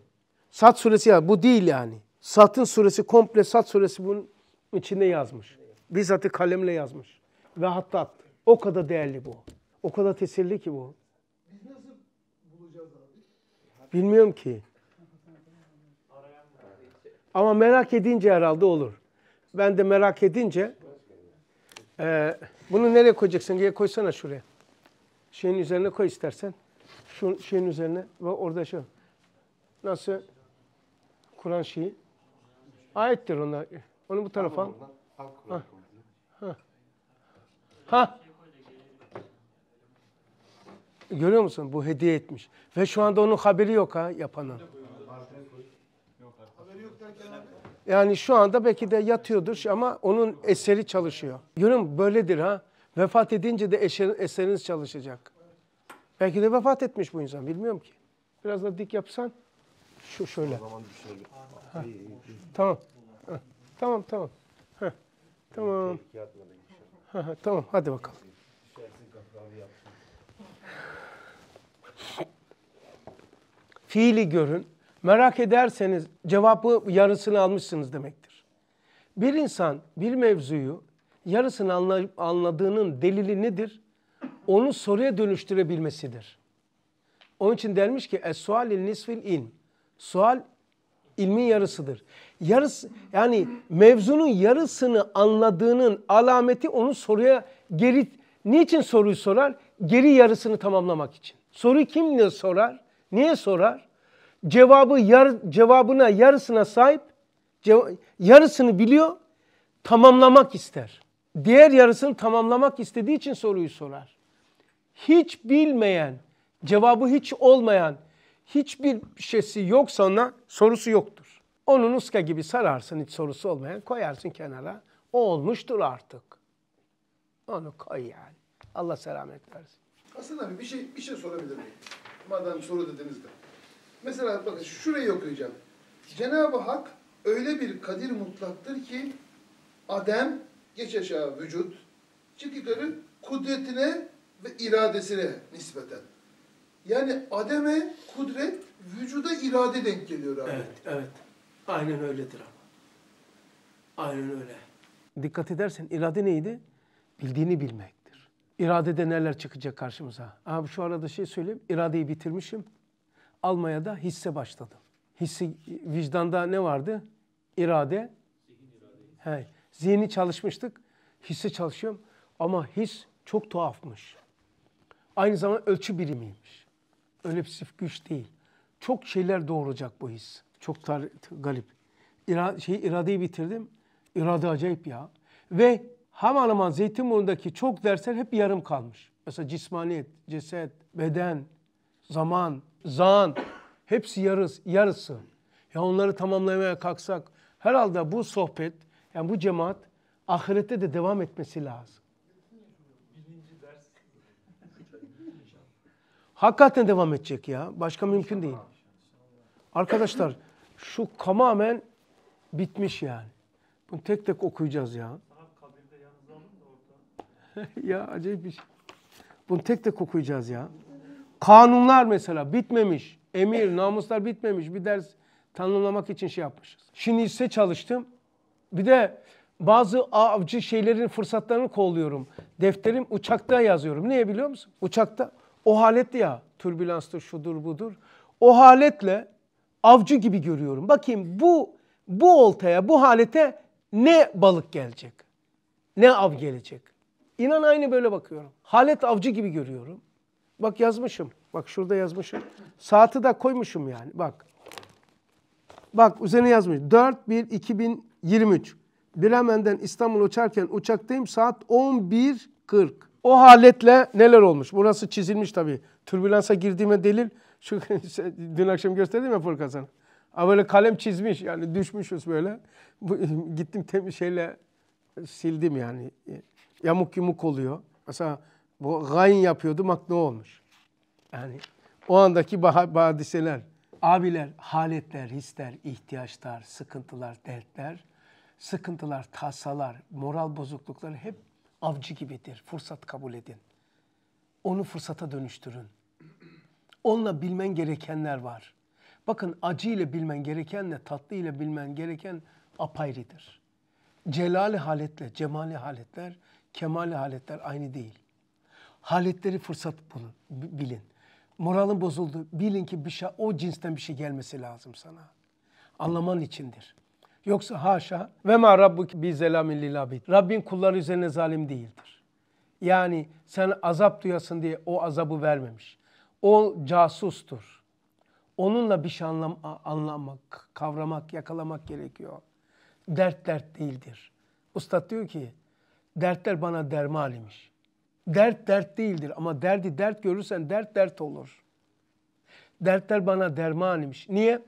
Sat suresi ya bu değil yani. Sat'ın suresi komple Sat suresi bunun içinde yazmış. Bizzat kalemle yazmış. Ve hatta o kadar değerli bu. O kadar tesirli ki bu. nasıl bulacağız Bilmiyorum ki. Ama merak edince herhalde olur. Ben de merak edince e, bunu nereye koyacaksın diye koysana şuraya. Şeyin üzerine koy istersen. Şu şeyin üzerine ve orada şu. Nasıl? Kur'an şeyi. Ayettir onlar. Onu bu tarafa al. Ha. Ha. ha. Görüyor musun? Bu hediye etmiş. Ve şu anda onun haberi yok ha yapanın. Yani şu anda belki de yatıyordur şey ama onun eseri çalışıyor. Görüyor musun? Böyledir ha. Vefat edince de eseriniz çalışacak. Belki de vefat etmiş bu insan. Bilmiyorum ki. Biraz da dik yapsan. Şu şöyle. O zaman düşünelim. Ha. Tamam. Ha. Tamam tamam. Ha. Tamam. Ha, tamam hadi bakalım. Fiili görün. Merak ederseniz cevabı yarısını almışsınız demektir. Bir insan bir mevzuyu yarısını anladığının delili nedir? Onu soruya dönüştürebilmesidir. Onun için dermiş ki es-sualil nisfil ilm. Sual ilmin yarısıdır. Yarısı yani mevzunun yarısını anladığının alameti onu soruya geri niçin soruyu sorar? Geri yarısını tamamlamak için. Soruyu kimle sorar? Niye sorar? Cevabı yar, cevabına yarısına sahip, cev- yarısını biliyor, tamamlamak ister. Diğer yarısını tamamlamak istediği için soruyu sorar. Hiç bilmeyen, cevabı hiç olmayan hiçbir şeysi yoksa ona sorusu yoktur. Onu nuska gibi sararsın hiç sorusu olmayan koyarsın kenara. O olmuştur artık. Onu koy yani. Allah selamet versin. Aslında abi bir şey bir şey sorabilir miyim? Madem soru dediniz de. Mesela bakın şurayı okuyacağım. Cenab-ı Hak öyle bir kadir mutlaktır ki Adem geç aşağı vücut çık yukarı kudretine ve iradesine nispeten yani ademe kudret, vücuda irade denk geliyor abi. Evet, evet. Aynen öyledir ama. Aynen öyle. Dikkat edersen irade neydi? Bildiğini bilmektir. İradede neler çıkacak karşımıza? Abi şu arada şey söyleyeyim, iradeyi bitirmişim. Almaya da hisse başladım. Hissi, vicdanda ne vardı? İrade. Zihin He, zihni çalışmıştık, hisse çalışıyorum. Ama his çok tuhafmış. Aynı zamanda ölçü birimiymiş. Öyle ölepsif güç değil. Çok şeyler doğuracak bu his. Çok tar galip. İra şey, iradeyi bitirdim. İrade acayip ya. Ve hemen hemen Zeytinburnu'ndaki çok dersler hep yarım kalmış. Mesela cismaniyet, ceset, beden, zaman, zan hepsi yarısı. yarısı. Ya onları tamamlamaya kalksak herhalde bu sohbet yani bu cemaat ahirette de devam etmesi lazım. Hakikaten devam edecek ya. Başka mümkün değil. Arkadaşlar şu kamamen bitmiş yani. Bunu tek tek okuyacağız ya. ya acayip bir şey. Bunu tek tek okuyacağız ya. Kanunlar mesela bitmemiş. Emir, namuslar bitmemiş. Bir ders tanımlamak için şey yapmışız. Şimdi ise çalıştım. Bir de bazı avcı şeylerin fırsatlarını kolluyorum. Defterim uçakta yazıyorum. Niye biliyor musun? Uçakta o halet ya türbülanstır şudur budur. O haletle avcı gibi görüyorum. Bakayım bu bu oltaya bu halete ne balık gelecek? Ne av gelecek? İnan aynı böyle bakıyorum. Halet avcı gibi görüyorum. Bak yazmışım. Bak şurada yazmışım. Saati de koymuşum yani. Bak. Bak üzerine yazmış. 4-1-2023. Bremen'den İstanbul uçarken uçaktayım. Saat 11.40. O haletle neler olmuş? Burası çizilmiş tabii. Türbülansa girdiğime delil. Şu şey, dün akşam gösterdim ya Furkan Ama böyle kalem çizmiş yani düşmüşüz böyle. Bu, gittim temiz şeyle sildim yani. Yamuk yumuk oluyor. Mesela bu gayn yapıyordu bak ne olmuş. Yani o andaki badiseler, abiler, haletler, hisler, ihtiyaçlar, sıkıntılar, dertler, sıkıntılar, tasalar, moral bozuklukları hep avcı gibidir. Fırsat kabul edin. Onu fırsata dönüştürün. Onunla bilmen gerekenler var. Bakın acı ile bilmen gerekenle tatlı ile bilmen gereken apayrıdır. Celali haletle, cemali haletler, kemali haletler aynı değil. Haletleri fırsat bulun, bilin. Moralın bozuldu. Bilin ki bir şey, o cinsten bir şey gelmesi lazım sana. Anlaman içindir. Yoksa haşa ve ma rabbuki bi zelamin lil abid. Rabbin kulları üzerine zalim değildir. Yani sen azap duyasın diye o azabı vermemiş. O casustur. Onunla bir şey anlam anlamak, kavramak, yakalamak gerekiyor. Dert dert değildir. Ustad diyor ki dertler bana derman imiş. Dert dert değildir ama derdi dert görürsen dert dert olur. Dertler bana derman imiş. Niye?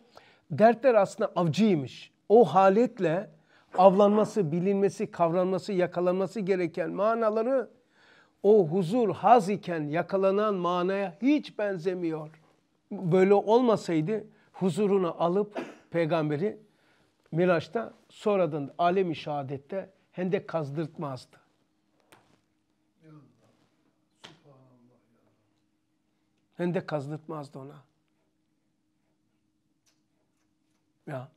Dertler aslında avcıymış o haletle avlanması, bilinmesi, kavranması, yakalanması gereken manaları o huzur, haz iken yakalanan manaya hiç benzemiyor. Böyle olmasaydı huzurunu alıp peygamberi Miraç'ta sonradan alemi şehadette hendek kazdırtmazdı. Hendek kazdırtmazdı ona. Ya.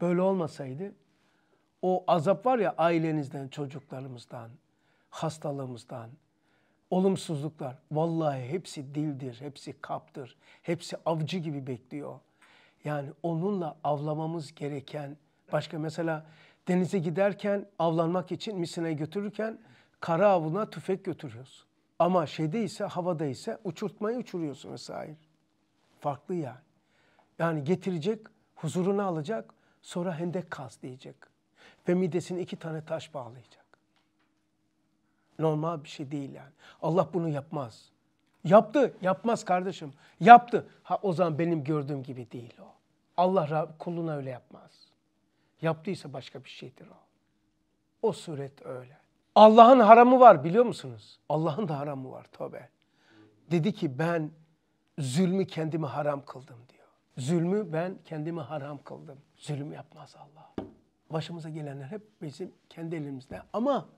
Böyle olmasaydı o azap var ya ailenizden, çocuklarımızdan, hastalığımızdan, olumsuzluklar. Vallahi hepsi dildir, hepsi kaptır, hepsi avcı gibi bekliyor. Yani onunla avlamamız gereken başka mesela denize giderken avlanmak için misine götürürken kara avına tüfek götürüyorsun. Ama şeyde ise havada ise uçurtmayı uçuruyorsun vesaire. Farklı yani. Yani getirecek, huzurunu alacak Sonra hendek kaz diyecek. Ve midesine iki tane taş bağlayacak. Normal bir şey değil yani. Allah bunu yapmaz. Yaptı, yapmaz kardeşim. Yaptı. Ha o zaman benim gördüğüm gibi değil o. Allah kuluna öyle yapmaz. Yaptıysa başka bir şeydir o. O suret öyle. Allah'ın haramı var biliyor musunuz? Allah'ın da haramı var tövbe. Dedi ki ben zulmü kendime haram kıldım diyor. Zulmü ben kendime haram kıldım. Zulüm yapmaz Allah. Başımıza gelenler hep bizim kendi elimizde ama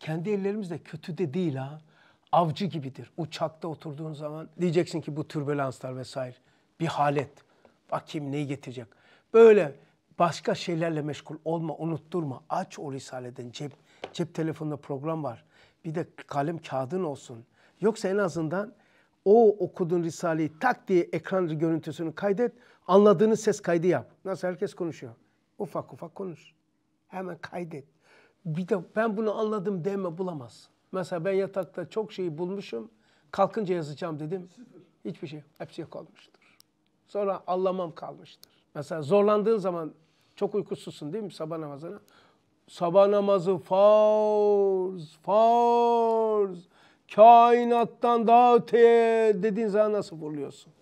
kendi ellerimizde kötü de değil ha. Avcı gibidir. Uçakta oturduğun zaman diyeceksin ki bu türbülanslar vesaire bir halet. Bakayım neyi getirecek. Böyle başka şeylerle meşgul olma, unutturma. Aç o risaleden cep, cep telefonunda program var. Bir de kalem kağıdın olsun. Yoksa en azından o okuduğun risaleyi tak diye ekran görüntüsünü kaydet. Anladığını ses kaydı yap. Nasıl herkes konuşuyor. Ufak ufak konuş. Hemen kaydet. Bir de ben bunu anladım deme bulamaz. Mesela ben yatakta çok şeyi bulmuşum. Kalkınca yazacağım dedim. Hiçbir şey. Hepsi yok olmuştur. Sonra anlamam kalmıştır. Mesela zorlandığın zaman çok uykusuzsun değil mi sabah namazına? Sabah namazı farz, farz, kainattan daha öteye dediğin zaman nasıl buluyorsun?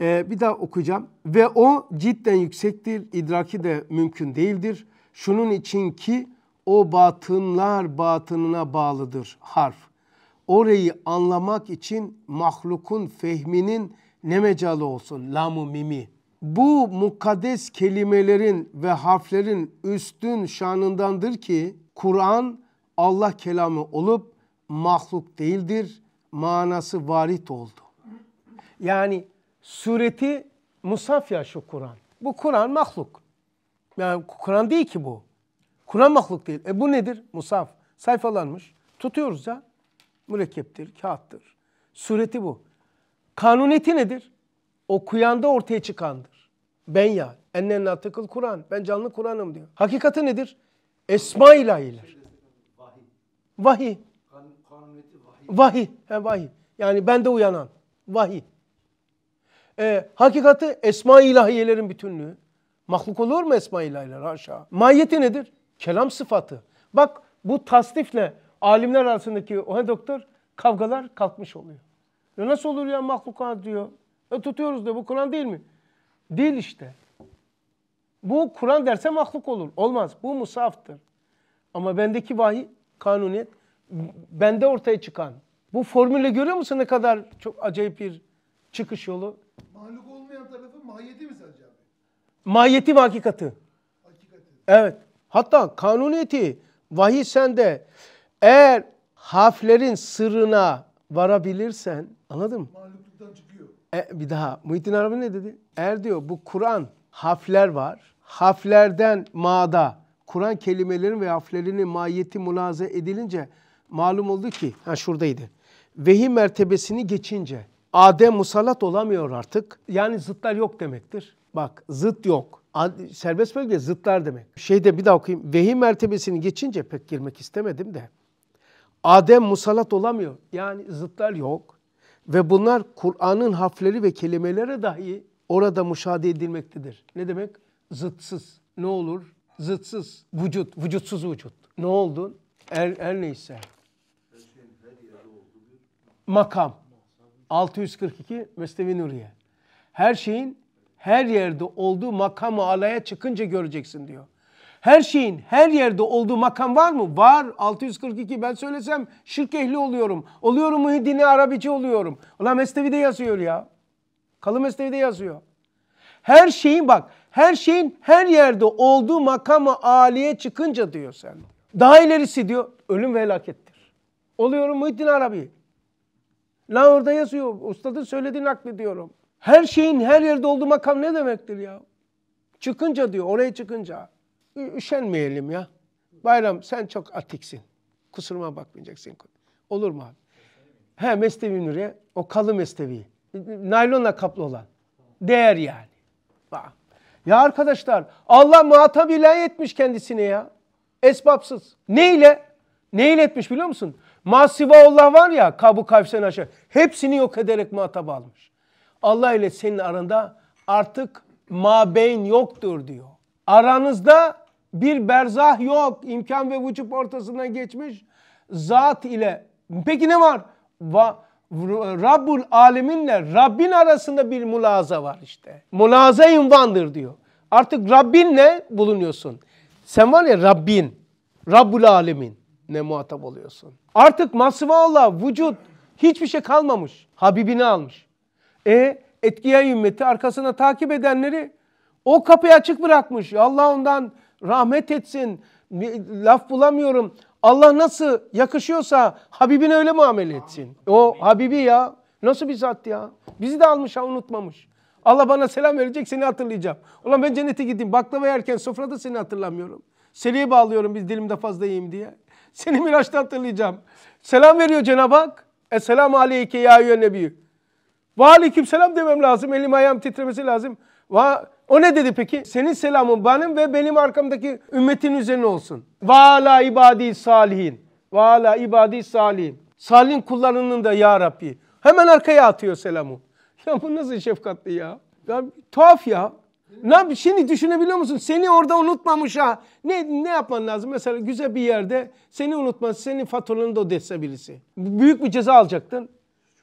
Ee, bir daha okuyacağım. Ve o cidden yüksektir, idraki de mümkün değildir. Şunun için ki o batınlar batınına bağlıdır harf. Orayı anlamak için mahlukun fehminin ne mecalı olsun lamu mimi. Bu mukaddes kelimelerin ve harflerin üstün şanındandır ki Kur'an Allah kelamı olup mahluk değildir manası varit oldu. Yani sureti musaf ya şu Kur'an. Bu Kur'an mahluk. Yani Kur'an değil ki bu. Kur'an mahluk değil. E bu nedir? Musaf. Sayfalanmış. Tutuyoruz ya. Mürekkeptir, kağıttır. Sureti bu. Kanuneti nedir? Okuyanda ortaya çıkandır. Ben ya. Ennen takıl Kur'an. Ben canlı Kur'an'ım diyor. Hakikati nedir? Esma ilahiler. Vahiy. Vahiy. Vahiy. He, vahiy. Yani bende uyanan. Vahiy e, hakikati esma ilahiyelerin bütünlüğü. Mahluk olur mu esma ilahiyeler? aşağı? Mahiyeti nedir? Kelam sıfatı. Bak bu tasdifle alimler arasındaki o he doktor kavgalar kalkmış oluyor. Ya nasıl olur ya mahlukat diyor. E tutuyoruz diyor bu Kur'an değil mi? Değil işte. Bu Kur'an derse mahluk olur. Olmaz. Bu musaftır. Ama bendeki vahiy kanuniyet bende ortaya çıkan. Bu formülle görüyor musun ne kadar çok acayip bir çıkış yolu? Mahluk olmayan tarafın mahiyeti mi sadece abi? Mahiyeti ve hakikati. Hakikati. Evet. Hatta kanuniyeti vahiy sende. Eğer harflerin sırrına varabilirsen anladın mı? Mahluktan çıkıyor. E, bir daha Muhittin Arabi ne dedi? Eğer diyor bu Kur'an harfler var. Harflerden mada Kur'an kelimelerin ve harflerinin mahiyeti mülaze edilince malum oldu ki ha şuradaydı. Vehim mertebesini geçince Adem musallat olamıyor artık. Yani zıtlar yok demektir. Bak zıt yok. Serbest bölge zıtlar demek. Şeyde bir daha okuyayım. Vehim mertebesini geçince pek girmek istemedim de. Adem musallat olamıyor. Yani zıtlar yok. Ve bunlar Kur'an'ın harfleri ve kelimeleri dahi orada müşahede edilmektedir. Ne demek? Zıtsız. Ne olur? Zıtsız. Vücut. Vücutsuz vücut. Ne oldu? Er, er neyse. Makam. 642 Mesnevi Nuriye. Her şeyin her yerde olduğu makamı alaya çıkınca göreceksin diyor. Her şeyin her yerde olduğu makam var mı? Var. 642 ben söylesem şirk ehli oluyorum. Oluyorum mu arabici oluyorum. Ulan Mesnevi'de yazıyor ya. Kalı Mesnevi'de yazıyor. Her şeyin bak her şeyin her yerde olduğu makamı aliye çıkınca diyor sen. Daha ilerisi diyor ölüm ve helakettir. Oluyorum Muhiddin Arabi. Lahır'da yazıyor. Ustadın söylediğini naklediyorum. Her şeyin her yerde olduğu makam ne demektir ya? Çıkınca diyor, oraya çıkınca. Üşenmeyelim ya. Bayram sen çok atiksin. Kusuruma bakmayacaksın. Olur mu abi? He Mesnevi Nuriye. O kalı mestevi. Naylonla kaplı olan. Değer yani. Bak. Ya arkadaşlar Allah muhatap ilah etmiş kendisine ya. Esbapsız. Ne ile? Ne ile etmiş biliyor musun? Allah var ya kabu kavşen aşağı. Hepsini yok ederek muhatap almış. Allah ile senin aranda artık mabeyn yoktur diyor. Aranızda bir berzah yok. İmkan ve vücub ortasından geçmiş zat ile. Peki ne var? Va Rabbul aleminle Rabbin arasında bir mulaza var işte. Mulaza invandır diyor. Artık Rabbinle bulunuyorsun. Sen var ya Rabbin, Rabbul alemin ne muhatap oluyorsun. Artık masvallah vücut hiçbir şey kalmamış. Habibini almış. E etkiyen ümmeti arkasına takip edenleri o kapıyı açık bırakmış. Allah ondan rahmet etsin. Laf bulamıyorum. Allah nasıl yakışıyorsa Habibine öyle muamele etsin. O Habibi ya. Nasıl bir zat ya? Bizi de almış ha unutmamış. Allah bana selam verecek seni hatırlayacağım. Ulan ben cennete gideyim baklava yerken sofrada seni hatırlamıyorum. Seriye bağlıyorum biz dilimde fazla yiyeyim diye. Seni Miraç'ta hatırlayacağım. Selam veriyor Cenab-ı Hak. Esselamu aleyke ya eyyühen nebiyyü. Ve aleyküm selam demem lazım. Elim ayağım titremesi lazım. Va o ne dedi peki? Senin selamın benim ve benim arkamdaki ümmetin üzerine olsun. Ve ala ibadi salihin. Ve ala ibadi salihin. Salih kullarının da ya Rabbi. Hemen arkaya atıyor selamı. Ya bu nasıl şefkatli ya? Ya tuhaf ya. Ne şimdi düşünebiliyor musun? Seni orada unutmamış ha. Ne ne yapman lazım? Mesela güzel bir yerde seni unutmaz. Senin faturanı da ödetse birisi. Büyük bir ceza alacaktın.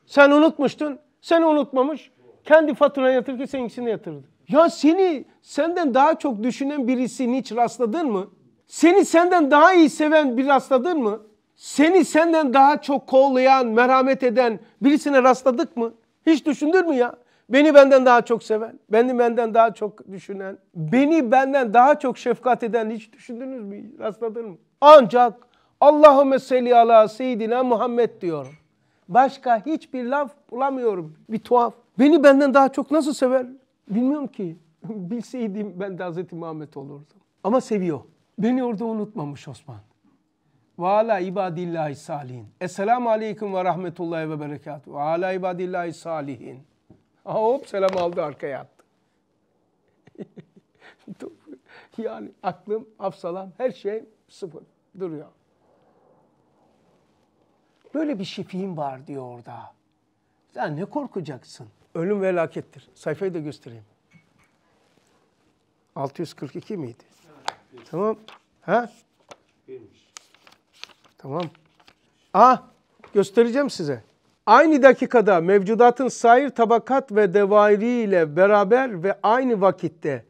Sen unutmuştun. Seni unutmamış. Kendi faturanı yatırırken seninkisini yatırdı. Ya seni senden daha çok düşünen birisini hiç rastladın mı? Seni senden daha iyi seven bir rastladın mı? Seni senden daha çok kollayan, merhamet eden birisine rastladık mı? Hiç düşündün mü ya? Beni benden daha çok seven, beni benden daha çok düşünen, beni benden daha çok şefkat eden hiç düşündünüz mü? Rastladın mı? Ancak Allahümme selli ala seyyidina Muhammed diyorum. Başka hiçbir laf bulamıyorum. Bir tuhaf. Beni benden daha çok nasıl sever? Bilmiyorum ki. Bilseydim ben de Hazreti Muhammed olurdum. Ama seviyor. Beni orada unutmamış Osman. Ve ala ibadillahi salihin. Esselamu aleyküm ve rahmetullahi ve berekatuhu. Ve ala ibadillahi salihin. Aha hop selam aldı arkaya attı. yani aklım, hafsalam her şey sıfır duruyor. Böyle bir şefiğim var diyor orada. Sen ne korkacaksın? Ölüm velakettir. Sayfayı da göstereyim. 642 miydi? Evet, tamam. Ha? Birmiş. Tamam. Ah, göstereceğim size. Aynı dakikada mevcudatın sair tabakat ve devairi ile beraber ve aynı vakitte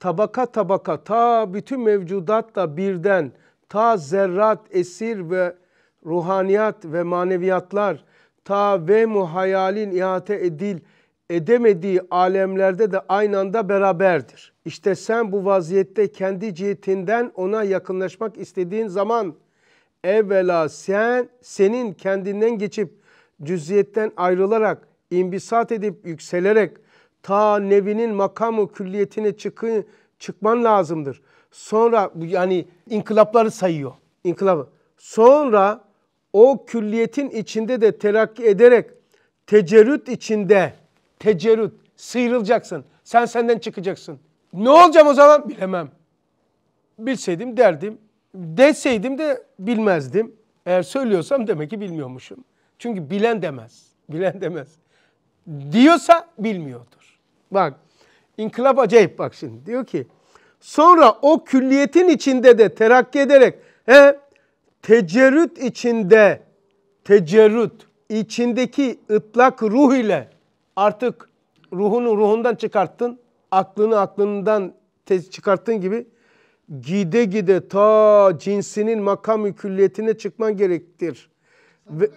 tabaka tabaka ta bütün mevcudatla birden ta zerrat, esir ve ruhaniyat ve maneviyatlar ta ve muhayalin ihate edil edemediği alemlerde de aynı anda beraberdir. İşte sen bu vaziyette kendi cihetinden ona yakınlaşmak istediğin zaman evvela sen senin kendinden geçip cüziyetten ayrılarak, imbisat edip yükselerek ta nevinin makamı külliyetine çıkı, çıkman lazımdır. Sonra yani inkılapları sayıyor. İnkılabı. Sonra o külliyetin içinde de terakki ederek tecerüt içinde tecerüt sıyrılacaksın. Sen senden çıkacaksın. Ne olacağım o zaman bilemem. Bilseydim derdim. Deseydim de bilmezdim. Eğer söylüyorsam demek ki bilmiyormuşum. Çünkü bilen demez. Bilen demez. Diyorsa bilmiyordur. Bak inkılap acayip bak şimdi. Diyor ki sonra o külliyetin içinde de terakki ederek he, tecerrüt içinde tecerrüt içindeki ıtlak ruh ile artık ruhunu ruhundan çıkarttın. Aklını aklından çıkarttığın gibi gide gide ta cinsinin makam külliyetine çıkman gerektir. Ve,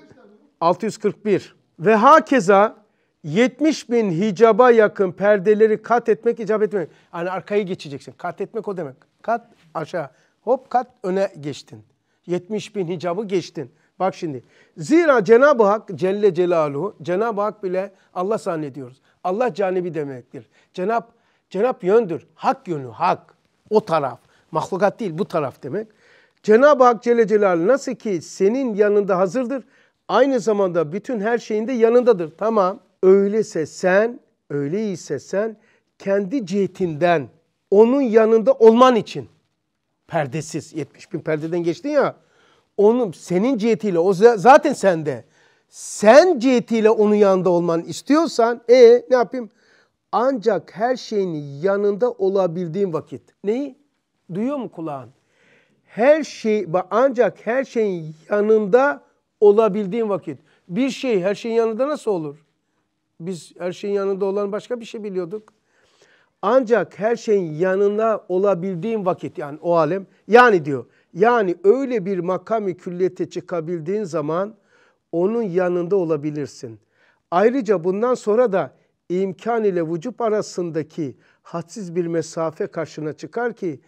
641 ve hakeza 70 bin hicaba yakın perdeleri kat etmek icap etmiyor. Hani arkaya geçeceksin. Kat etmek o demek. Kat aşağı. Hop kat öne geçtin. 70 bin hicabı geçtin. Bak şimdi. Zira Cenab-ı Hak Celle Celaluhu, Cenab-ı Hak bile Allah zannediyoruz. Allah canibi demektir. Cenab, Cenab yöndür. Hak yönü, hak. O taraf. Mahlukat değil, bu taraf demek. Cenab-ı Hak Celle Celaluhu nasıl ki senin yanında hazırdır, aynı zamanda bütün her şeyin de yanındadır. Tamam. Öyleyse sen, öyleyse sen kendi cihetinden onun yanında olman için perdesiz 70 bin perdeden geçtin ya onun senin cihetiyle o zaten sende. Sen cihetiyle onun yanında olman istiyorsan e ne yapayım? Ancak her şeyin yanında olabildiğin vakit. Neyi? Duyuyor mu kulağın? Her şey ancak her şeyin yanında olabildiğin vakit. Bir şey her şeyin yanında nasıl olur? Biz her şeyin yanında olan başka bir şey biliyorduk. Ancak her şeyin yanına olabildiğin vakit yani o alem yani diyor. Yani öyle bir makamı külliyete çıkabildiğin zaman onun yanında olabilirsin. Ayrıca bundan sonra da imkan ile vücup arasındaki hadsiz bir mesafe karşına çıkar ki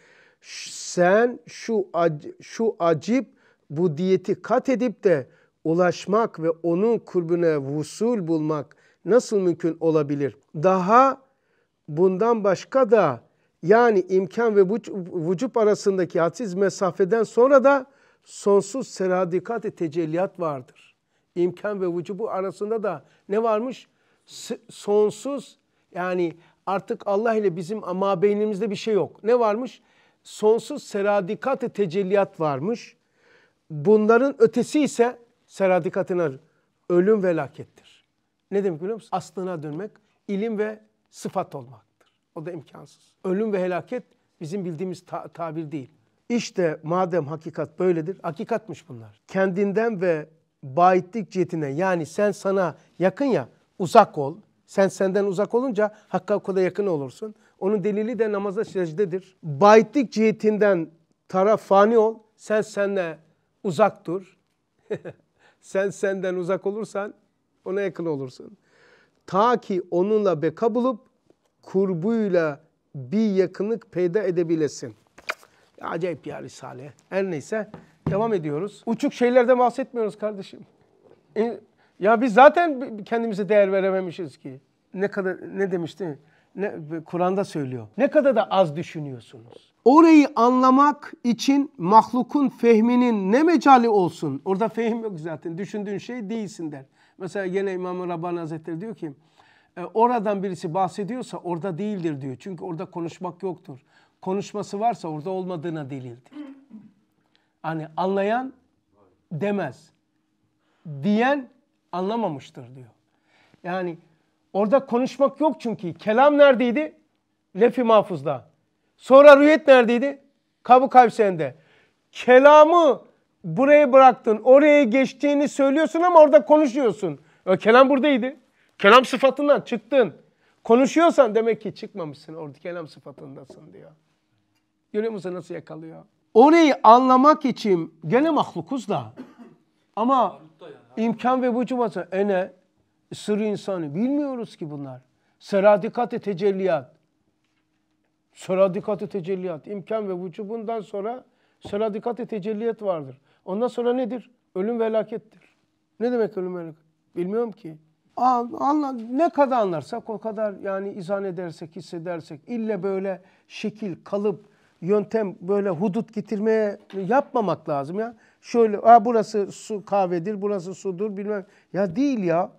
sen şu ac şu acip bu diyeti kat edip de ulaşmak ve onun kurbüne vusul bulmak nasıl mümkün olabilir? Daha bundan başka da yani imkan ve vücup arasındaki hadsiz mesafeden sonra da sonsuz seradikat-i tecelliyat vardır. İmkan ve vücubu arasında da ne varmış? sonsuz yani artık Allah ile bizim mabeynimizde bir şey yok. Ne varmış? Sonsuz seradikat-ı tecelliyat varmış. Bunların ötesi ise Sera dikkat ölüm velakettir. Ne demek biliyor musun? Aslına dönmek, ilim ve sıfat olmaktır. O da imkansız. Ölüm ve helaket bizim bildiğimiz ta- tabir değil. İşte madem hakikat böyledir, hakikatmiş bunlar. Kendinden ve baitlik cihetine yani sen sana yakın ya uzak ol. Sen senden uzak olunca Hakk'a o kadar yakın olursun. Onun delili de namaza secdedir. Baitlik cihetinden taraf fani ol. Sen senle uzak dur. Sen senden uzak olursan ona yakın olursun. Ta ki onunla beka bulup kurbuyla bir yakınlık peyda edebilesin. Acayip ya Risale. Her neyse devam ediyoruz. Uçuk şeylerde bahsetmiyoruz kardeşim. E, ya biz zaten kendimize değer verememişiz ki. Ne kadar ne demişti? Ne, Kur'an'da söylüyor. Ne kadar da az düşünüyorsunuz. Orayı anlamak için mahlukun fehminin ne mecali olsun? Orada fehim yok zaten. Düşündüğün şey değilsin der. Mesela gene İmam-ı Rabbani Hazretleri diyor ki e, oradan birisi bahsediyorsa orada değildir diyor. Çünkü orada konuşmak yoktur. Konuşması varsa orada olmadığına delildir. Hani anlayan demez. Diyen anlamamıştır diyor. Yani orada konuşmak yok çünkü. Kelam neredeydi? Lefi mahfuzda. Sonra rüyet neredeydi? Kabuk Kavsen'de. Kelamı buraya bıraktın, oraya geçtiğini söylüyorsun ama orada konuşuyorsun. E, kelam buradaydı. Kelam sıfatından çıktın. Konuşuyorsan demek ki çıkmamışsın orada kelam sıfatındasın diyor. Görüyor musun nasıl yakalıyor? Orayı anlamak için gene mahlukuz da ama imkan ve vücub ene sır insanı bilmiyoruz ki bunlar. Seradikati tecelliyat. Söradikat-ı tecelliyat. imkan ve vücubundan sonra söradikat-ı tecelliyat vardır. Ondan sonra nedir? Ölüm ve helakettir. Ne demek ölüm ve helaket? Bilmiyorum ki. Aa, anla, ne kadar anlarsak o kadar yani izan edersek, hissedersek ille böyle şekil, kalıp, yöntem böyle hudut getirmeye yapmamak lazım ya. Şöyle a burası su kahvedir, burası sudur bilmem. Ya değil ya.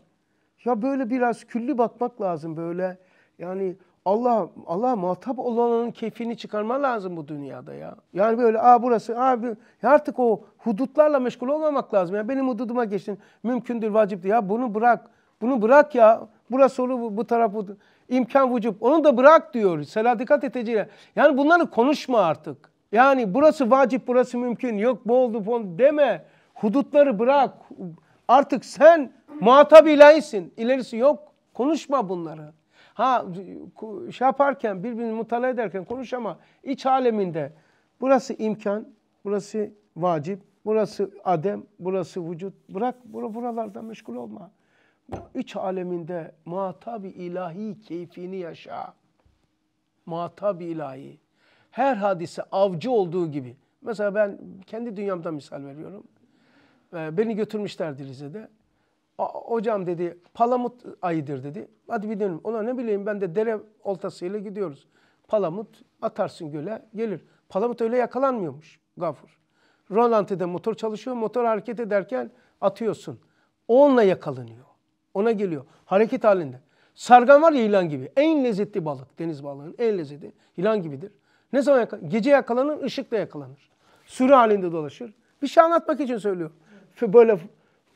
Ya böyle biraz küllü bakmak lazım böyle. Yani Allah Allah muhatap olanın keyfini çıkarma lazım bu dünyada ya. Yani böyle aa burası abi artık o hudutlarla meşgul olmamak lazım. Ya yani benim hududuma geçtin. Mümkündür, vaciptir. Ya bunu bırak. Bunu bırak ya. Burası olur, bu, taraf bu. İmkan vücut. Onu da bırak diyor. Sela dikkat eteceğine. Yani bunları konuşma artık. Yani burası vacip, burası mümkün. Yok bu oldu, bu oldu deme. Hudutları bırak. Artık sen muhatap ilahisin. İlerisi yok. Konuşma bunları. Ha şey yaparken birbirini mutala ederken konuş ama iç aleminde burası imkan, burası vacip, burası adem, burası vücut. Bırak buralarda meşgul olma. İç aleminde muhatabi ilahi keyfini yaşa. Muhatabi ilahi. Her hadise avcı olduğu gibi. Mesela ben kendi dünyamda misal veriyorum. Ee, beni götürmüşlerdi Rize'de hocam dedi palamut ayıdır dedi. Hadi bir dönüm. Ona ne bileyim ben de dere oltasıyla gidiyoruz. Palamut atarsın göle gelir. Palamut öyle yakalanmıyormuş Gafur. Rolantide motor çalışıyor. Motor hareket ederken atıyorsun. Onunla yakalanıyor. Ona geliyor. Hareket halinde. Sargan var ya yılan gibi. En lezzetli balık. Deniz balığının en lezzetli. Yılan gibidir. Ne zaman yakalanır? Gece yakalanır, ışıkla yakalanır. Sürü halinde dolaşır. Bir şey anlatmak için söylüyor. Böyle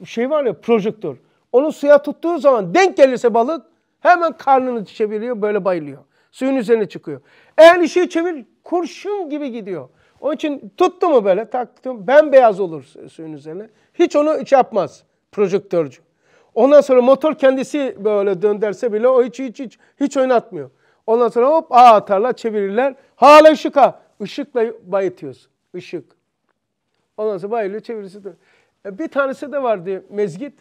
şey var ya projektör. Onu suya tuttuğu zaman denk gelirse balık hemen karnını çeviriyor böyle bayılıyor. Suyun üzerine çıkıyor. Eğer işi çevir kurşun gibi gidiyor. Onun için tuttu mu böyle taktım bembeyaz olur suyun üzerine. Hiç onu şey yapmaz projektörcü. Ondan sonra motor kendisi böyle dönderse bile o hiç hiç hiç, hiç oynatmıyor. Ondan sonra hop ağ atarlar çevirirler. Hala ışık ha. Işıkla bayıtıyorsun. Işık. Ondan sonra bayılıyor çevirisi dönüyor. E, bir tanesi de vardı mezgit.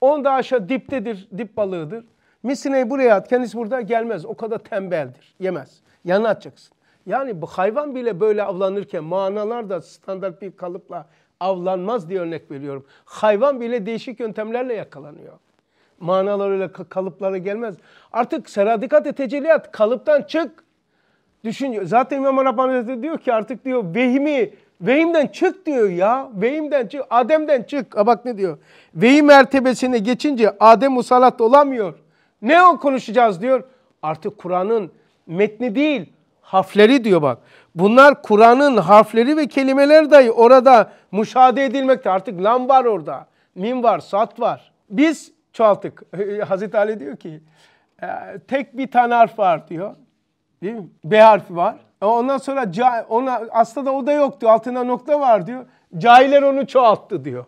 Onda aşağı diptedir, dip balığıdır. Misineyi buraya at, kendisi burada gelmez. O kadar tembeldir, yemez. Yanına atacaksın. Yani bu hayvan bile böyle avlanırken manalar da standart bir kalıpla avlanmaz diye örnek veriyorum. Hayvan bile değişik yöntemlerle yakalanıyor. Manalar öyle kalıplara gelmez. Artık seradikat tecelliyat kalıptan çık. Düşün. Zaten İmam Rabbani diyor ki artık diyor vehmi Vehimden çık diyor ya. Vehimden çık. Adem'den çık. A bak ne diyor. Vehim mertebesine geçince Adem musallat olamıyor. Ne o konuşacağız diyor. Artık Kur'an'ın metni değil harfleri diyor bak. Bunlar Kur'an'ın harfleri ve kelimeler dahi orada müşahede edilmekte. Artık lam var orada. Mim var, sat var. Biz çoğalttık. Hazreti Ali diyor ki ee, tek bir tane harf var diyor. Değil mi? B harfi var. E ondan sonra ona aslında o da yoktu. diyor. Altında nokta var diyor. Cahiller onu çoğalttı diyor.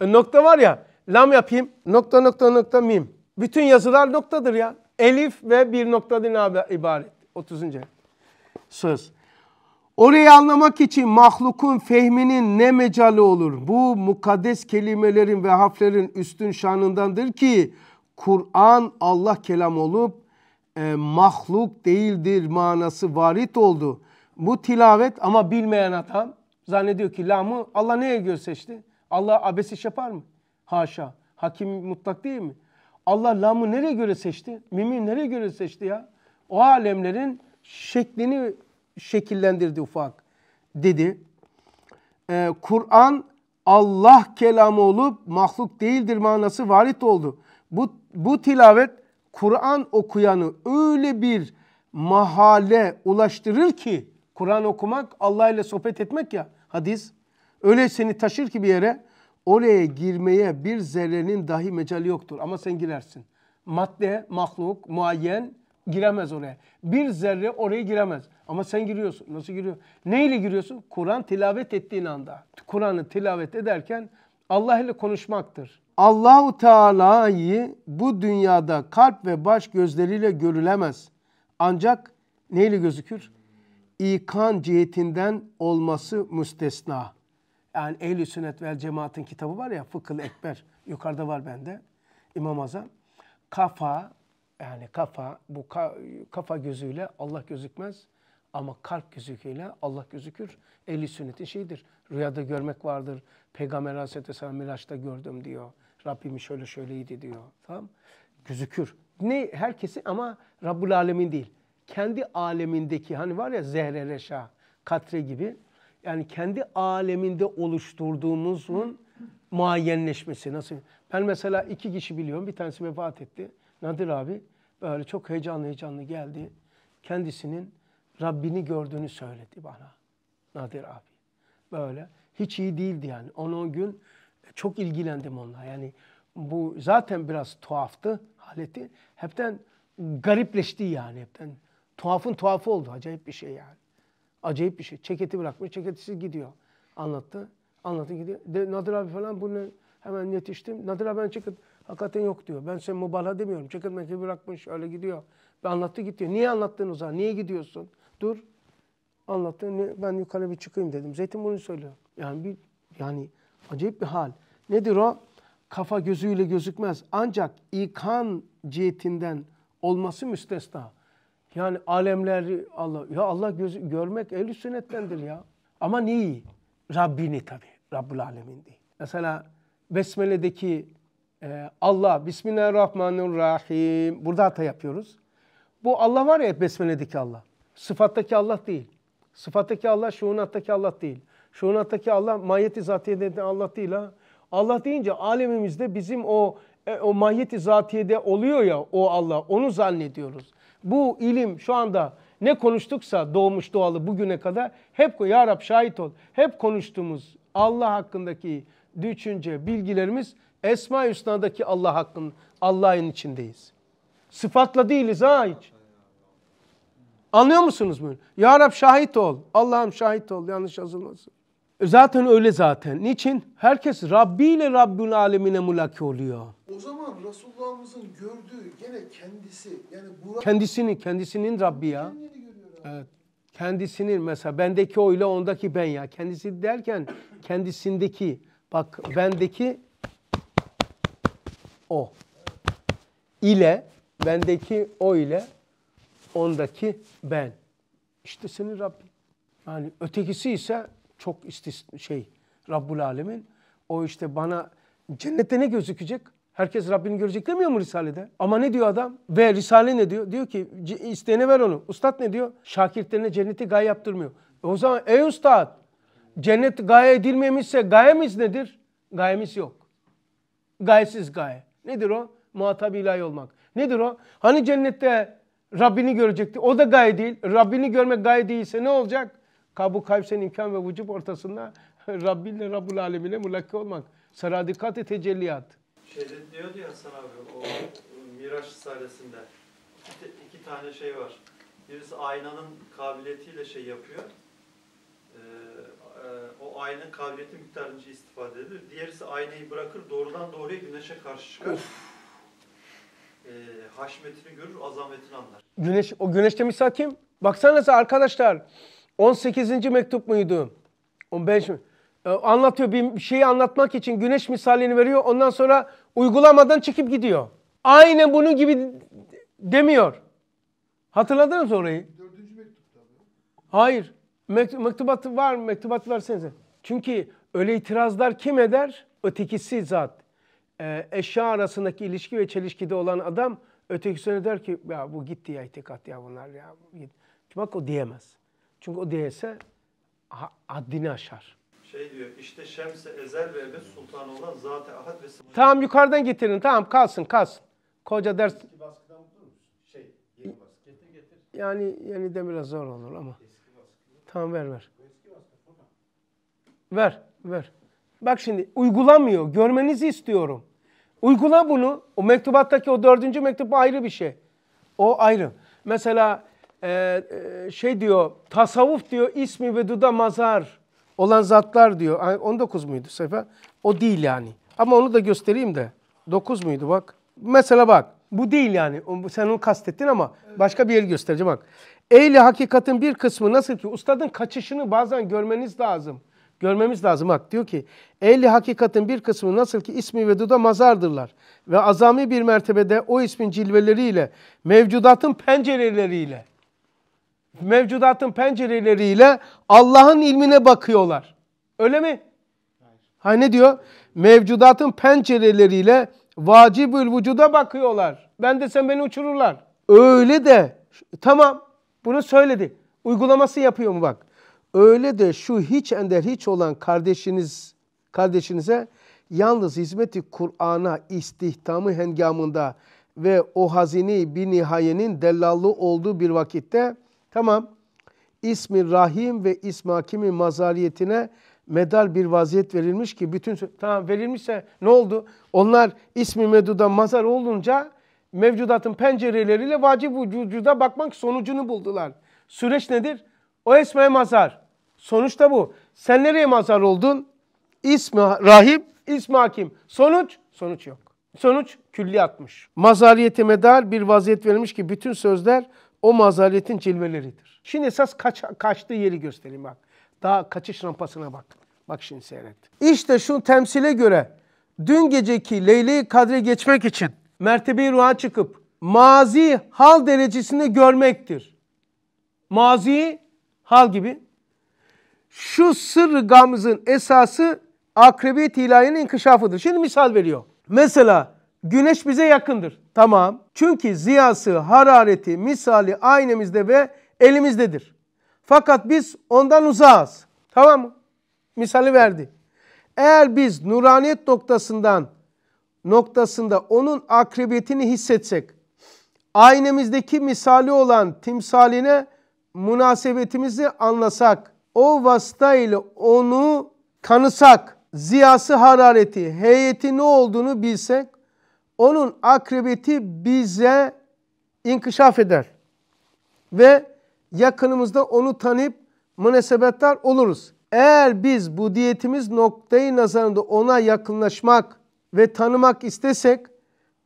E, nokta var ya. Lam yapayım. Nokta nokta nokta mim. Bütün yazılar noktadır ya. Elif ve bir noktadan ibaret. 30. söz. Orayı anlamak için mahlukun fehminin ne mecali olur? Bu mukaddes kelimelerin ve harflerin üstün şanındandır ki Kur'an Allah kelam olup e, mahluk değildir manası varit oldu. Bu tilavet ama bilmeyen adam zannediyor ki lamı Allah neye göre seçti? Allah abes iş yapar mı? Haşa. Hakim mutlak değil mi? Allah lamı nereye göre seçti? Mimi nereye göre seçti ya? O alemlerin şeklini şekillendirdi ufak dedi. Ee, Kur'an Allah kelamı olup mahluk değildir manası varit oldu. Bu, bu tilavet Kur'an okuyanı öyle bir mahale ulaştırır ki Kur'an okumak Allah ile sohbet etmek ya hadis. Öyle seni taşır ki bir yere oraya girmeye bir zerrenin dahi mecali yoktur ama sen girersin. Madde, mahluk, muayyen giremez oraya. Bir zerre oraya giremez. Ama sen giriyorsun. Nasıl giriyor? Neyle giriyorsun? Kur'an tilavet ettiğin anda. Kur'an'ı tilavet ederken Allah ile konuşmaktır. Allahu Teala'yı bu dünyada kalp ve baş gözleriyle görülemez. Ancak neyle gözükür? İkan cihetinden olması müstesna. Yani Ehl-i Sünnet vel Cemaat'in kitabı var ya Fıkıl Ekber. Yukarıda var bende. İmam Azam. Kafa yani kafa bu ka, kafa gözüyle Allah gözükmez ama kalp gözüküyle Allah gözükür. Ehli sünnetin şeyidir. Rüyada görmek vardır. Peygamber Aleyhisselatü Vesselam Miraç'ta gördüm diyor. Rabbim şöyle şöyleydi diyor. Tamam Gözükür. Ne herkesi ama Rabbul Alemin değil. Kendi alemindeki hani var ya Zehre Reşa, Katre gibi. Yani kendi aleminde oluşturduğumuzun muayyenleşmesi nasıl? Ben mesela iki kişi biliyorum. Bir tanesi vefat etti. Nadir abi böyle çok heyecanlı heyecanlı geldi. Kendisinin Rabbini gördüğünü söyledi bana. Nadir abi. Böyle. Hiç iyi değildi yani. onun gün çok ilgilendim onunla. Yani bu zaten biraz tuhaftı haleti. Hepten garipleşti yani hepten. Tuhafın tuhafı oldu. Acayip bir şey yani. Acayip bir şey. Çeketi bırakmış, çeketisiz gidiyor. Anlattı. Anlattı gidiyor. De, Nadir abi falan bunu hemen yetiştim. Nadir abi ben çeket hakikaten yok diyor. Ben sen mübalağa demiyorum. Çeket meketi bırakmış öyle gidiyor. Ve anlattı gidiyor. Niye anlattın o zaman? Niye gidiyorsun? Dur. Anlattı. Ben yukarı bir çıkayım dedim. Zeytin bunu söylüyor. Yani bir yani Acayip bir hal. Nedir o? Kafa gözüyle gözükmez. Ancak ikan cihetinden olması müstesna. Yani alemler Allah ya Allah gözü görmek eli sünnettendir ya. Ama neyi? Rabbini tabi. Rabbul alemin değil. Mesela Besmele'deki e, Allah Bismillahirrahmanirrahim. Burada hata yapıyoruz. Bu Allah var ya Besmele'deki Allah. Sıfattaki Allah değil. Sıfattaki Allah, şuunattaki Allah değil. Şunattaki Allah mahiyeti zatiyede anlattığıyla Allah deyince alemimizde bizim o e, o mahiyeti zatiyede oluyor ya o Allah onu zannediyoruz. Bu ilim şu anda ne konuştuksa doğmuş doğalı bugüne kadar hep ya Rab şahit ol. Hep konuştuğumuz Allah hakkındaki düşünce, bilgilerimiz Esma-i Hüsna'daki Allah hakkın Allah'ın içindeyiz. Sıfatla değiliz ha hiç. Anlıyor musunuz bunu? Ya Rab şahit ol. Allah'ım şahit ol. Yanlış yazılmasın. Zaten öyle zaten. Niçin? Herkes Rabbi ile Rabbül Alemine mulaki oluyor. O zaman Resulullah'ımızın gördüğü gene kendisi. Yani bu... Kendisini, kendisinin Rabbi ya. Evet. Kendisinin mesela bendeki o ile ondaki ben ya. Kendisi derken kendisindeki. Bak bendeki o. ile bendeki o ile ondaki ben. İşte senin Rabbi. Yani ötekisi ise çok istis şey Rabbul Alemin. O işte bana cennette ne gözükecek? Herkes Rabbini görecek demiyor mu Risale'de? Ama ne diyor adam? Ve Risale ne diyor? Diyor ki isteyene ver onu. Ustad ne diyor? Şakirtlerine cenneti gay yaptırmıyor. E o zaman ey ustad cennet gaye edilmemişse gayemiz nedir? Gayemiz yok. Gayesiz gaye. Nedir o? Muhatap ilahi olmak. Nedir o? Hani cennette Rabbini görecekti. O da gaye değil. Rabbini görmek gaye değilse ne olacak? Kabu kayfsen imkan ve vücub ortasında Rabbi Rabbul Alemine mulakki olmak. Saradikat-ı tecelliyat. Şeyde diyordu ya Hasan abi o Miraç Risalesi'nde iki, iki tane şey var. Birisi aynanın kabiliyetiyle şey yapıyor. Ee, e, o aynanın kabiliyeti miktarınca istifade edilir. Diğerisi aynayı bırakır doğrudan doğruya güneşe karşı çıkar. Of. Ee, haşmetini görür, azametini anlar. Güneş, o güneşte misal kim? Baksanıza arkadaşlar. 18. mektup muydu? 15 mi? Ee, anlatıyor bir şeyi anlatmak için güneş misalini veriyor. Ondan sonra uygulamadan çıkıp gidiyor. Aynen bunun gibi demiyor. Hatırladınız orayı? Dördüncü mektupta. Hayır. Mektup, mektubatı var mı? Mektubatı versenize. Çünkü öyle itirazlar kim eder? Ötekisi zat. Ee, eşya arasındaki ilişki ve çelişkide olan adam ötekisine der ki ya bu gitti ya itikat ya bunlar ya. Bak o diyemez. Çünkü o değilse haddini aşar. Şey diyor işte şemse ezel ve ebed sultan olan zat ahad ve sıfır. Tamam yukarıdan getirin tamam kalsın kalsın. Koca ders. Eski baskıdan bulur Şey yeni baskı. Getir getir. Yani yeni de biraz zor olur ama. Eski baskı. Tamam ver ver. Eski baskı. Tamam. Ver ver. Bak şimdi uygulamıyor. Görmenizi istiyorum. Uygula bunu. O mektubattaki o dördüncü mektup ayrı bir şey. O ayrı. Mesela ee, e, şey diyor tasavvuf diyor ismi ve duda mazar olan zatlar diyor. 19 muydu sayfa? O değil yani. Ama onu da göstereyim de. 9 muydu bak. Mesela bak. Bu değil yani. Sen onu kastettin ama başka bir yeri göstereceğim bak. Eyle hakikatin bir kısmı nasıl ki ustadın kaçışını bazen görmeniz lazım. Görmemiz lazım bak diyor ki Eyle hakikatin bir kısmı nasıl ki ismi ve duda mazardırlar ve azami bir mertebede o ismin cilveleriyle mevcudatın pencereleriyle mevcudatın pencereleriyle Allah'ın ilmine bakıyorlar. Öyle mi? Ha ne diyor? Mevcudatın pencereleriyle vacibül vücuda bakıyorlar. Ben desem beni uçururlar. Öyle de tamam bunu söyledi. Uygulaması yapıyor mu bak. Öyle de şu hiç ender hiç olan kardeşiniz kardeşinize yalnız hizmeti Kur'an'a istihdamı hengamında ve o hazini bir nihayenin dellallı olduğu bir vakitte Tamam. İsmi Rahim ve İsmi Hakimi mazariyetine medal bir vaziyet verilmiş ki bütün tamam verilmişse ne oldu? Onlar ismi meduda mazar olunca mevcudatın pencereleriyle vacip vücuda bakmak sonucunu buldular. Süreç nedir? O esme mazar. Sonuç da bu. Sen nereye mazar oldun? İsmi rahim, ismi hakim. Sonuç? Sonuç yok. Sonuç külli atmış. Mazariyeti medal bir vaziyet verilmiş ki bütün sözler o mazaletin cilveleridir. Şimdi esas kaç, kaçtığı yeri göstereyim bak. Daha kaçış rampasına bak. Bak şimdi seyret. İşte şu temsile göre dün geceki Leyli Kadre geçmek için mertebeyi ruha çıkıp mazi hal derecesini görmektir. Mazi hal gibi. Şu sırrı gamzın esası akrebiyet ilahinin inkişafıdır. Şimdi misal veriyor. Mesela Güneş bize yakındır. Tamam. Çünkü ziyası, harareti, misali aynemizde ve elimizdedir. Fakat biz ondan uzağız. Tamam mı? Misali verdi. Eğer biz nuraniyet noktasından noktasında onun akribetini hissetsek, aynemizdeki misali olan timsaline münasebetimizi anlasak, o vasıta ile onu tanısak, ziyası harareti, heyeti ne olduğunu bilsek, onun akıbeti bize inkişaf eder. Ve yakınımızda onu tanıyıp münasebetler oluruz. Eğer biz bu diyetimiz noktayı nazarında ona yakınlaşmak ve tanımak istesek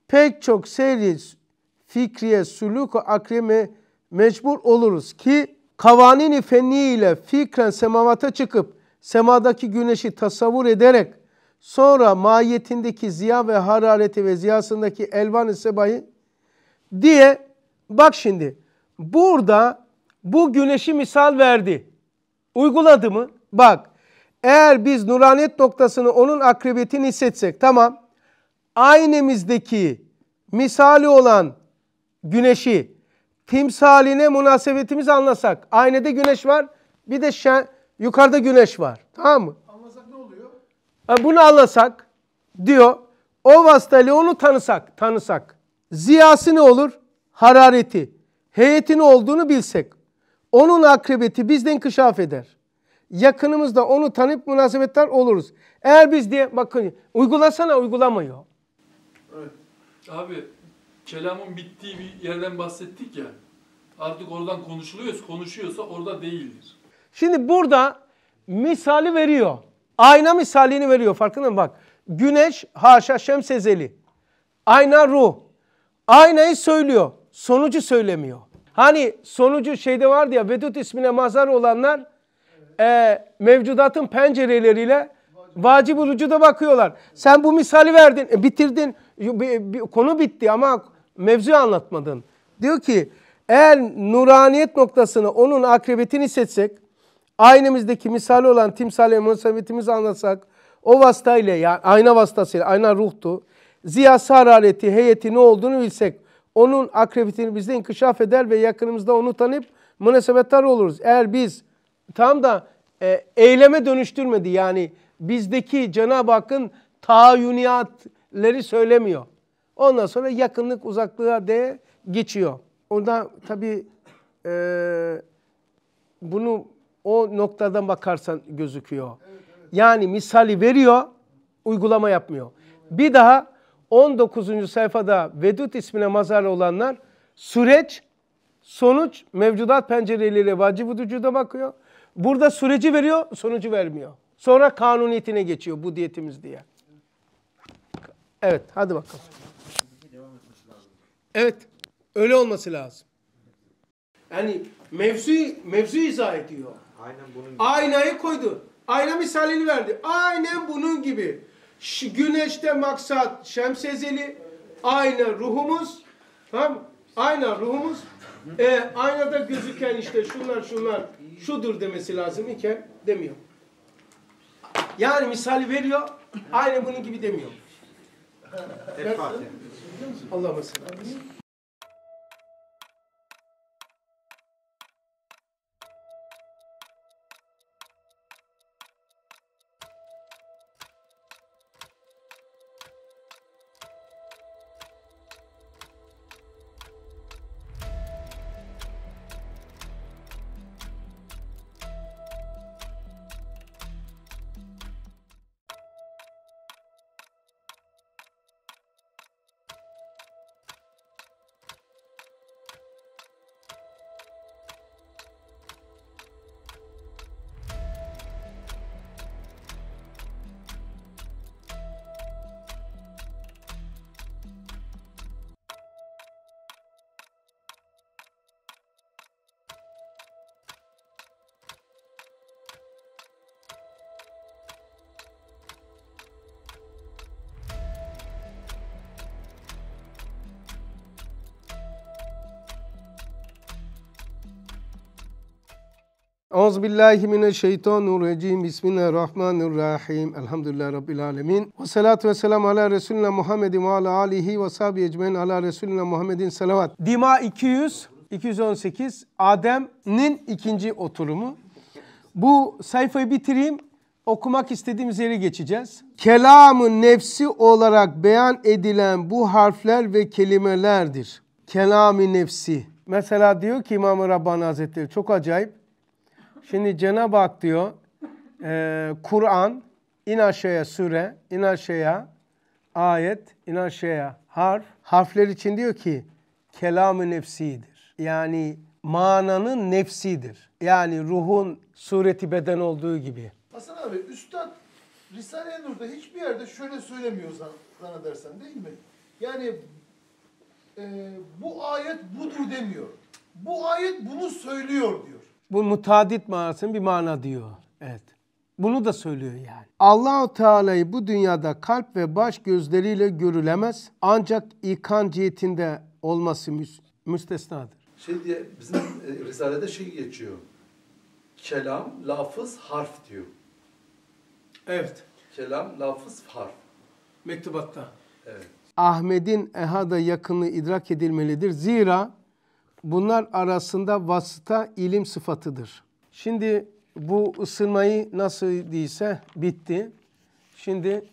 pek çok seyri fikriye, sülük akreme mecbur oluruz ki kavanini ile fikren semavata çıkıp semadaki güneşi tasavvur ederek Sonra mahiyetindeki ziya ve harareti ve ziyasındaki elvan-ı sebayı diye bak şimdi burada bu güneşi misal verdi. Uyguladı mı? Bak eğer biz nuraniyet noktasını onun akribetini hissetsek tamam aynemizdeki misali olan güneşi timsaline münasebetimizi anlasak aynede güneş var bir de şen, yukarıda güneş var tamam mı? Bunu alasak diyor. O vasıtayla onu tanısak, tanısak. Ziyası ne olur? Harareti. Heyetin olduğunu bilsek. Onun akıbeti bizden kışaf eder. Yakınımızda onu tanıp münasebetler oluruz. Eğer biz diye bakın uygulasana uygulamıyor. Evet. Abi kelamın bittiği bir yerden bahsettik ya. Artık oradan konuşuluyoruz. Konuşuyorsa orada değildir. Şimdi burada misali veriyor. Ayna misalini veriyor farkında mı? Bak güneş haşa şemsezeli. Ayna ruh. Aynayı söylüyor. Sonucu söylemiyor. Hani sonucu şeyde vardı ya vedut ismine mazhar olanlar evet. e, mevcudatın pencereleriyle vacib da bakıyorlar. Sen bu misali verdin, e, bitirdin. Bir, bir, konu bitti ama mevzuyu anlatmadın. Diyor ki eğer nuraniyet noktasını onun akrebetini seçsek Aynemizdeki misali olan timsale münasebetimizi anlatsak o vasıtayla yani ayna vasıtasıyla ayna ruhtu. Ziyası harareti, heyeti ne olduğunu bilsek onun akrebitini bizde inkişaf eder ve yakınımızda onu tanıp münasebetler oluruz. Eğer biz tam da e, eyleme dönüştürmedi yani bizdeki Cenab-ı Hakk'ın taayyüniyatleri söylemiyor. Ondan sonra yakınlık uzaklığa de geçiyor. Ondan tabii e, bunu o noktadan bakarsan gözüküyor. Evet, evet. Yani misali veriyor, uygulama yapmıyor. Bir daha 19. sayfada Vedut ismine mazhar olanlar süreç, sonuç, mevcudat pencereleriyle vacib vücuda bakıyor. Burada süreci veriyor, sonucu vermiyor. Sonra kanuniyetine geçiyor bu diyetimiz diye. Evet, hadi bakalım. Evet, öyle olması lazım. Yani mevzu mevzu izah ediyor. Aynen bunun gibi. Aynayı koydu. Ayna misalini verdi. Aynen bunun gibi. Ş güneşte maksat şemsezeli. Ayna ruhumuz. Tamam Ayna ruhumuz. E, aynada gözüken işte şunlar şunlar şudur demesi lazım iken demiyor. Yani misali veriyor. Aynen bunun gibi demiyor. El Fatiha. Allah'ım billahi mineşşeytanirracim. Bismillahirrahmanirrahim. Elhamdülillahi rabbil alamin. Ve salatu vesselam ala resulina Muhammedin ve ala alihi ve sahbi ecmaîn ala resulina Muhammedin salavat. Dima 200 218 Adem'nin ikinci oturumu. Bu sayfayı bitireyim. Okumak istediğimiz yere geçeceğiz. Kelamı nefsi olarak beyan edilen bu harfler ve kelimelerdir. Kelami nefsi. Mesela diyor ki İmam-ı Rabbani Hazretleri çok acayip. Şimdi Cenab-ı Hak diyor e, Kur'an in aşağıya süre, in aşağıya ayet, in aşağıya harf. Harfler için diyor ki kelamı nefsidir. Yani mananın nefsidir. Yani ruhun sureti beden olduğu gibi. Hasan abi Üstad Risale-i Nur'da hiçbir yerde şöyle söylemiyor dersen değil mi? Yani e, bu ayet budur demiyor. Bu ayet bunu söylüyor diyor. Bu mutadit manasının bir mana diyor. Evet. Bunu da söylüyor yani. Allahu Teala'yı bu dünyada kalp ve baş gözleriyle görülemez. Ancak ikan cihetinde olması müstesnadır. Şey diye bizim e, risalede şey geçiyor. Kelam, lafız, harf diyor. Evet. Kelam, lafız, harf. Mektubatta. Evet. Ahmet'in Ehad'a yakını idrak edilmelidir. Zira bunlar arasında vasıta ilim sıfatıdır. Şimdi bu ısınmayı nasıl değilse bitti. Şimdi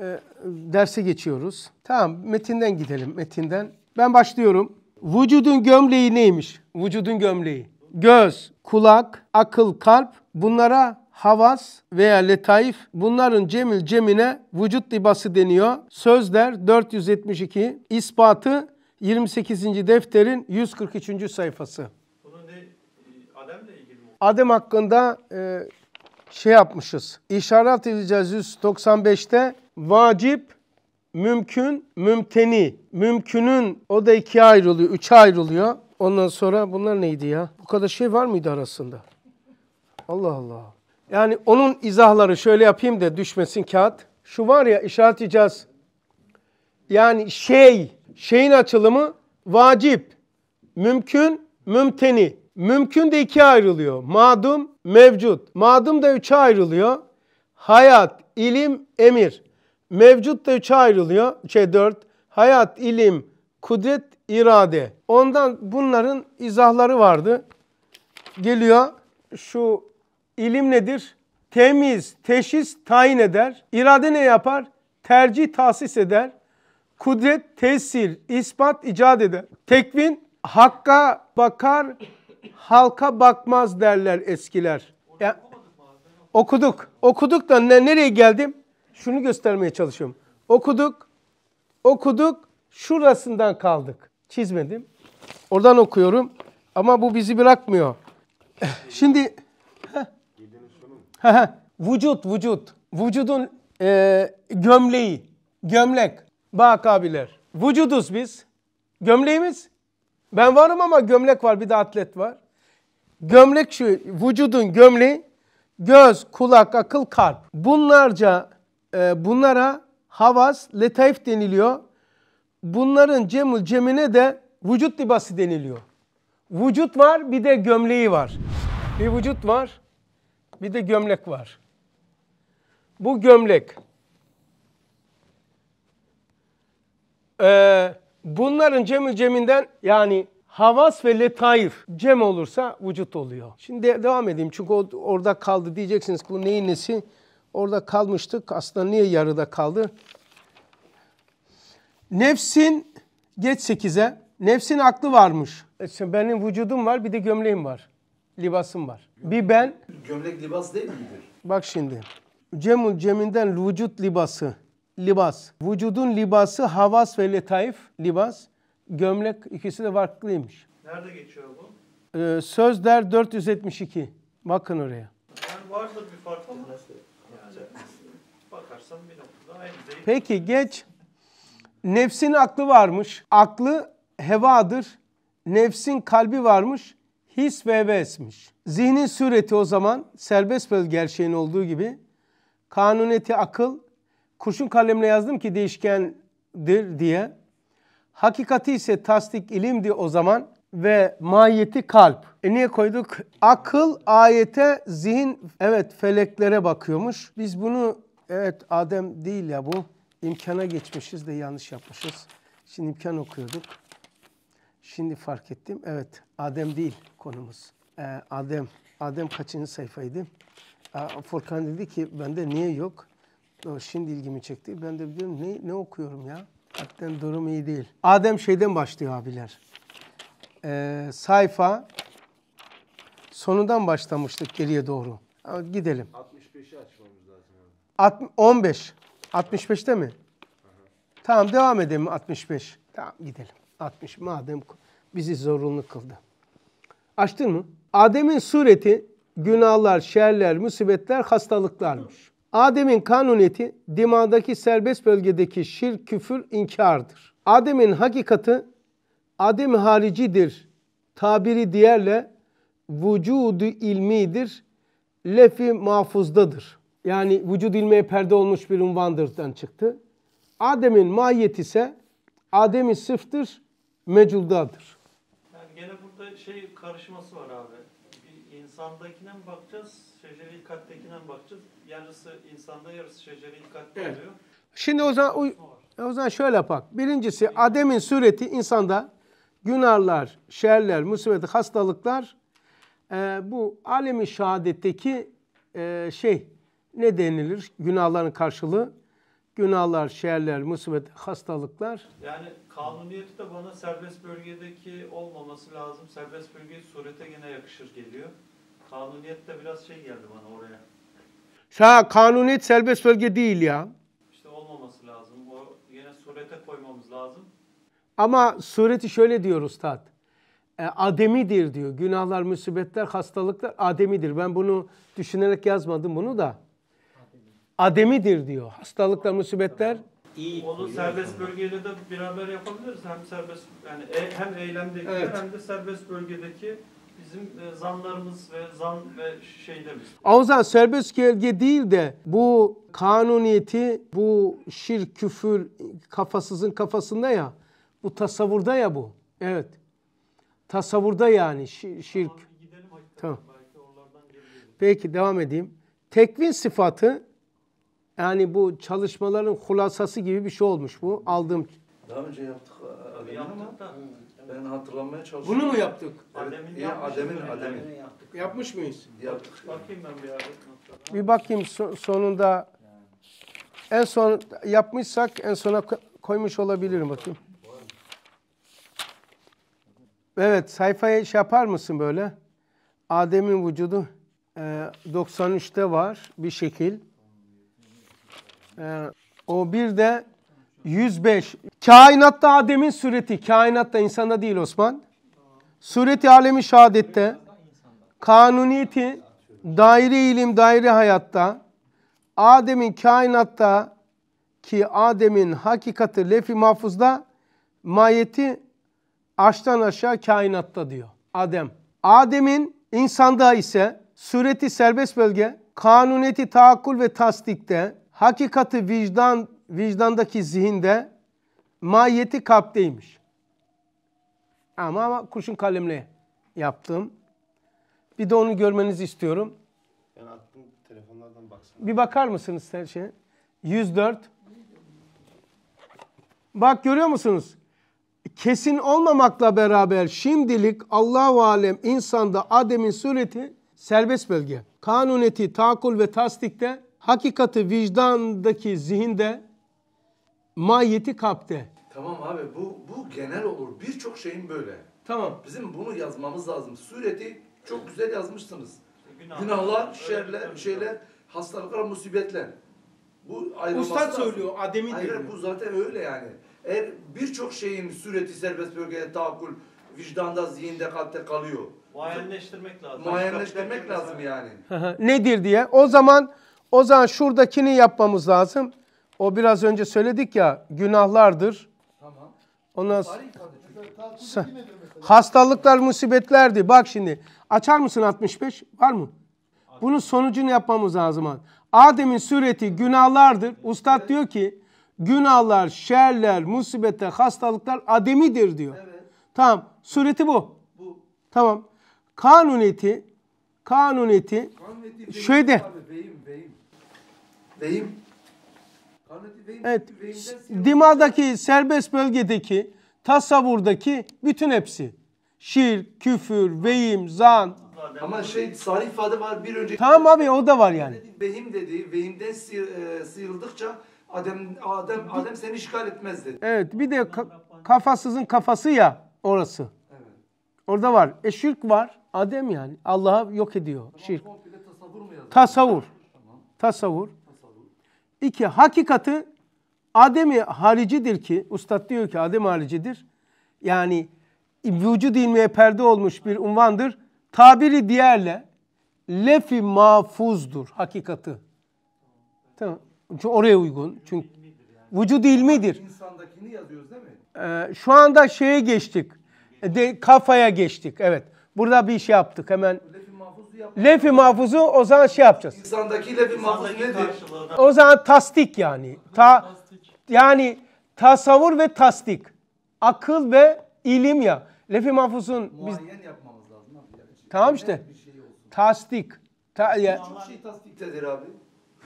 e, derse geçiyoruz. Tamam metinden gidelim metinden. Ben başlıyorum. Vücudun gömleği neymiş? Vücudun gömleği. Göz, kulak, akıl, kalp bunlara havas veya letaif bunların cemil cemine vücut libası deniyor. Sözler 472 ispatı 28. defterin 143. sayfası. E, Adem'le ilgili Adem hakkında e, şey yapmışız. İşaret edeceğiz 195'te vacip, mümkün, mümteni. Mümkünün o da ikiye ayrılıyor, üçe ayrılıyor. Ondan sonra bunlar neydi ya? Bu kadar şey var mıydı arasında? Allah Allah. Yani onun izahları şöyle yapayım da düşmesin kağıt. Şu var ya işaret edeceğiz. Yani şey Şeyin açılımı vacip, mümkün, mümteni. Mümkün de ikiye ayrılıyor. Madum, mevcut. Madum da üçe ayrılıyor. Hayat, ilim, emir. Mevcut da üçe ayrılıyor. Şey dört. Hayat, ilim, kudret, irade. Ondan bunların izahları vardı. Geliyor şu ilim nedir? Temiz, teşhis, tayin eder. İrade ne yapar? Tercih tahsis eder kudret tesir, ispat icat eder. Tekvin hakka bakar, halka bakmaz derler eskiler. Ya, okuduk. Okuduk da ne, nereye geldim? Şunu göstermeye çalışıyorum. Okuduk, okuduk, şurasından kaldık. Çizmedim. Oradan okuyorum ama bu bizi bırakmıyor. Şimdi vücut, vücut. Vücudun e, gömleği, gömlek bakabiler. Vücuduz biz. Gömleğimiz. Ben varım ama gömlek var bir de atlet var. Gömlek şu vücudun gömleği göz, kulak, akıl, kalp. Bunlarca e, bunlara havas, letaif deniliyor. Bunların cemul cemine de vücut libası deniliyor. Vücut var bir de gömleği var. Bir vücut var bir de gömlek var. Bu gömlek. Ee, bunların cemül ceminden yani havas ve letaif cem olursa vücut oluyor. Şimdi de devam edeyim çünkü o, orada kaldı diyeceksiniz bu neyin nesi? Orada kalmıştık aslında niye yarıda kaldı? Nefsin geç sekize, nefsin aklı varmış. E, benim vücudum var bir de gömleğim var. Libasım var. Bir ben... Gömlek libas değil midir? Bak şimdi. Cemul Cem'inden vücut libası libas. Vücudun libası havas ve letaif libas. Gömlek ikisi de farklıymış. Nerede geçiyor bu? Ee, Sözler 472. Bakın oraya. Yani vardır bir fark ama yani bakarsan bir noktada aynı değil. Peki şey. geç. Nefsin aklı varmış. Aklı hevadır. Nefsin kalbi varmış. His ve hevesmiş. Zihnin sureti o zaman serbest bölge gerçeğin olduğu gibi. Kanuneti akıl, kurşun kalemle yazdım ki değişkendir diye. Hakikati ise tasdik ilimdi o zaman ve mahiyeti kalp. E niye koyduk? Akıl ayete, zihin evet feleklere bakıyormuş. Biz bunu evet Adem değil ya bu. imkana geçmişiz de yanlış yapmışız. Şimdi imkan okuyorduk. Şimdi fark ettim. Evet Adem değil konumuz. Ee, Adem. Adem kaçıncı sayfaydı? Ee, Furkan dedi ki bende niye yok? şimdi ilgimi çekti. Ben de biliyorum ne, ne okuyorum ya? Hakikaten durum iyi değil. Adem şeyden başlıyor abiler. Ee, sayfa sonundan başlamıştık geriye doğru. Ama gidelim. 65'i açmamız lazım. 15. 65'te mi? Aha. Tamam devam edelim 65. Tamam gidelim. 60 madem bizi zorunlu kıldı. Açtın mı? Adem'in sureti günahlar, şerler, musibetler, hastalıklarmış. Adem'in kanuniyeti dimağdaki serbest bölgedeki şirk, küfür, inkardır. Adem'in hakikati Adem haricidir. Tabiri diğerle vücudu ilmidir. Lefi mahfuzdadır. Yani vücud ilmiye perde olmuş bir unvandırdan çıktı. Adem'in mahiyeti ise Adem'in sıftır, meculdadır. Yani gene burada şey karışması var abi. Bir insandakine mi bakacağız, şeceri kattekine mi bakacağız? yarısı insanda yarısı şeceri dikkatli evet. oluyor. Şimdi o zaman, o, o zaman şöyle bak. Birincisi Adem'in sureti insanda günahlar, şerler, musibet, hastalıklar e, bu alemi şehadetteki e, şey ne denilir? Günahların karşılığı günahlar, şerler, musibet, hastalıklar. Yani kanuniyeti de bana serbest bölgedeki olmaması lazım. Serbest bölge surete yine yakışır geliyor. Kanuniyet de biraz şey geldi bana oraya. Sağ kanuniyet serbest bölge değil ya. İşte olmaması lazım. O yine surete koymamız lazım. Ama sureti şöyle diyor ustad. E, ademidir diyor. Günahlar, musibetler, hastalıklar ademidir. Ben bunu düşünerek yazmadım bunu da. Ademidir diyor. Hastalıklar, musibetler İyi. Onu serbest bölgede de beraber yapabiliriz. Hem serbest yani e, hem eylemdeki evet. hem de serbest bölgedeki bizim e, zanlarımız ve zan ve şeylerimiz. O serbest gelge değil de bu kanuniyeti bu şirk küfür kafasızın kafasında ya bu tasavvurda ya bu. Evet. Tasavvurda yani şirk. Tamam. Peki devam edeyim. Tekvin sıfatı yani bu çalışmaların hulasası gibi bir şey olmuş bu. Aldığım daha önce yaptık. Tabii yaptık da. Ben hatırlamaya çalışıyorum. Bunu mu yaptık? Ademin, ya, ademin, ademin. Yaptık. Yapmış mıyız? Yaptık. Bakayım ben bir adet Bir bakayım sonunda. En son yapmışsak en sona koymuş olabilirim bakayım. Evet sayfayı şey yapar mısın böyle? Adem'in vücudu e, 93'te var bir şekil. E, o bir de 105 Kainatta Adem'in sureti. Kainatta insanda değil Osman. Sureti alemi şehadette. Kanuniyeti daire ilim daire hayatta. Adem'in kainatta ki Adem'in hakikati lefi mahfuzda mayeti aştan aşağı kainatta diyor. Adem. Adem'in insanda ise sureti serbest bölge, kanuniyeti tahakkul ve tasdikte, hakikati vicdan, vicdandaki zihinde, mahiyeti kalpteymiş. Ama, ama kurşun kalemle yaptım. Bir de onu görmenizi istiyorum. Ben attım telefonlardan baksana. Bir bakar mısınız her şeye? 104. Bak görüyor musunuz? Kesin olmamakla beraber şimdilik Allahu alem insanda Adem'in sureti serbest belge. Kanuneti, takul ve tasdikte hakikati vicdandaki zihinde mahiyeti kapte. Tamam abi bu bu genel olur. Birçok şeyin böyle. Tamam. Bizim bunu yazmamız lazım. Sureti çok güzel yazmışsınız. Günah. E, günahlar, şerler, şeyler, hastalıklar, musibetler. Bu ayrılması Ustad lazım. söylüyor, ademi Hayır, diyor. bu zaten öyle yani. Eğer birçok şeyin sureti serbest bölgeye tahakkül, vicdanda, zihinde, kalpte kalıyor. Muayenleştirmek lazım. Muayenleştirmek şey lazım yani. Nedir diye. O zaman o zaman şuradakini yapmamız lazım. O biraz önce söyledik ya günahlardır Ondan sonra hastalıklar, musibetlerdi. Bak şimdi açar mısın 65? Var mı? Bunun sonucunu yapmamız lazım Adem'in sureti günahlardır. Ustad diyor ki günahlar, şerler, musibete, hastalıklar ademidir diyor. Evet. Tamam. Sureti bu. Tamam. Kanuneti kanuneti, şöyle de. beyim, beyim. Beyim Evet, Dima'daki serbest bölgedeki, tasavvurdaki bütün hepsi. Şirk, küfür, vehim, zan. Ama şey sarı ifade var bir önce. Tamam abi o da var yani. Vehim dedi, vehimden e, sıyrıldıkça Adem, Adem, Adem seni işgal etmez dedi. Evet bir de ka kafasızın kafası ya orası. Orada var. E şirk var. Adem yani. Allah'a yok ediyor. Tamam, şirk. Tasavvur Tasavvur. İki, hakikati Adem'i haricidir ki, Ustad diyor ki Adem haricidir. Yani vücud ilmiye perde olmuş bir unvandır. Tabiri diğerle lefi mafuzdur hakikati. Tamam. Çünkü oraya uygun. Çünkü vücud ilmidir. İnsandakini yazıyoruz değil mi? Ee, şu anda şeye geçtik. E, de, kafaya geçtik. Evet. Burada bir şey yaptık. Hemen Lefi mahfuzu o zaman şey yapacağız. İnsandaki lefi i mahfuz nedir? O zaman tasdik yani. Ta, yani tasavvur ve tasdik. Akıl ve ilim ya. Lefi i mahfuzun biz... yapmamız lazım. Tamam işte. Şey tasdik. Ta, ya. Çok şey tasdiktedir abi.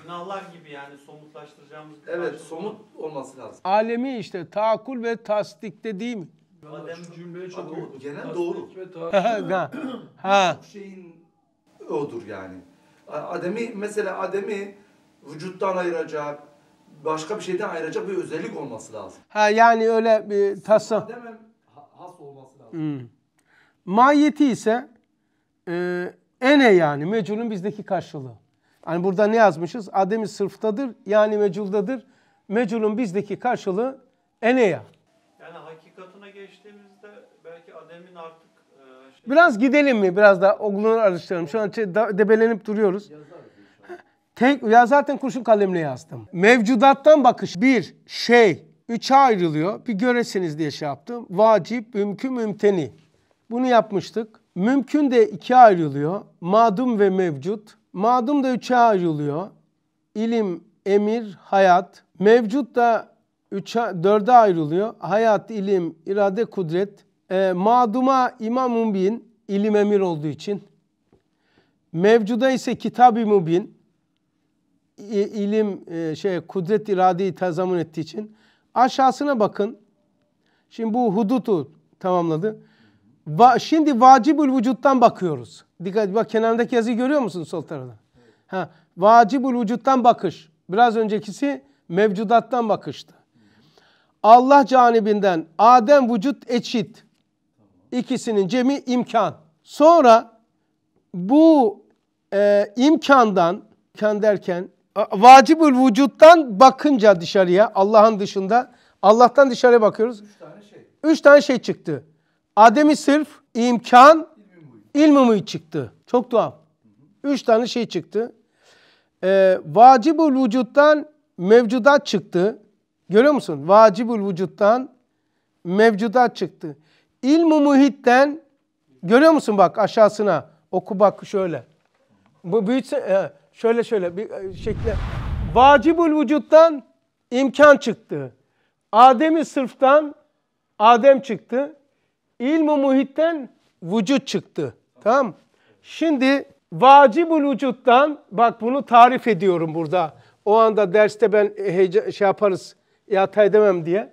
Günahlar gibi yani somutlaştıracağımız. Evet somut olması lazım. Alemi işte taakul ve tasdikte değil mi? Adem cümleyi çok Genel doğru. ha. ha. Çok şeyin odur yani. Ademi mesela Ademi vücuttan ayıracak, başka bir şeyden ayıracak bir özellik olması lazım. Ha yani öyle bir tasın. Adem'e has olması lazım. Hmm. Mahiyeti ise e, ene yani meculun bizdeki karşılığı. Hani burada ne yazmışız? Ademi sırftadır yani meculdadır. Meculun bizdeki karşılığı ene ya Biraz gidelim mi? Biraz da oğlunu araştıralım. Şu an debelenip duruyoruz. Tek, ya zaten kurşun kalemle yazdım. Mevcudattan bakış. Bir, şey. Üçe ayrılıyor. Bir göresiniz diye şey yaptım. Vacip, mümkün, mümteni. Bunu yapmıştık. Mümkün de ikiye ayrılıyor. Madum ve mevcut. Madum da üçe ayrılıyor. İlim, emir, hayat. Mevcut da üçe, dörde ayrılıyor. Hayat, ilim, irade, kudret e, maduma İmam-ı Bin ilim emir olduğu için mevcuda ise Kitab-ı Mubin ilim e, şey kudret iradeyi tazamun ettiği için aşağısına bakın. Şimdi bu hudutu tamamladı. Va, şimdi vacibül vücuttan bakıyoruz. Dikkat bak kenardaki yazı görüyor musun sol tarafta? Ha, vacibül vücuttan bakış. Biraz öncekisi mevcudattan bakıştı. Allah canibinden Adem vücut eşit ikisinin cemi imkan. Sonra bu e, imkandan, imkan derken vacibül vücuttan bakınca dışarıya Allah'ın dışında Allah'tan dışarıya bakıyoruz. Üç tane şey. Üç tane şey çıktı. Ademi sırf imkan ilmi mi çıktı. Çok tuhaf. Üç tane şey çıktı. Ee, vacibül vücuttan mevcudat çıktı. Görüyor musun? Vacibül vücuttan mevcudat çıktı. İlmu muhitten görüyor musun bak aşağısına oku bak şöyle. Bu büyütse şöyle şöyle bir e, şekle vacibul vücuttan imkan çıktı. Adem'i sırftan Adem çıktı. İlmu muhitten vücut çıktı. Tamam Şimdi vacibul vücuttan bak bunu tarif ediyorum burada. O anda derste ben heyecan, şey yaparız yata edemem diye.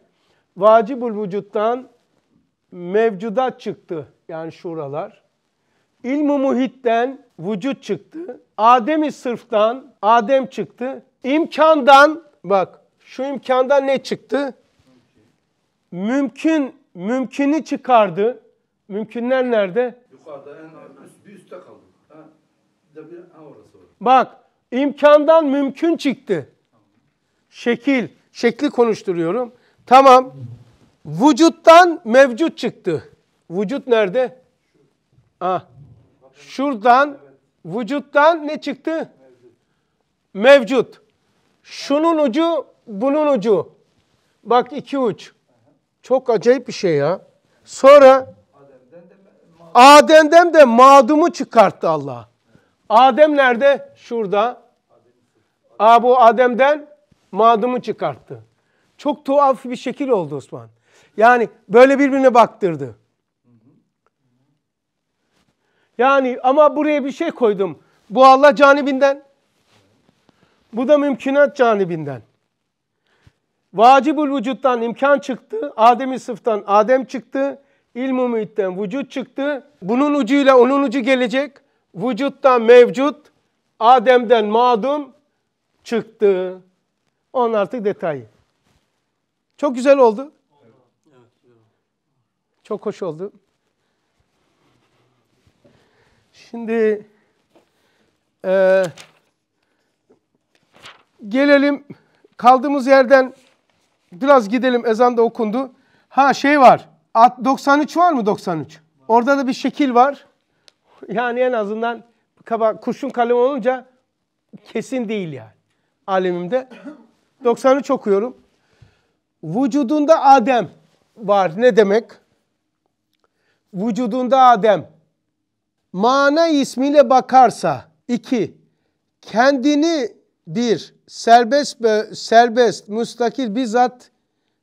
Vacibul vücuttan mevcudat çıktı. Yani şuralar. İlmu muhitten vücut çıktı. Adem'i sırftan Adem çıktı. İmkandan bak şu imkandan ne çıktı? Mümkün mümkünü çıkardı. Mümkünler nerede? Yukarıda en üst, bir üstte kaldı. Ha, bir, ha orası var. Bak imkandan mümkün çıktı. Şekil. Şekli konuşturuyorum. Tamam. Vücuttan mevcut çıktı. Vücut nerede? Ah. Şuradan vücuttan ne çıktı? Mevcut. Şunun ucu, bunun ucu. Bak iki uç. Çok acayip bir şey ya. Sonra Adem'den de madumu çıkarttı Allah. Adem nerede? Şurada. Aa bu Adem'den madumu çıkarttı. Çok tuhaf bir şekil oldu Osman. Yani böyle birbirine baktırdı. Yani ama buraya bir şey koydum. Bu Allah canibinden. Bu da mümkünat canibinden. Vacibul vücuttan imkan çıktı. Adem-i sıftan Adem çıktı. İlmu mühitten vücut çıktı. Bunun ucuyla onun ucu gelecek. Vücuttan mevcut. Adem'den madum çıktı. Onun artık detayı. Çok güzel oldu. Çok hoş oldu. Şimdi e, gelelim kaldığımız yerden biraz gidelim ezan da okundu. Ha şey var. 93 var mı 93? Orada da bir şekil var. Yani en azından kaba, kurşun kalem olunca kesin değil yani. Alemimde. 93 okuyorum. Vücudunda Adem var. Ne demek? vücudunda Adem. Mana ismiyle bakarsa iki kendini bir serbest serbest müstakil bizzat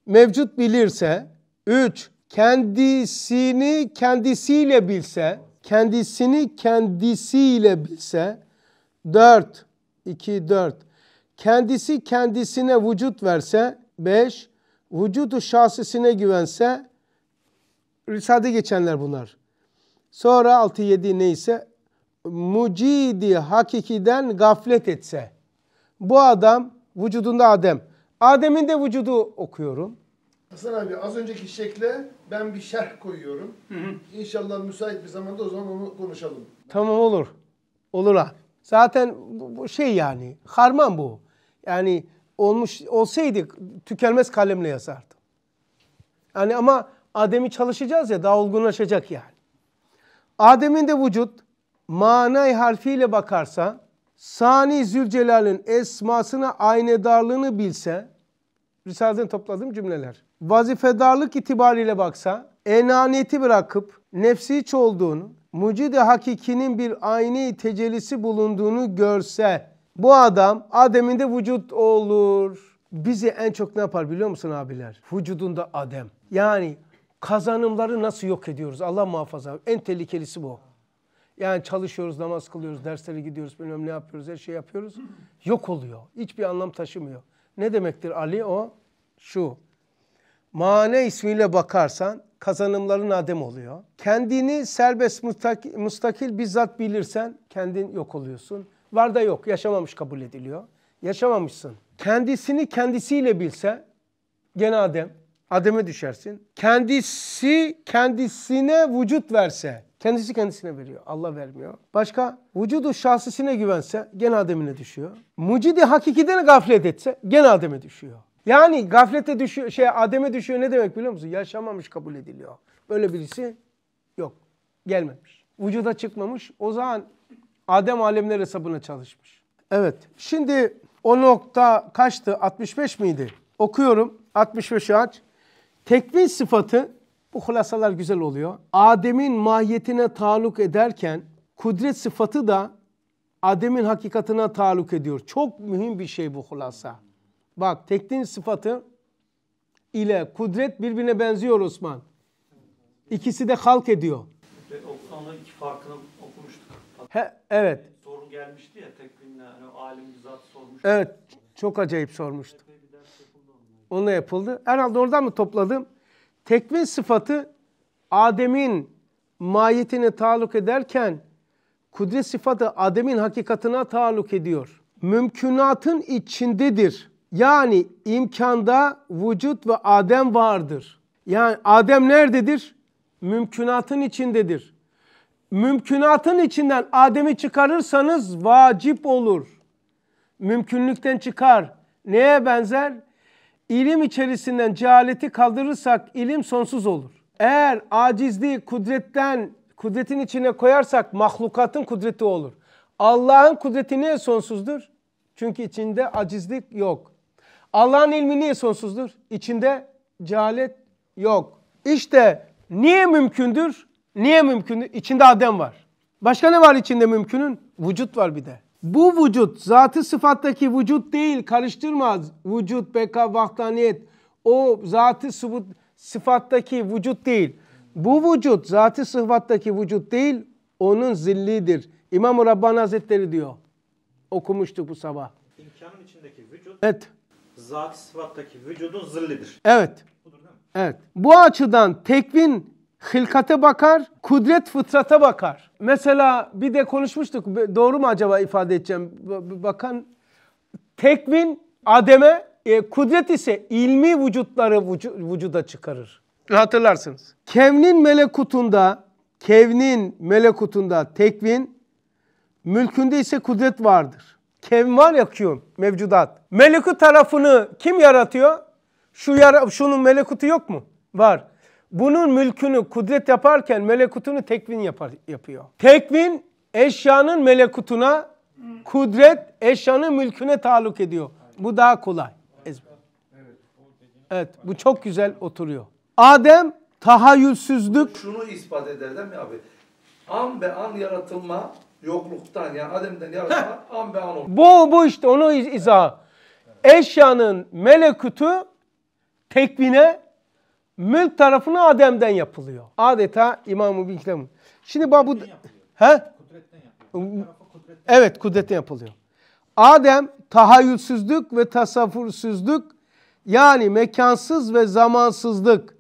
mevcut bilirse üç kendisini kendisiyle bilse kendisini kendisiyle bilse dört iki dört kendisi kendisine vücut verse beş vücudu şahsisine güvense Risade geçenler bunlar. Sonra 6-7 neyse mucidi hakikiden gaflet etse. Bu adam vücudunda Adem. Adem'in de vücudu okuyorum. Hasan abi az önceki şekle ben bir şerh koyuyorum. Hı hı. İnşallah müsait bir zamanda o zaman onu konuşalım. Tamam olur. Olur ha. Zaten bu şey yani harman bu. Yani olmuş olsaydı tükenmez kalemle yazardım. Yani ama Adem'i çalışacağız ya daha olgunlaşacak yani. Adem'in de vücut manay harfiyle bakarsa Sani Zülcelal'in esmasına aynedarlığını bilse Risale'den topladığım cümleler. Vazifedarlık itibariyle baksa enaniyeti bırakıp nefsi hiç olduğunu, mucide hakikinin bir ayni tecellisi bulunduğunu görse bu adam Ademin de vücut olur. Bizi en çok ne yapar biliyor musun abiler? Vücudunda Adem. Yani Kazanımları nasıl yok ediyoruz? Allah muhafaza. En tehlikelisi bu. Yani çalışıyoruz, namaz kılıyoruz, derslere gidiyoruz, bilmem ne yapıyoruz, her şey yapıyoruz. Yok oluyor. Hiçbir anlam taşımıyor. Ne demektir Ali? O şu. Mane ismiyle bakarsan kazanımların adem oluyor. Kendini serbest, mustakil, mustakil bizzat bilirsen kendin yok oluyorsun. Var da yok, yaşamamış kabul ediliyor. Yaşamamışsın. Kendisini kendisiyle bilse gene adem ademe düşersin. Kendisi kendisine vücut verse, kendisi kendisine veriyor. Allah vermiyor. Başka vücudu şahsisine güvense gene ademine düşüyor. Mucidi hakikiden gaflet etse gene ademe düşüyor. Yani gaflete düşüyor, şey ademe düşüyor ne demek biliyor musun? Yaşamamış kabul ediliyor. Böyle birisi yok. Gelmemiş. Vücuda çıkmamış. O zaman Adem alemler hesabına çalışmış. Evet. Şimdi o nokta kaçtı? 65 miydi? Okuyorum. 65'i aç. Tekvin sıfatı bu hulasalar güzel oluyor. Adem'in mahiyetine taluk ederken kudret sıfatı da Adem'in hakikatine taluk ediyor. Çok mühim bir şey bu hulasa. Bak tekvin sıfatı ile kudret birbirine benziyor Osman. İkisi de halk ediyor. Evet, onların iki farkını okumuştuk. He, evet. Soru gelmişti ya tekvinle hani alim bizzat sormuş. Evet çok acayip sormuştu. Onunla yapıldı. Herhalde oradan mı topladım? Tekvin sıfatı Adem'in mahiyetine taluk ederken kudret sıfatı Adem'in hakikatına taluk ediyor. Mümkünatın içindedir. Yani imkanda vücut ve Adem vardır. Yani Adem nerededir? Mümkünatın içindedir. Mümkünatın içinden Adem'i çıkarırsanız vacip olur. Mümkünlükten çıkar. Neye benzer? İlim içerisinden cehaleti kaldırırsak ilim sonsuz olur. Eğer acizliği kudretten, kudretin içine koyarsak mahlukatın kudreti olur. Allah'ın kudreti niye sonsuzdur? Çünkü içinde acizlik yok. Allah'ın ilmi niye sonsuzdur? İçinde cehalet yok. İşte niye mümkündür? Niye mümkündür? İçinde Adem var. Başka ne var içinde mümkünün? Vücut var bir de. Bu vücut zatı sıfattaki vücut değil karıştırmaz vücut, beka, vahdaniyet o zatı sıfattaki vücut değil. Bu vücut zatı sıfattaki vücut değil onun zillidir. İmam-ı Rabbani Hazretleri diyor. Okumuştuk bu sabah. İmkanın içindeki vücut evet. zat sıfattaki vücudun zillidir. Evet. Budur, evet. Bu açıdan tekvin hılkate bakar, kudret fıtrata bakar. Mesela bir de konuşmuştuk, doğru mu acaba ifade edeceğim? Bakan tekvin Adem'e, e, kudret ise ilmi vücutları vücu, vücuda çıkarır. Hatırlarsınız. Kevnin melekutunda, kevnin melekutunda tekvin, mülkünde ise kudret vardır. Kevn var ya kiyum, mevcudat. Melekut tarafını kim yaratıyor? Şu yara, şunun melekutu yok mu? Var bunun mülkünü kudret yaparken melekutunu tekvin yapar, yapıyor. Tekvin eşyanın melekutuna, kudret eşyanın mülküne taluk ediyor. Bu daha kolay. Evet bu çok güzel oturuyor. Adem tahayyülsüzlük. Şunu ispat eder değil mi abi? An be an yaratılma yokluktan yani Adem'den yaratılma an be an olur. Bu, bu işte onu izah. Evet. Eşyanın melekutu tekvine mülk tarafını Adem'den yapılıyor. Adeta İmam-ı Binklam. Şimdi bu... He? Kudretten evet kudretten yapılıyor. Adem tahayyülsüzlük ve tasavvursüzlük yani mekansız ve zamansızlık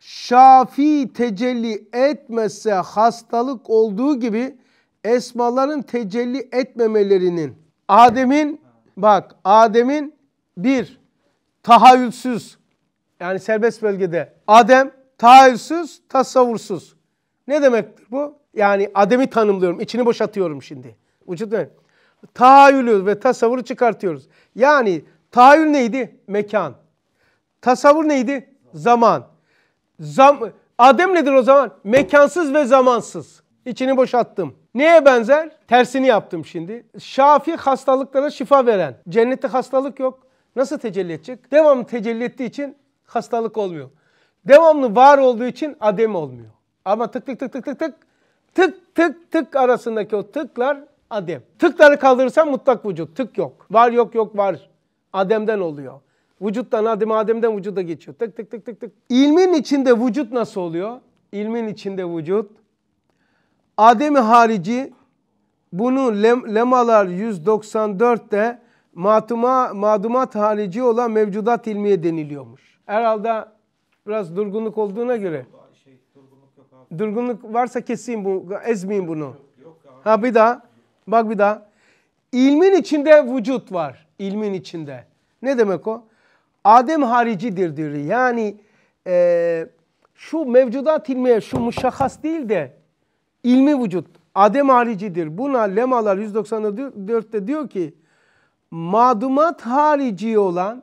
şafi tecelli etmezse hastalık olduğu gibi esmaların tecelli etmemelerinin Adem'in bak Adem'in bir tahayyülsüz yani serbest bölgede adem tahayyülsüz, tasavvursuz. Ne demektir bu? Yani ademi tanımlıyorum, içini boşatıyorum şimdi. Vücut ne? Tahayyülü ve tasavvuru çıkartıyoruz. Yani tahayyül neydi? Mekan. Tasavvur neydi? Zaman. Zam Adem nedir o zaman? Mekansız ve zamansız. İçini boşattım. Neye benzer? Tersini yaptım şimdi. Şafi hastalıklara şifa veren. Cennette hastalık yok. Nasıl tecelli edecek? Devamlı tecelli ettiği için hastalık olmuyor. Devamlı var olduğu için adem olmuyor. Ama tık tık tık tık tık tık tık tık tık arasındaki o tıklar adem. Tıkları kaldırırsan mutlak vücut. Tık yok. Var yok yok var. Adem'den oluyor. Vücuttan Adem, Adem'den vücuda geçiyor. Tık tık tık tık tık. İlmin içinde vücut nasıl oluyor? İlmin içinde vücut. Adem'i harici bunu lem, lemalar 194'te matuma, madumat harici olan mevcudat ilmiye deniliyormuş. Herhalde biraz durgunluk olduğuna göre. Şey, durgunluk, varsa keseyim bu, ezmeyin bunu. ha bir daha. Bak bir daha. İlmin içinde vücut var. İlmin içinde. Ne demek o? Adem haricidir diyor. Yani e, şu mevcudat ilmi, şu muşakas değil de ilmi vücut. Adem haricidir. Buna lemalar 194'te diyor ki madumat harici olan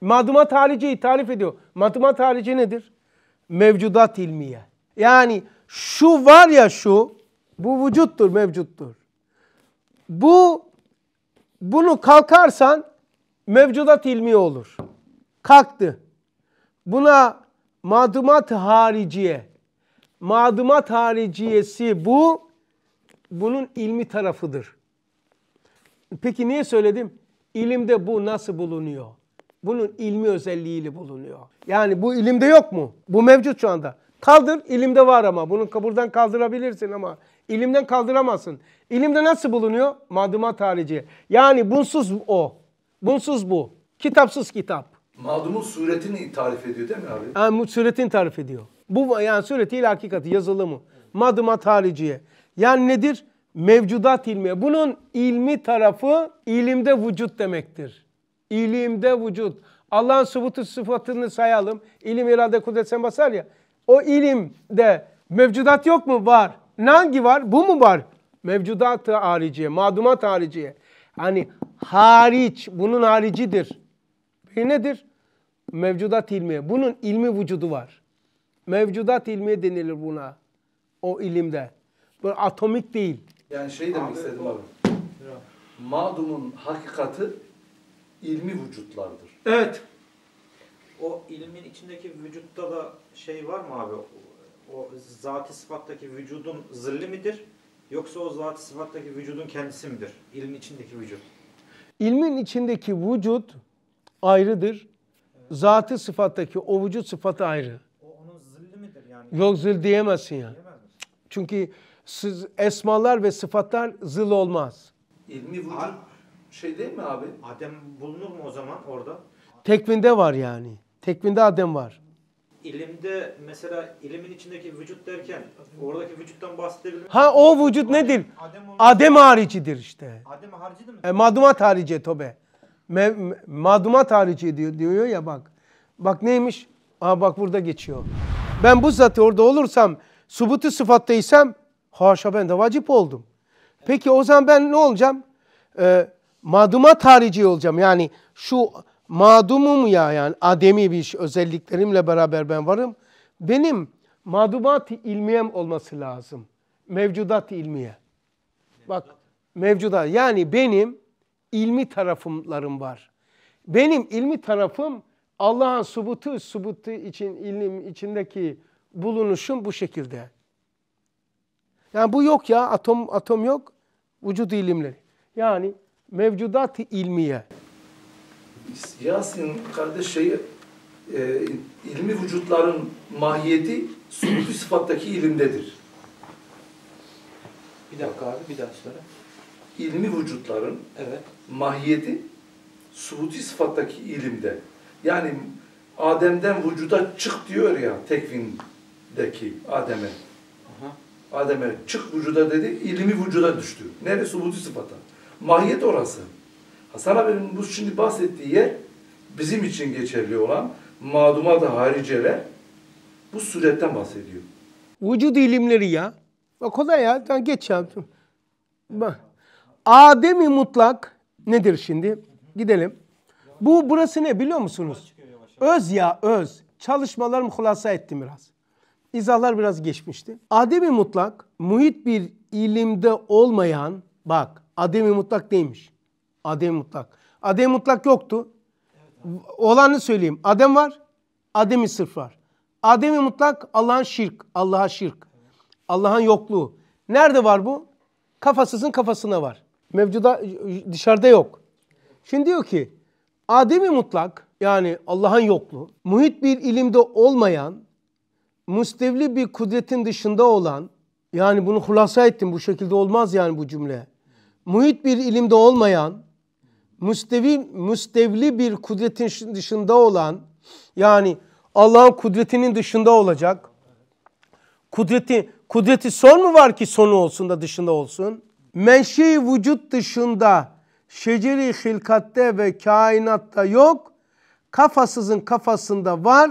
Madımat hariciyi tarif ediyor. Madımat harici nedir? Mevcudat ilmiye. Yani şu var ya şu, bu vücuttur, mevcuttur. Bu, bunu kalkarsan mevcudat ilmi olur. Kalktı. Buna madımat hariciye, madımat hariciyesi bu, bunun ilmi tarafıdır. Peki niye söyledim? İlimde bu nasıl bulunuyor? Bunun ilmi özelliğiyle bulunuyor. Yani bu ilimde yok mu? Bu mevcut şu anda. Kaldır, ilimde var ama. Bunu buradan kaldırabilirsin ama ilimden kaldıramazsın. İlimde nasıl bulunuyor? Madıma harici. Yani bunsuz o. Bunsuz bu. Kitapsız kitap. Madumun suretini tarif ediyor değil mi abi? Yani suretini tarif ediyor. Bu yani suretiyle hakikati yazılı mı? Madıma hariciye. Yani nedir? Mevcudat ilmi. Bunun ilmi tarafı ilimde vücut demektir. İlimde vücut. Allah'ın sıfatı sıfatını sayalım. İlim, irade, kudret sen basar ya. O ilimde mevcudat yok mu? Var. Ne hangi var? Bu mu var? Mevcudat hariciye, madumat hariciye. Hani hariç, bunun haricidir. Bir nedir? Mevcudat ilmi. Bunun ilmi vücudu var. Mevcudat ilmi denilir buna. O ilimde. Bu atomik değil. Yani şey demek istedim abi. Madumun hakikati ilmi vücutlardır. Evet. O ilmin içindeki vücutta da şey var mı abi? O zati sıfattaki vücudun zilli midir? Yoksa o zati sıfattaki vücudun kendisi midir? İlmin içindeki vücut. İlmin içindeki vücut ayrıdır. Evet. Zatı sıfattaki o vücut sıfatı ayrı. O onun zilli midir yani? Yok zil diyemezsin yani. Çünkü siz, esmalar ve sıfatlar zıl olmaz. İlmi vücut şey değil mi abi? Adem bulunur mu o zaman orada? Tekvinde var yani. Tekvinde Adem var. İlimde mesela ilimin içindeki vücut derken oradaki vücuttan bahsedebilir miyim? Ha o vücut nedir? Adem, Adem haricidir işte. Adem haricidir mi? E, madumat harici tobe. Me, me, madumat harici diyor, diyor ya bak. Bak neymiş? Aha bak burada geçiyor. Ben bu zatı orada olursam, subutu sıfattaysam haşa ben de vacip oldum. Peki o zaman ben ne olacağım? Ee, madıma tarici olacağım. Yani şu madumum ya yani ademi bir iş, özelliklerimle beraber ben varım. Benim madumat ilmiyem olması lazım. Mevcudat ilmiye. Bak mevcuda yani benim ilmi tarafımlarım var. Benim ilmi tarafım Allah'ın subutu, subutu için ilim içindeki bulunuşum bu şekilde. Yani bu yok ya atom atom yok vücut ilimleri. Yani mevcudat-ı ilmiye. Yasin kardeş şeyi e, ilmi vücutların mahiyeti sunucu sıfattaki ilimdedir. Bir dakika abi bir daha söyle. İlmi vücutların evet. mahiyeti suhuti sıfattaki ilimde. Yani Adem'den vücuda çık diyor ya tekvindeki Adem'e. Adem'e çık vücuda dedi, ilmi vücuda düştü. Neresi? Suhuti sıfata. Mahiyet orası. Hasan abinin bu şimdi bahsettiği yer bizim için geçerli olan maduma da hariceler bu suretten bahsediyor. Vücut ilimleri ya. O kolay ya. Tamam, geç ya. Bak. Adem-i mutlak nedir şimdi? Gidelim. Bu burası ne biliyor musunuz? Öz ya öz. Çalışmalarımı hulasa ettim biraz. İzahlar biraz geçmişti. Adem-i mutlak muhit bir ilimde olmayan bak Adem-i mutlak değilmiş. Adem mutlak. Adem mutlak yoktu. Evet, Olanı söyleyeyim. Adem var. Adem'i sırf var. Adem'i mutlak Allah'ın şirk. Allah'a şirk. Allah'ın yokluğu. Nerede var bu? Kafasızın kafasına var. Mevcuda dışarıda yok. Şimdi diyor ki Adem'i mutlak yani Allah'ın yokluğu, muhit bir ilimde olmayan, müstevli bir kudretin dışında olan yani bunu hulasa ettim bu şekilde olmaz yani bu cümle muhit bir ilimde olmayan, müstevi, müstevli bir kudretin dışında olan, yani Allah'ın kudretinin dışında olacak. Kudreti, kudreti son mu var ki sonu olsun da dışında olsun? Menşe vücut dışında, şeceri hilkatte ve kainatta yok, kafasızın kafasında var,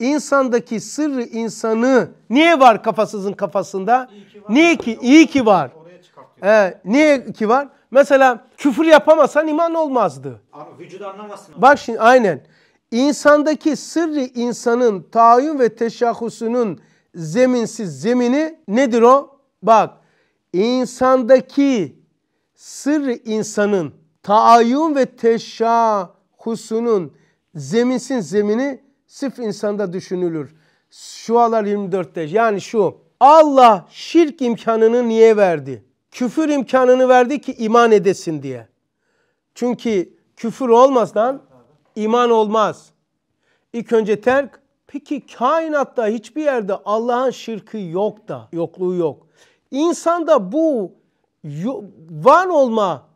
insandaki sırrı insanı niye var kafasızın kafasında? İyi var. Niye ki? İyi ki var. He, niye ki var? Mesela küfür yapamasan iman olmazdı. Ama anlamasın. Bak şimdi aynen. İnsandaki sırrı insanın tayin ve teşahhusunun zeminsiz zemini nedir o? Bak insandaki sırrı insanın taayyun ve teşahhusunun zeminsiz zemini sırf insanda düşünülür. Şualar 24'te yani şu Allah şirk imkanını niye verdi? küfür imkanını verdi ki iman edesin diye. Çünkü küfür olmadan iman olmaz. İlk önce terk. Peki kainatta hiçbir yerde Allah'ın şirki yok da, yokluğu yok. İnsanda bu var olma,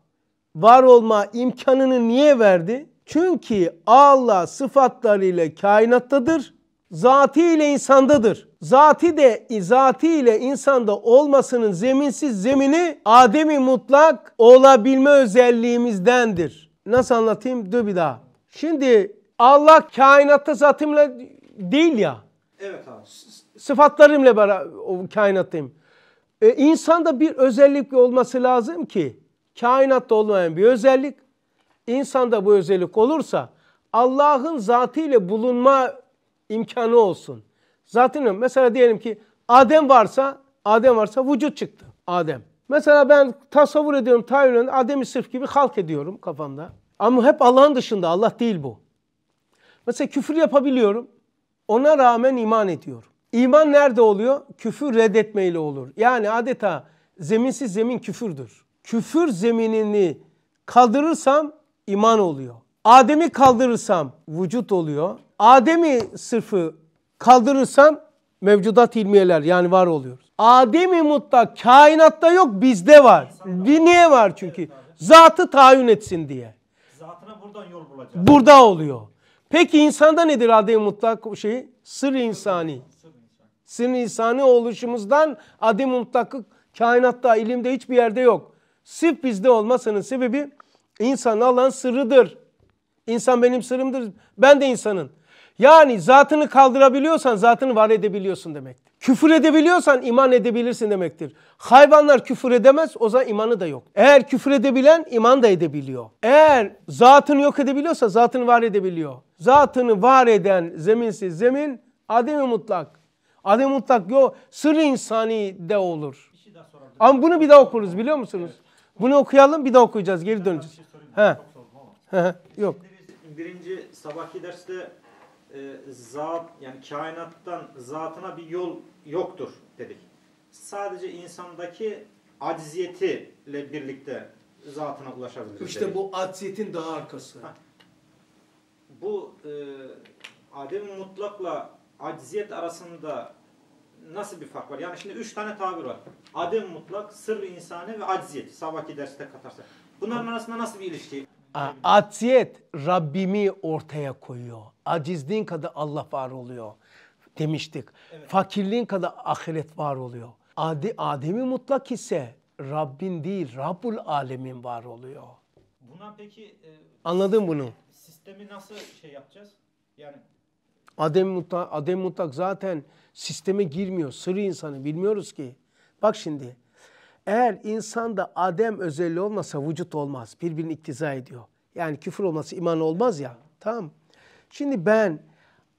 var olma imkanını niye verdi? Çünkü Allah sıfatlarıyla kainattadır Zatı ile insandadır. Zatı de izati ile insanda olmasının zeminsiz zemini Adem'i mutlak olabilme özelliğimizdendir. Nasıl anlatayım? Dur bir daha. Şimdi Allah kainatta zatımla değil ya. Evet abi. Sıfatlarımla beraber o E, insanda bir özellik olması lazım ki kainatta olmayan bir özellik İnsanda bu özellik olursa Allah'ın zatı ile bulunma imkanı olsun. Zaten mesela diyelim ki Adem varsa Adem varsa vücut çıktı. Adem. Mesela ben tasavvur ediyorum Taylan'ın Adem'i sırf gibi halk ediyorum kafamda. Ama hep Allah'ın dışında. Allah değil bu. Mesela küfür yapabiliyorum. Ona rağmen iman ediyorum. İman nerede oluyor? Küfür reddetmeyle olur. Yani adeta zeminsiz zemin küfürdür. Küfür zeminini kaldırırsam iman oluyor. Adem'i kaldırırsam vücut oluyor. Adem'i sırfı kaldırırsam mevcudat ilmiyeler yani var oluyoruz. Adem'i mutlak kainatta yok bizde var. Bir niye var çünkü? Zatı tayin etsin diye. Zatına buradan yol bulacak. Burada oluyor. Peki insanda nedir ademi mutlak şeyi? Sır insani. Sır insani oluşumuzdan ademi mutlak kainatta, ilimde hiçbir yerde yok. Sırf bizde olmasının sebebi insan alan sırrıdır. İnsan benim sırrımdır. Ben de insanın. Yani zatını kaldırabiliyorsan zatını var edebiliyorsun demektir. Küfür edebiliyorsan iman edebilirsin demektir. Hayvanlar küfür edemez o zaman imanı da yok. Eğer küfür edebilen iman da edebiliyor. Eğer zatını yok edebiliyorsa zatını var edebiliyor. Zatını var eden zeminsiz zemin adem mutlak. adem mutlak yok. Sırrı insani de olur. Ama bunu bir daha okuruz biliyor musunuz? Evet. Bunu okuyalım bir daha okuyacağız geri döneceğiz. Şey He. He. Yok birinci sabahki derste e, zat yani kainattan zatına bir yol yoktur dedik. Sadece insandaki acziyetiyle birlikte zatına ulaşabiliriz. İşte dedik. bu acziyetin daha arkası. Ha. Bu e, adem mutlakla acziyet arasında nasıl bir fark var? Yani şimdi üç tane tabir var. Adem mutlak, sırrı insani ve acziyet. Sabahki derste katarsak. Bunların arasında nasıl bir ilişki Atsiyet Rabbimi ortaya koyuyor. Acizliğin kadar Allah var oluyor demiştik. Evet. Fakirliğin kadar ahiret var oluyor. Adi, Adem'i mutlak ise Rabbin değil Rabbul Alemin var oluyor. Buna peki e, anladın bunu? Sistemi nasıl şey yapacağız? Yani Adem mutlak Adem mutlak zaten sisteme girmiyor. Sırrı insanı bilmiyoruz ki. Bak şimdi eğer insanda Adem özelliği olmasa vücut olmaz. Birbirini iktiza ediyor. Yani küfür olması iman olmaz ya. Tamam. Şimdi ben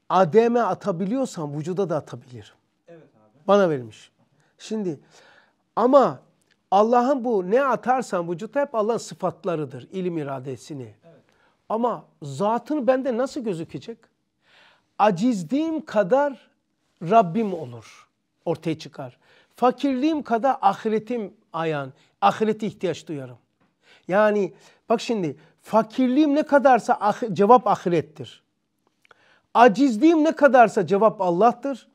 Adem'e atabiliyorsam vücuda da atabilirim. Evet abi. Bana verilmiş. Şimdi ama Allah'ın bu ne atarsan vücuta hep Allah'ın sıfatlarıdır. ilim iradesini. Evet. Ama zatını bende nasıl gözükecek? Acizdiğim kadar Rabbim olur. Ortaya çıkar. Fakirliğim kadar ahiretim ayan. Ahirete ihtiyaç duyarım. Yani bak şimdi fakirliğim ne kadarsa ah cevap ahirettir. Acizliğim ne kadarsa cevap Allah'tır.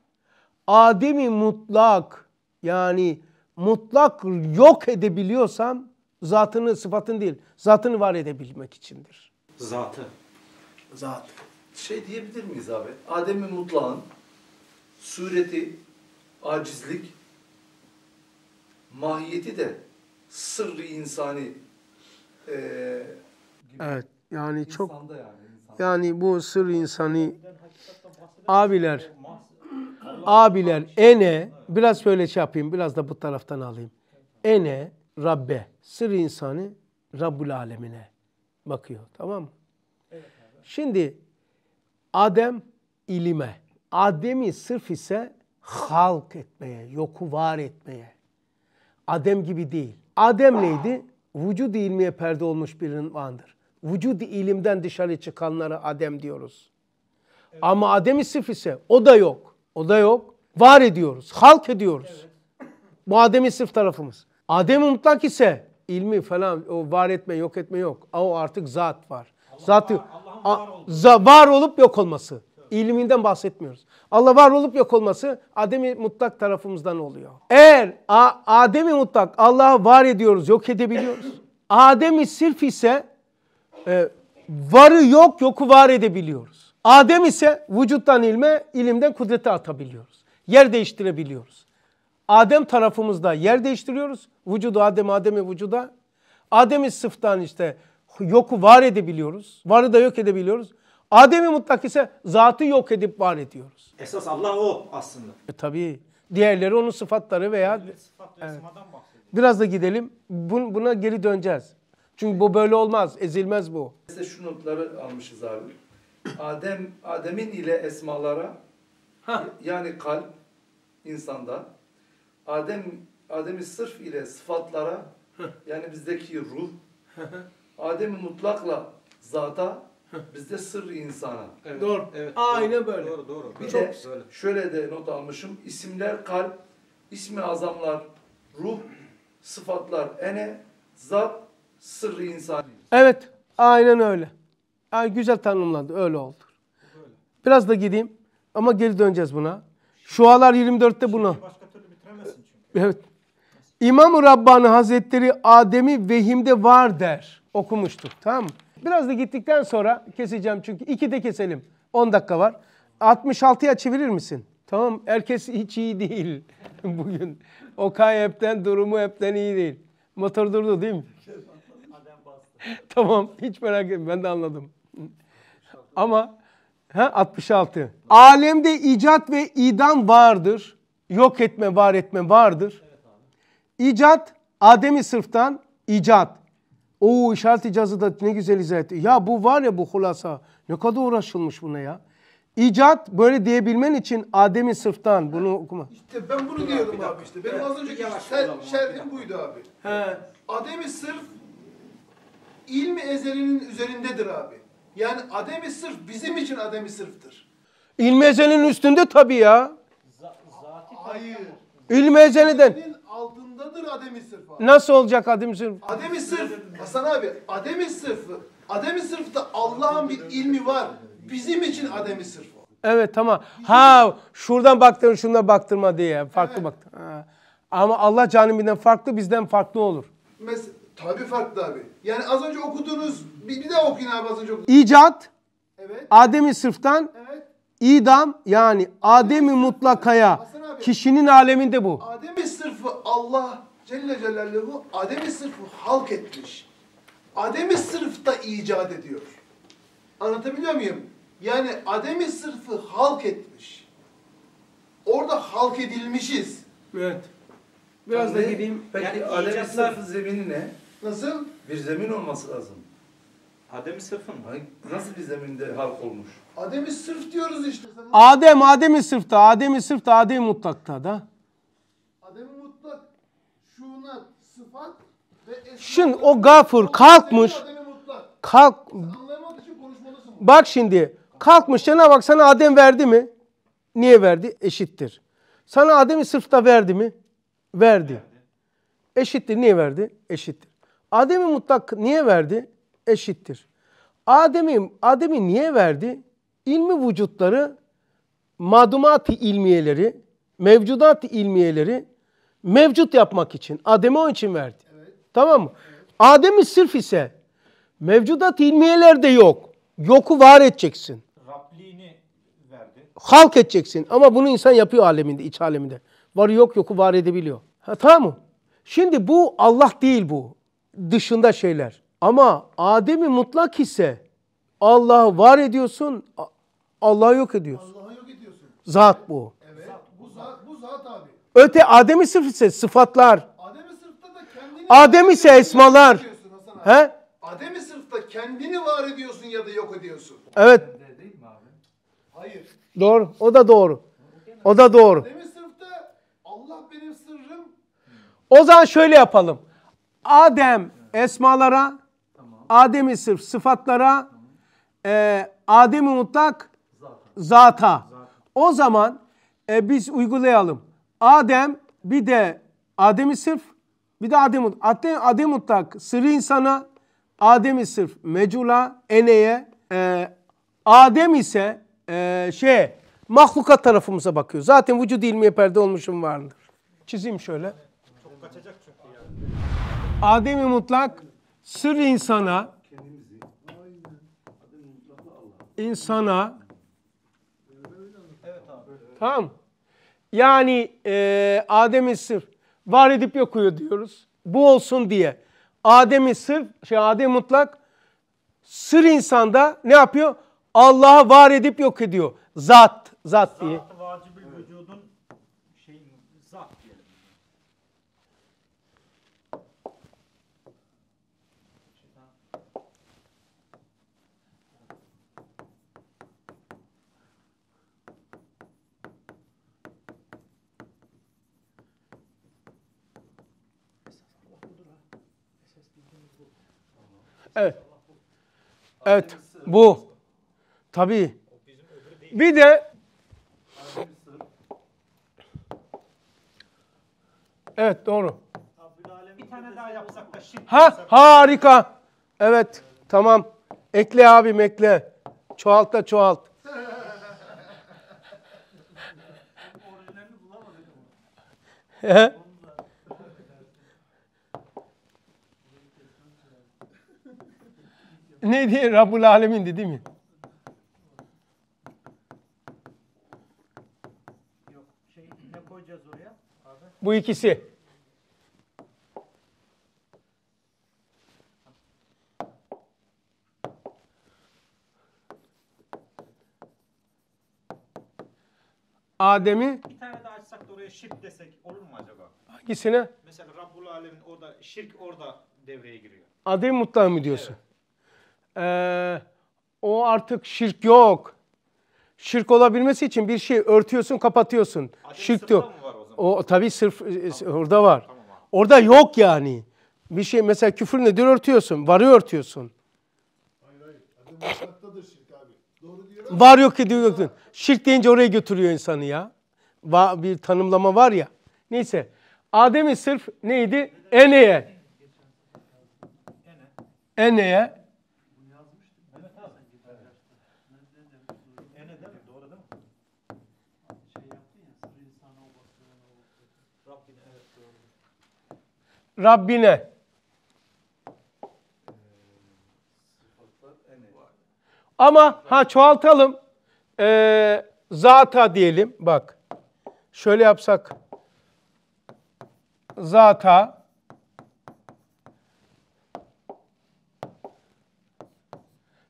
Adem'i mutlak yani mutlak yok edebiliyorsam zatını sıfatın değil zatını var edebilmek içindir. Zatı. Zatı. Şey diyebilir miyiz abi? Adem'in mutlağın sureti, acizlik, mahiyeti de sırrı insani e, Evet yani çok yani, yani bu sırrı insani abiler abiler ene biraz böyle şey yapayım biraz da bu taraftan alayım. Ene Rabbe sır insanı Rabbul alemine bakıyor tamam mı? Şimdi Adem ilime. Adem'i sırf ise halk etmeye, yoku var etmeye. Adem gibi değil. Adem neydi? Vücud ilmiye perde olmuş bir ünvandır. Vücud ilimden dışarı çıkanlara Adem diyoruz. Evet. Ama Adem-i ise o da yok. O da yok. Var ediyoruz. Halk ediyoruz. Evet. Bu Adem-i tarafımız. Adem-i mutlak ise ilmi falan o var etme yok etme yok. O artık zat var. Allah zat var, Allah var, za, var olup yok olması ilminden bahsetmiyoruz. Allah var olup yok olması Adem'i mutlak tarafımızdan oluyor. Eğer Adem'i mutlak Allah'a var ediyoruz, yok edebiliyoruz. Adem'i sırf ise e, varı yok, yoku var edebiliyoruz. Adem ise vücuttan ilme, ilimden kudrete atabiliyoruz. Yer değiştirebiliyoruz. Adem tarafımızda yer değiştiriyoruz. Vücudu Adem, Adem'i vücuda. Adem'i sıftan işte yoku var edebiliyoruz. Varı da yok edebiliyoruz. Ademi mutlak ise zatı yok edip var ediyoruz. Esas Allah o aslında. E, tabii. Diğerleri onun sıfatları veya... sıfat evet. Biraz da gidelim. Bun, buna geri döneceğiz. Çünkü bu böyle olmaz. Ezilmez bu. Mesela şu notları almışız abi. Adem, Adem'in ile esmalara ha. yani kalp insanda Adem Adem'i sırf ile sıfatlara yani bizdeki ruh Adem'i mutlakla zata Bizde sır insana. Evet. Doğru. Evet. Aynen doğru. böyle. Doğru doğru. Bir Çok de güzel. şöyle de not almışım. İsimler kalp, ismi azamlar ruh, sıfatlar ene, zat, sırrı insan. Evet. Aynen öyle. Ay, güzel tanımlandı. Öyle oldu. Öyle. Biraz da gideyim. Ama geri döneceğiz buna. Şualar 24'te bunu. Başka türlü bitiremezsin çünkü. Evet. İmam-ı Rabbani Hazretleri Adem'i vehimde var der. Okumuştuk. Tamam mı? Biraz da gittikten sonra keseceğim çünkü iki de keselim. 10 dakika var. 66'ya çevirir misin? Tamam herkes hiç iyi değil bugün. Okay hepten durumu hepten iyi değil. Motor durdu değil mi? tamam hiç merak etme ben de anladım. Ama ha, 66. Alemde icat ve idam vardır. Yok etme var etme vardır. İcat Adem'i sırftan icat. O işaret icazı da ne güzel izah etti. Ya bu var ya bu hulasa. Ne kadar uğraşılmış buna ya. İcat böyle diyebilmen için Adem'i sıftan bunu okuma. İşte ben bunu diyordum abi işte. Benim az önceki şer, şerhim buydu abi. He. Adem'i sırf ilmi ezelinin üzerindedir abi. Yani Adem'i sırf bizim için Adem'i sırftır. İlmi ezelinin üstünde tabii ya. Hayır. İlmi ezeliden sırftadır ademi sırfı. Abi. Nasıl olacak ademi sırf? Ademi sırf. Hasan abi ademi sırfı. Ademi sırfta Allah'ın bir ilmi var. Bizim için ademi sırf o. Evet tamam. Ha şuradan baktın şuna baktırma diye. Farklı evet. baktır. Ama Allah caniminden farklı bizden farklı olur. Mes Tabi farklı abi. Yani az önce okuduğunuz bir, bir daha okuyun abi az önce okuduğunuz. İcat. Evet. Ademi sırftan. Evet. İdam yani Ademi mutlakaya. Hasan Tabii. Kişinin aleminde bu. Adem'i sırfı Allah Celle Celaluhu Adem'i sırfı halk etmiş. Adem'i da icat ediyor. Anlatabiliyor muyum? Yani Adem'i sırfı halk etmiş. Orada halk edilmişiz. Evet. Biraz Tabii, da gideyim. Peki yani Adem'i sırfı zemini ne? Nasıl? Bir zemin olması lazım. Adem'i sırfın mı? Nasıl bir zeminde halk olmuş? Adem'i sırf diyoruz işte. Adem, Adem'i sırfta, Adem'i sırfta, Adem'i mutlakta da. Adem'i mutlak, şuna sıfat ve esnaf. Şimdi o gafur kalkmış. Kalk. Bak şimdi. Kalkmış Cenab-ı Hak sana Adem verdi mi? Niye verdi? Eşittir. Sana Adem'i sırfta verdi mi? Verdi. Eşittir. Niye verdi? Eşittir. Adem'i mutlak niye verdi? Eşittir. Adem'i Adem'i niye verdi? ilmi vücutları, madumat ilmiyeleri, mevcudat ilmiyeleri mevcut yapmak için, Adem'e onun için verdi. Evet. Tamam mı? Evet. Adem'i sırf ise mevcudat ilmiyeler de yok. Yoku var edeceksin. Rabliğini verdi. Halk edeceksin ama bunu insan yapıyor aleminde, iç aleminde. Var yok yoku var edebiliyor. Ha, tamam mı? Şimdi bu Allah değil bu. Dışında şeyler. Ama Adem'i mutlak ise Allah'ı var ediyorsun, Allah'ı yok ediyorsun. Allah'ı yok ediyorsun. Zat bu. Evet. Bu zat, bu zat abi. Öte Adem'i sırf ise sıfatlar. Adem'i sırfta da kendini... Adem ise esmalar. He? Adem'i sırfta kendini var ediyorsun ya da yok ediyorsun. Evet. Hayır. Doğru. O da doğru. O da doğru. Adem'i sırfta Allah benim sırrım. O zaman şöyle yapalım. Adem esmalara, Adem'i sırf sıfatlara, e, Adem'i mutlak, zata. O zaman e, biz uygulayalım. Adem bir de Adem'i sırf bir de Ademut. Adem, Adem mutlak sırrı insana, Adem'i sırf mecula, eneye, e, Adem ise e, şey mahlukat tarafımıza bakıyor. Zaten vücud ilmiye perde olmuşum vardır. Çizeyim şöyle. Çok kaçacak çünkü yani. Adem'i mutlak sır insana insana Tamam Yani e, Adem'i sırf var edip yokuyor diyoruz. Bu olsun diye. Adem'i sırf, şey Adem mutlak sır insanda ne yapıyor? Allah'a var edip yok ediyor. Zat, zat diye. Evet. Evet bu. Tabii. Bir de Evet doğru. Bir tane daha yapsak da şimdi. Ha harika. Evet tamam. Ekle abi ekle. Çoğalt da çoğalt. He? ne diye Rabbul Alemin'di değil mi? Yok, şey, ne abi? Bu ikisi. Adem'i bir tane daha açsak da oraya şirk desek olur mu acaba? Hangisine? Mesela Rabbul Alemin orada şirk orada devreye giriyor. Adem mutlak mı diyorsun? Evet. Ee, o artık şirk yok. Şirk olabilmesi için bir şey örtüyorsun, kapatıyorsun. Ateist şirk yok. O, o tabii sırf e, tamam. orada var. Tamam orada yok yani. Bir şey mesela küfür nedir örtüyorsun, varı örtüyorsun. Hayır hayır. Adı şirk abi. Doğru diyor. Ama... Var yok ediyor Şirk deyince oraya götürüyor insanı ya. Va bir tanımlama var ya. Neyse. Adem'i sırf neydi? Ene'ye. Ene'ye Rabbine. Ama ha çoğaltalım. Ee, zata diyelim. Bak. Şöyle yapsak. Zata.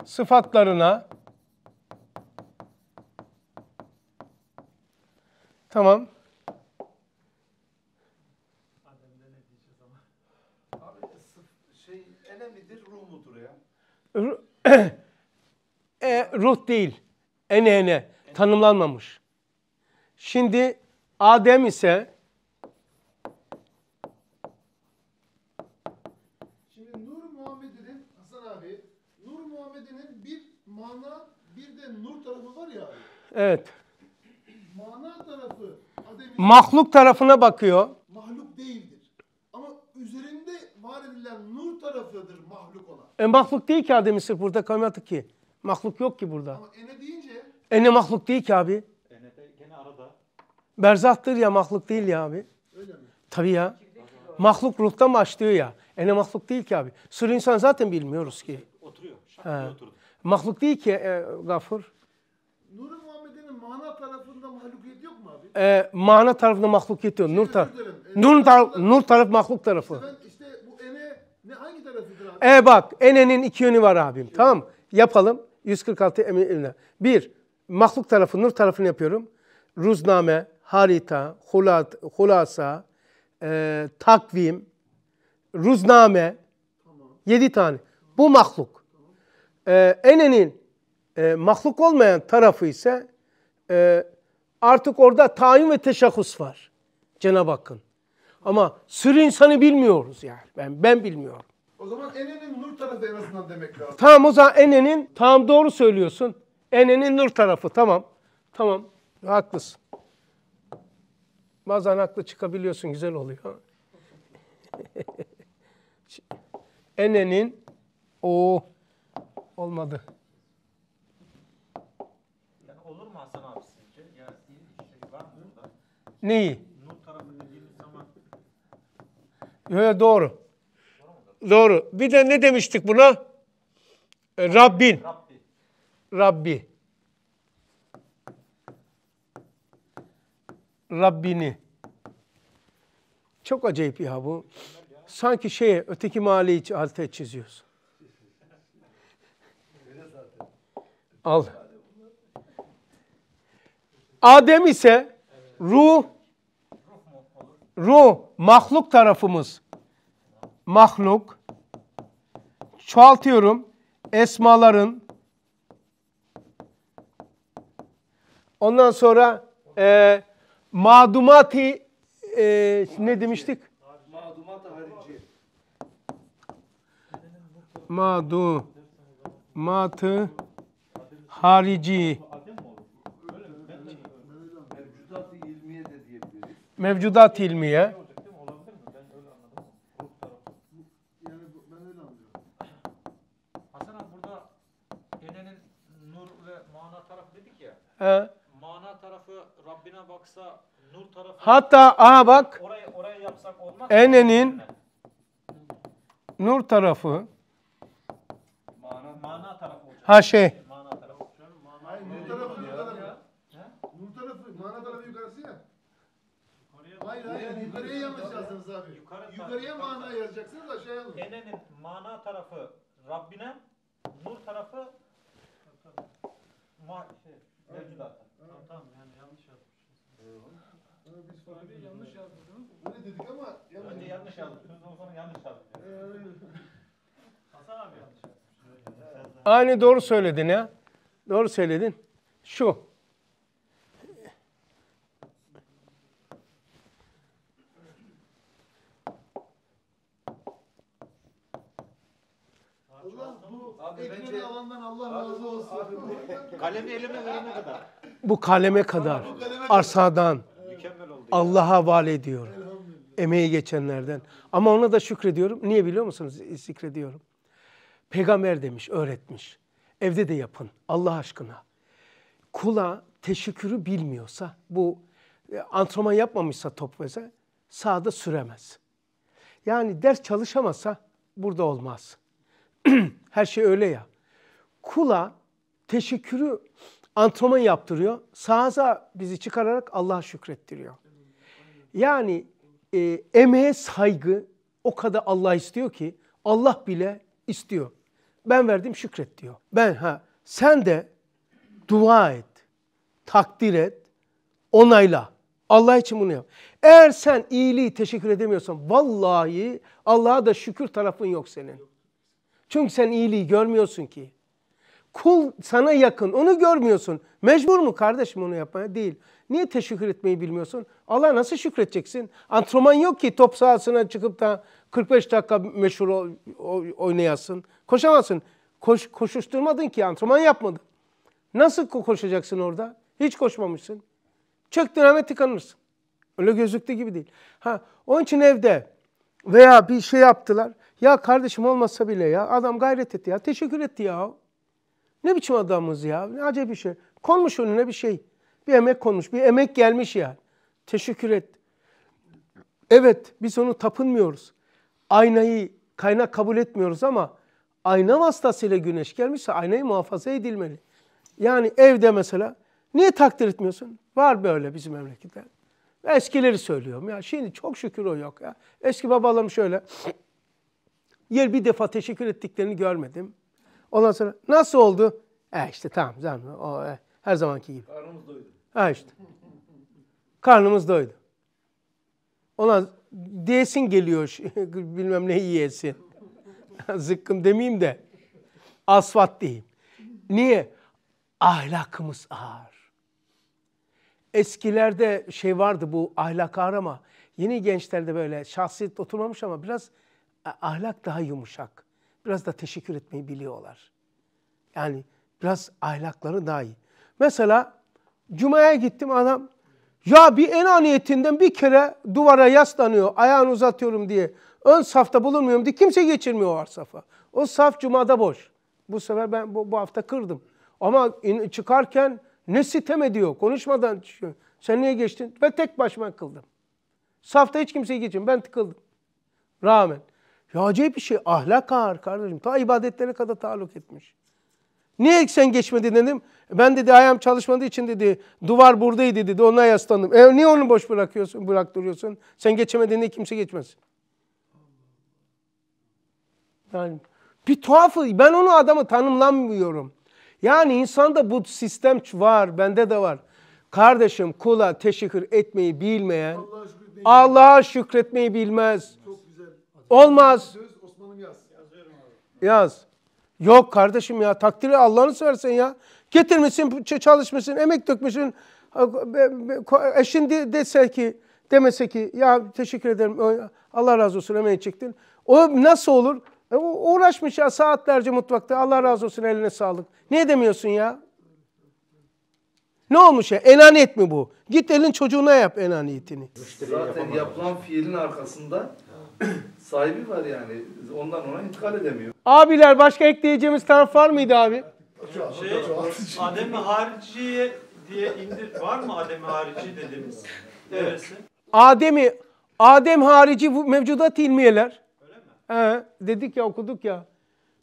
Sıfatlarına. Tamam. e, ruh değil, enene tanımlanmamış. Şimdi Adem ise Şimdi Nur Muhammed'in Hasan abi, Nur Muhammed'in bir mana bir de nur tarafı var ya. Evet. Mana tarafı Adem'in Mahluk tarafına bakıyor. E mahluk değil ki Adem'in sırf burada kainatı ki. Mahluk yok ki burada. Ama ene deyince... Ene mahluk değil ki abi. Ene de gene arada. Berzahtır ya mahluk değil ya abi. Öyle mi? Tabii ya. Mahluk ruhtan başlıyor ya. Ene mahluk değil ki abi. Sır insan zaten bilmiyoruz ki. Şey, oturuyor. Şak oturdu. Mahluk değil ki e, Gafur. nur Muhammed'in mana tarafında mahlukiyet yok mu abi? E, mana tarafında mahlukiyet yok. Şey, nur, tar e, nur, tar nur taraf mahluk tarafı. İşte ben e bak enenin iki yönü var abim. Tamam Yapalım. 146 emirine. Bir, mahluk tarafı, nur tarafını yapıyorum. Ruzname, harita, hulat, hulasa, e, takvim, ruzname. Yedi tane. Bu mahluk. E, enenin e, mahluk olmayan tarafı ise e, artık orada tayin ve teşahhus var. Cenab-ı Hakk'ın. Ama sürü insanı bilmiyoruz yani. Ben, ben bilmiyorum. O zaman enenin nur tarafı en azından demek lazım. Tamam o zaman enenin, tamam doğru söylüyorsun. Enenin nur tarafı tamam. Tamam haklısın. Bazen haklı çıkabiliyorsun güzel oluyor. enenin o olmadı. Yani olur mu Hasan abi sizce? Ya şey var mı burada? Neyi? Nur tarafı dediğimiz zaman. Öyle doğru. Doğru. Bir de ne demiştik buna? E, Rabbin. Rabbi. Rabbi. Rabbini. Çok acayip ya bu. Sanki şey öteki mahalleyi halte çiziyoruz. Al. Adem ise ruh, ruh, mahluk tarafımız. Mahluk, çoğaltıyorum. Esmaların ondan sonra e, madumati e, ne demiştik? Madumat harici. Madu matı harici. Mevcudat ilmiye. He. Mana tarafı Rabbine baksa, nur tarafı... Hatta aha bak. Oraya, oraya yapsak olmaz Enenin nur tarafı. Mana, mana tarafı olacak. Ha şey. Rabbine, nur tarafı ma şey, Mevcudat. Tamam tamam yani yanlış yapmışsınız. Ee, biz fark yanlış yazdınız. Öyle dedik ama yanlış. Önce yanlış yazdık. Sözün sonra yanlış yazdık. Ee, Hasan abi yanlış yazmış. Aynı doğru söyledin ya. Doğru söyledin. Şu. Bence alandan Allah razı olsun. Kalemi elime verene kadar. Bu kaleme kadar arsadan Allah'a havale ediyorum. Emeği geçenlerden. Ama ona da şükrediyorum. Niye biliyor musunuz? Zikrediyorum. Peygamber demiş, öğretmiş. Evde de yapın Allah aşkına. Kula teşekkürü bilmiyorsa, bu e, antrenman yapmamışsa top mesela sahada süremez. Yani ders çalışamasa burada olmaz. Her şey öyle ya. Kula teşekkürü antrenman yaptırıyor. sağza bizi çıkararak Allah'a şükrettiriyor. Yani e, emeğe saygı o kadar Allah istiyor ki Allah bile istiyor. Ben verdim şükret diyor. Ben ha sen de dua et, takdir et, onayla. Allah için bunu yap. Eğer sen iyiliği teşekkür edemiyorsan vallahi Allah'a da şükür tarafın yok senin. Çünkü sen iyiliği görmüyorsun ki. Kul sana yakın onu görmüyorsun. Mecbur mu kardeşim onu yapmaya? Değil. Niye teşekkür etmeyi bilmiyorsun? Allah nasıl şükredeceksin? Antrenman yok ki top sahasına çıkıp da 45 dakika meşhur oynayasın. Koşamazsın. Koş, koşuşturmadın ki antrenman yapmadın. Nasıl koşacaksın orada? Hiç koşmamışsın. Çöktün hemen tıkanırsın. Öyle gözüktü gibi değil. Ha, onun için evde veya bir şey yaptılar. Ya kardeşim olmasa bile ya adam gayret etti ya teşekkür etti ya. Ne biçim adamız ya ne acayip bir şey. Konmuş önüne bir şey. Bir emek konmuş bir emek gelmiş ya. Teşekkür et. Evet biz onu tapınmıyoruz. Aynayı kaynak kabul etmiyoruz ama ayna vasıtasıyla güneş gelmişse aynayı muhafaza edilmeli. Yani evde mesela niye takdir etmiyorsun? Var böyle bizim memlekette. Eskileri söylüyorum ya. Şimdi çok şükür o yok ya. Eski babalarım şöyle Yer bir defa teşekkür ettiklerini görmedim. Ondan sonra nasıl oldu? E işte tamam zaten o, e, her zamanki gibi. Karnımız doydu. Ha işte. Karnımız doydu. Ona diyesin geliyor bilmem ne yiyesin. Zıkkım demeyeyim de asfalt diyeyim. Niye? Ahlakımız ağır. Eskilerde şey vardı bu ahlak ağır ama yeni gençlerde böyle şahsiyet oturmamış ama biraz ahlak daha yumuşak. Biraz da teşekkür etmeyi biliyorlar. Yani biraz ahlakları daha iyi. Mesela Cuma'ya gittim adam ya bir enaniyetinden bir kere duvara yaslanıyor, ayağını uzatıyorum diye. Ön safta bulunmuyorum diye kimse geçirmiyor o safa. O saf cumada boş. Bu sefer ben bu, bu hafta kırdım. Ama in, çıkarken ne sitem ediyor, konuşmadan çıkıyor. Sen niye geçtin? ve tek başıma kıldım. Safta hiç kimseyi geçin, ben tıkıldım. Rağmen. Ya acayip bir şey. Ahlak ağır kardeşim. Ta ibadetlere kadar taluk etmiş. Niye sen geçmedi dedim. Ben dedi ayağım çalışmadığı için dedi duvar buradaydı dedi ona yaslandım. E niye onu boş bırakıyorsun, bırak duruyorsun? Sen geçemediğinde kimse geçmez. Yani bir tuhafı ben onu adamı tanımlamıyorum. Yani insanda bu sistem var, bende de var. Kardeşim kula teşekkür etmeyi bilmeyen Allah'a, şükretmeyi, Allah'a şükretmeyi bilmez. Çok Olmaz. yaz. Yok kardeşim ya takdiri Allah'ını seversen ya. Getirmişsin, çalışmışsın, emek dökmüşsün. Eşin de, dese ki, demese ki ya teşekkür ederim Allah razı olsun emeği çektin. O nasıl olur? E, uğraşmış ya saatlerce mutfakta Allah razı olsun eline sağlık. Niye demiyorsun ya? Ne olmuş ya? Enaniyet mi bu? Git elin çocuğuna yap enaniyetini. Zaten yapılan fiilin arkasında sahibi var yani. Ondan ona intikal edemiyor. Abiler başka ekleyeceğimiz taraf var mıydı abi? Şey, şey Adem harici diye indir var mı Adem harici dediğimiz? Evet. Adem'i Adem harici mevcudat ilmiyeler. Öyle mi? Ee, dedik ya okuduk ya.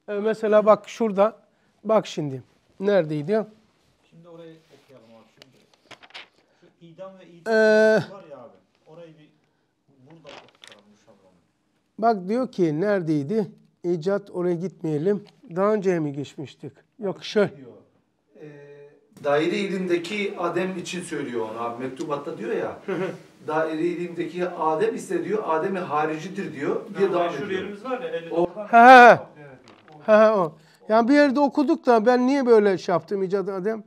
Ee, mesela bak şurada. Bak şimdi. Neredeydi? Şimdi orayı okuyalım abi şimdi. Şu idam ve ee, idam ee, var ya. Bak diyor ki neredeydi? İcat oraya gitmeyelim. Daha önce mi geçmiştik? Yok şöyle. Ee, daire ilimdeki Adem için söylüyor onu abi. Mektubatta diyor ya. daire ilimdeki Adem ise diyor Adem'i haricidir diyor. bir daha meşhur yerimiz var ya. O... Ha. Ha o. Yani bir yerde okuduk da ben niye böyle şey yaptım icat Adem?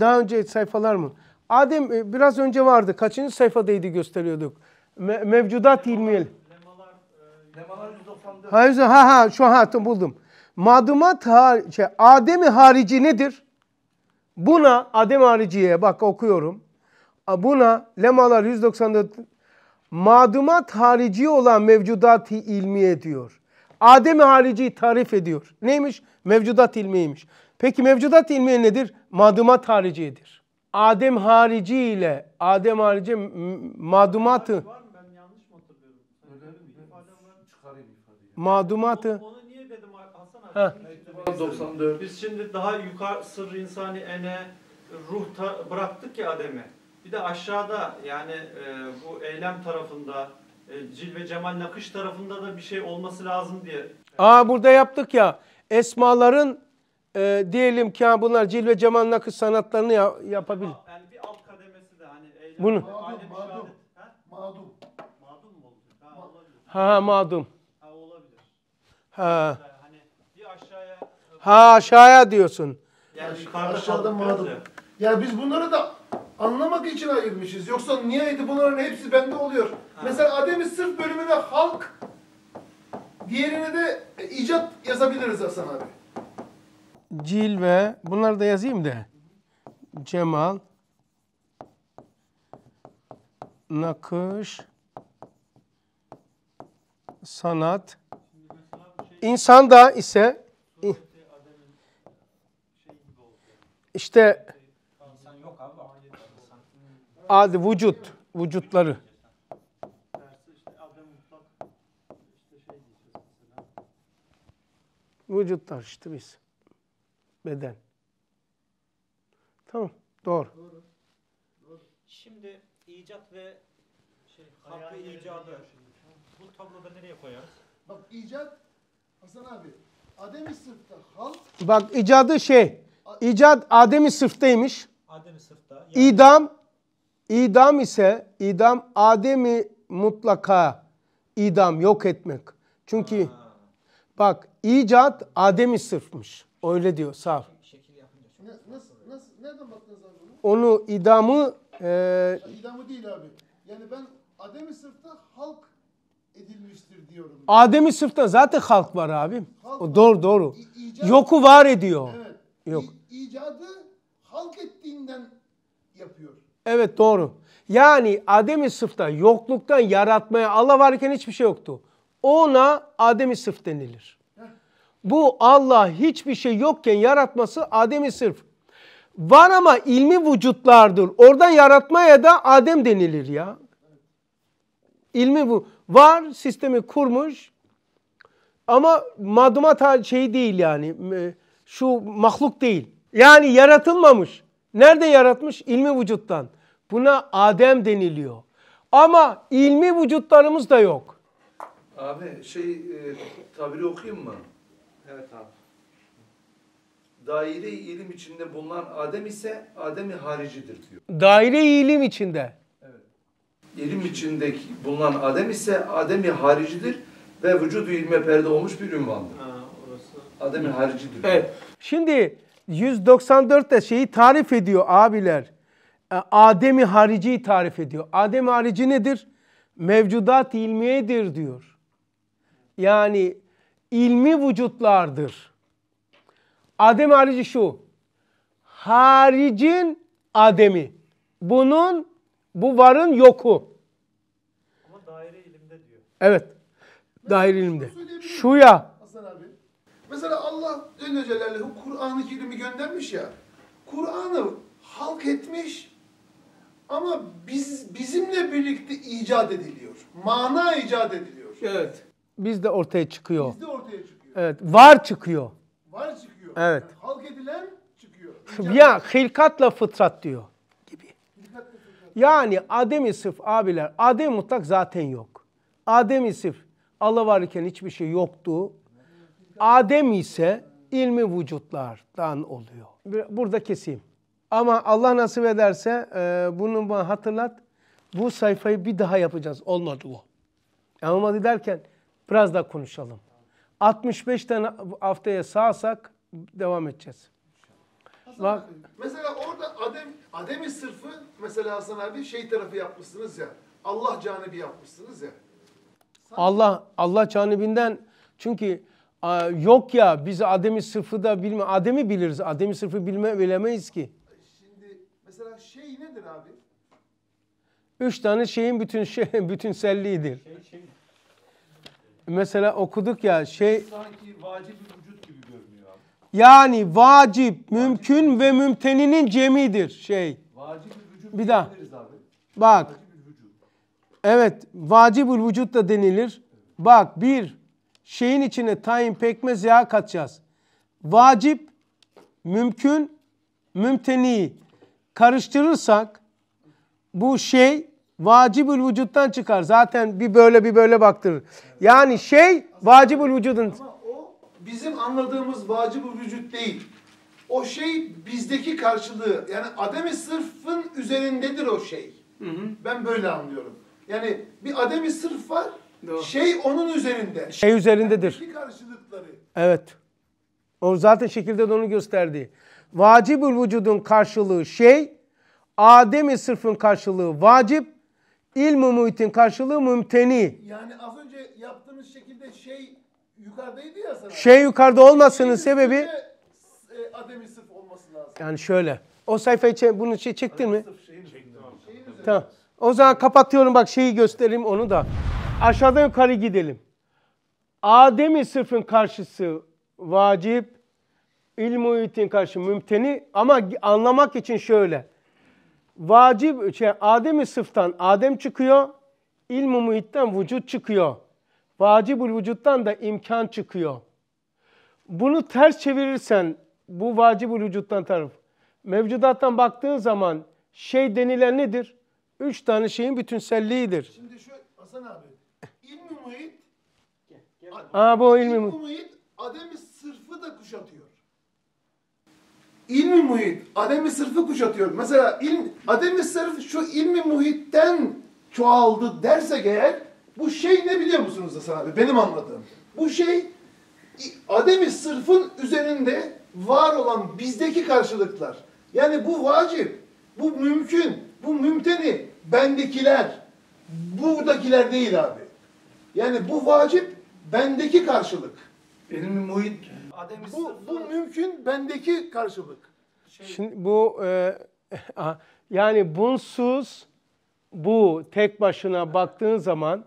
Daha önce sayfalar mı? Adem e, biraz önce vardı. Kaçıncı sayfadaydı gösteriyorduk. Me mevcudat ilmiyle. Lemalar 194. Hayır, ha ha şu ha buldum. Madımat har şey, Adem'i harici nedir? Buna Adem hariciye bak okuyorum. Buna lemalar 194 madımat harici olan mevcudat ilmiye diyor. Adem harici tarif ediyor. Neymiş? Mevcudat ilmiymiş. Peki mevcudat ilmiye nedir? Madımat haricidir. Adem harici ile Adem harici madımatı madumatı Onu niye dedim Hasan abi? 94. Biz şimdi daha yukarı sır insani ene ruh bıraktık ya Adem'i. Bir de aşağıda yani e, bu eylem tarafında e, ve cemal nakış tarafında da bir şey olması lazım diye. Aa burada yaptık ya esmaların e, diyelim ki ha, bunlar ve cemal nakış sanatlarını ya, yapabilir. Yani bir alt kademesi de hani eylem. Bunu. Madum, madum. Madum. mu oldu? Ha, olabilir. ha madum. Ha. Hani aşağıya Ha aşağıya diyorsun. Yani yukarıda aşağıda mağdur. Ya. biz bunları da anlamak için ayırmışız. Yoksa niyeydi bunların hepsi bende oluyor. Ha. Mesela Adem'i sırf bölümüne halk diğerine de icat yazabiliriz Hasan abi. Cilve bunları da yazayım da. Cemal nakış sanat İnsan da ise işte adi vücut, vücutları. Vücutlar işte biz. Beden. Tamam. Doğru. Şimdi icat ve şey, halk ve icadı. Bu tabloda nereye koyarız? Bak icat Hasan abi Ademi Sırf'ta halk... Bak icadı şey. İcad Ademi Sırf'taymış. Ademi Sırf'ta. Yani... İdam. İdam ise idam Ademi mutlaka idam yok etmek. Çünkü ha. bak icat Ademi Sırf'mış. Öyle diyor sağ ol. Ne, nasıl, nasıl, nereden baktınız abi bunu? Onu idamı... E... Ya, değil abi. Yani ben Ademi Sırf'ta halk edilmiştir diyorum. Adem'i sırfta zaten halk var abim. Halk var. Doğru doğru. İ- Yoku var ediyor. Evet. Yok. İ- icadı halk ettiğinden yapıyor. Evet doğru. Yani Adem'i sırfta yokluktan yaratmaya Allah varken hiçbir şey yoktu. Ona Adem'i sırf denilir. Bu Allah hiçbir şey yokken yaratması Adem'i sırf. Var ama ilmi vücutlardır. Oradan yaratmaya da Adem denilir ya. İlmi bu. Var sistemi kurmuş ama maduma şey değil yani e, şu mahluk değil. Yani yaratılmamış. Nerede yaratmış? İlmi vücuttan. Buna Adem deniliyor. Ama ilmi vücutlarımız da yok. Abi şey e, tabiri okuyayım mı? Evet abi. Daire-i ilim içinde bulunan Adem ise Adem-i haricidir diyor. Daire-i ilim içinde ilim içindeki bulunan adem ise ademi haricidir ve vücudu ilme perde olmuş bir ünvandır. ademi haricidir. Evet. Şimdi 194'te şeyi tarif ediyor abiler. E, ademi hariciyi tarif ediyor. Adem harici nedir? Mevcudat ilmiyedir diyor. Yani ilmi vücutlardır. Adem harici şu. Haricin ademi. Bunun bu varın yoku. Ama daire ilimde diyor. Evet. Daire ilimde. Şu ya. Mesela Allah Celle Celaluhu Kur'an-ı Kerim'i göndermiş ya. Kur'an'ı halk etmiş ama biz bizimle birlikte icat ediliyor. Mana icat ediliyor. Evet. Biz de ortaya çıkıyor. Biz de ortaya çıkıyor. Evet. Var çıkıyor. Var çıkıyor. Evet. Yani halk edilen çıkıyor. İcat ya hilkatla fıtrat diyor. Yani Adem-i sıf abiler, Adem mutlak zaten yok. Adem-i sıf Allah varken hiçbir şey yoktu. Adem ise ilmi vücutlardan oluyor. Burada keseyim. Ama Allah nasip ederse e, bunu bana hatırlat. Bu sayfayı bir daha yapacağız. Olmadı bu. Olmadı derken biraz daha konuşalım. 65 tane haftaya sağsak devam edeceğiz. Bak. Mesela orada Adem, Adem'i sırfı mesela Hasan abi şey tarafı yapmışsınız ya. Allah canibi yapmışsınız ya. Sanki... Allah Allah canibinden çünkü yok ya biz Adem'i sırfı da bilme Adem'i biliriz. Adem'i sırfı bilme bilemeyiz ki. Şimdi mesela şey nedir abi? Üç tane şeyin bütün şey bütünselliğidir. Şey, şey. Mesela okuduk ya şey sanki vacip yani vacip, mümkün ve mümteninin cemidir şey. Vacip bir daha. Bak. Evet, vacibül vücut da denilir. Bak bir şeyin içine tayin pekmez yağ katacağız. Vacip, mümkün, mümteni karıştırırsak bu şey vacibül vücuttan çıkar. Zaten bir böyle bir böyle baktırır. Yani şey vacibül vücudun. Ama bizim anladığımız vacib vücut değil. O şey bizdeki karşılığı yani ademi sırfın üzerindedir o şey. Hı hı. Ben böyle anlıyorum. Yani bir ademi sırf var. Doğru. Şey onun üzerinde. Şey üzerindedir. Yani karşılıkları. Evet. O zaten şekilde de onu gösterdiği. Vacibül vücudun karşılığı şey, Adem'i sırfın karşılığı vacip, ilm-i muhitin karşılığı mümteni. Yani az önce yaptığınız şekilde şey yukarıdaydı ya sana. Şey yukarıda olmasının sebebi e, Adem'in sırf olması lazım. yani şöyle. O sayfayı çe- bunu şey çektin mi? Tamam. O zaman kapatıyorum bak şeyi göstereyim onu da. Aşağıdan yukarı gidelim. Adem'i sırfın karşısı vacip, ilmuhitin karşı mümteni ama anlamak için şöyle. Vacip şey Adem'i sıftan Adem çıkıyor, ilmu muhitten vücut çıkıyor vacibül vücuttan da imkan çıkıyor. Bunu ters çevirirsen bu vacibül vücuttan taraf. Mevcudattan baktığın zaman şey denilen nedir? Üç tane şeyin bütünselliğidir. Şimdi şu Hasan abi. İlmi muhit. Aa, bu ilmi, ilmi muhit. Ademi sırfı da kuşatıyor. İlmi muhit. Ademi sırfı kuşatıyor. Mesela ilm, ademi sırf şu ilmi muhitten çoğaldı dersek eğer bu şey ne biliyor musunuz Hasan abi? Benim anladığım. Bu şey ademi sırfın üzerinde var olan bizdeki karşılıklar. Yani bu vacip, bu mümkün, bu mümteni, bendekiler, buradakiler değil abi. Yani bu vacip, bendeki karşılık. Benim muhit. Ademi bu, bu mümkün, bendeki karşılık. Şey... Şimdi bu e, yani bunsuz bu tek başına baktığın zaman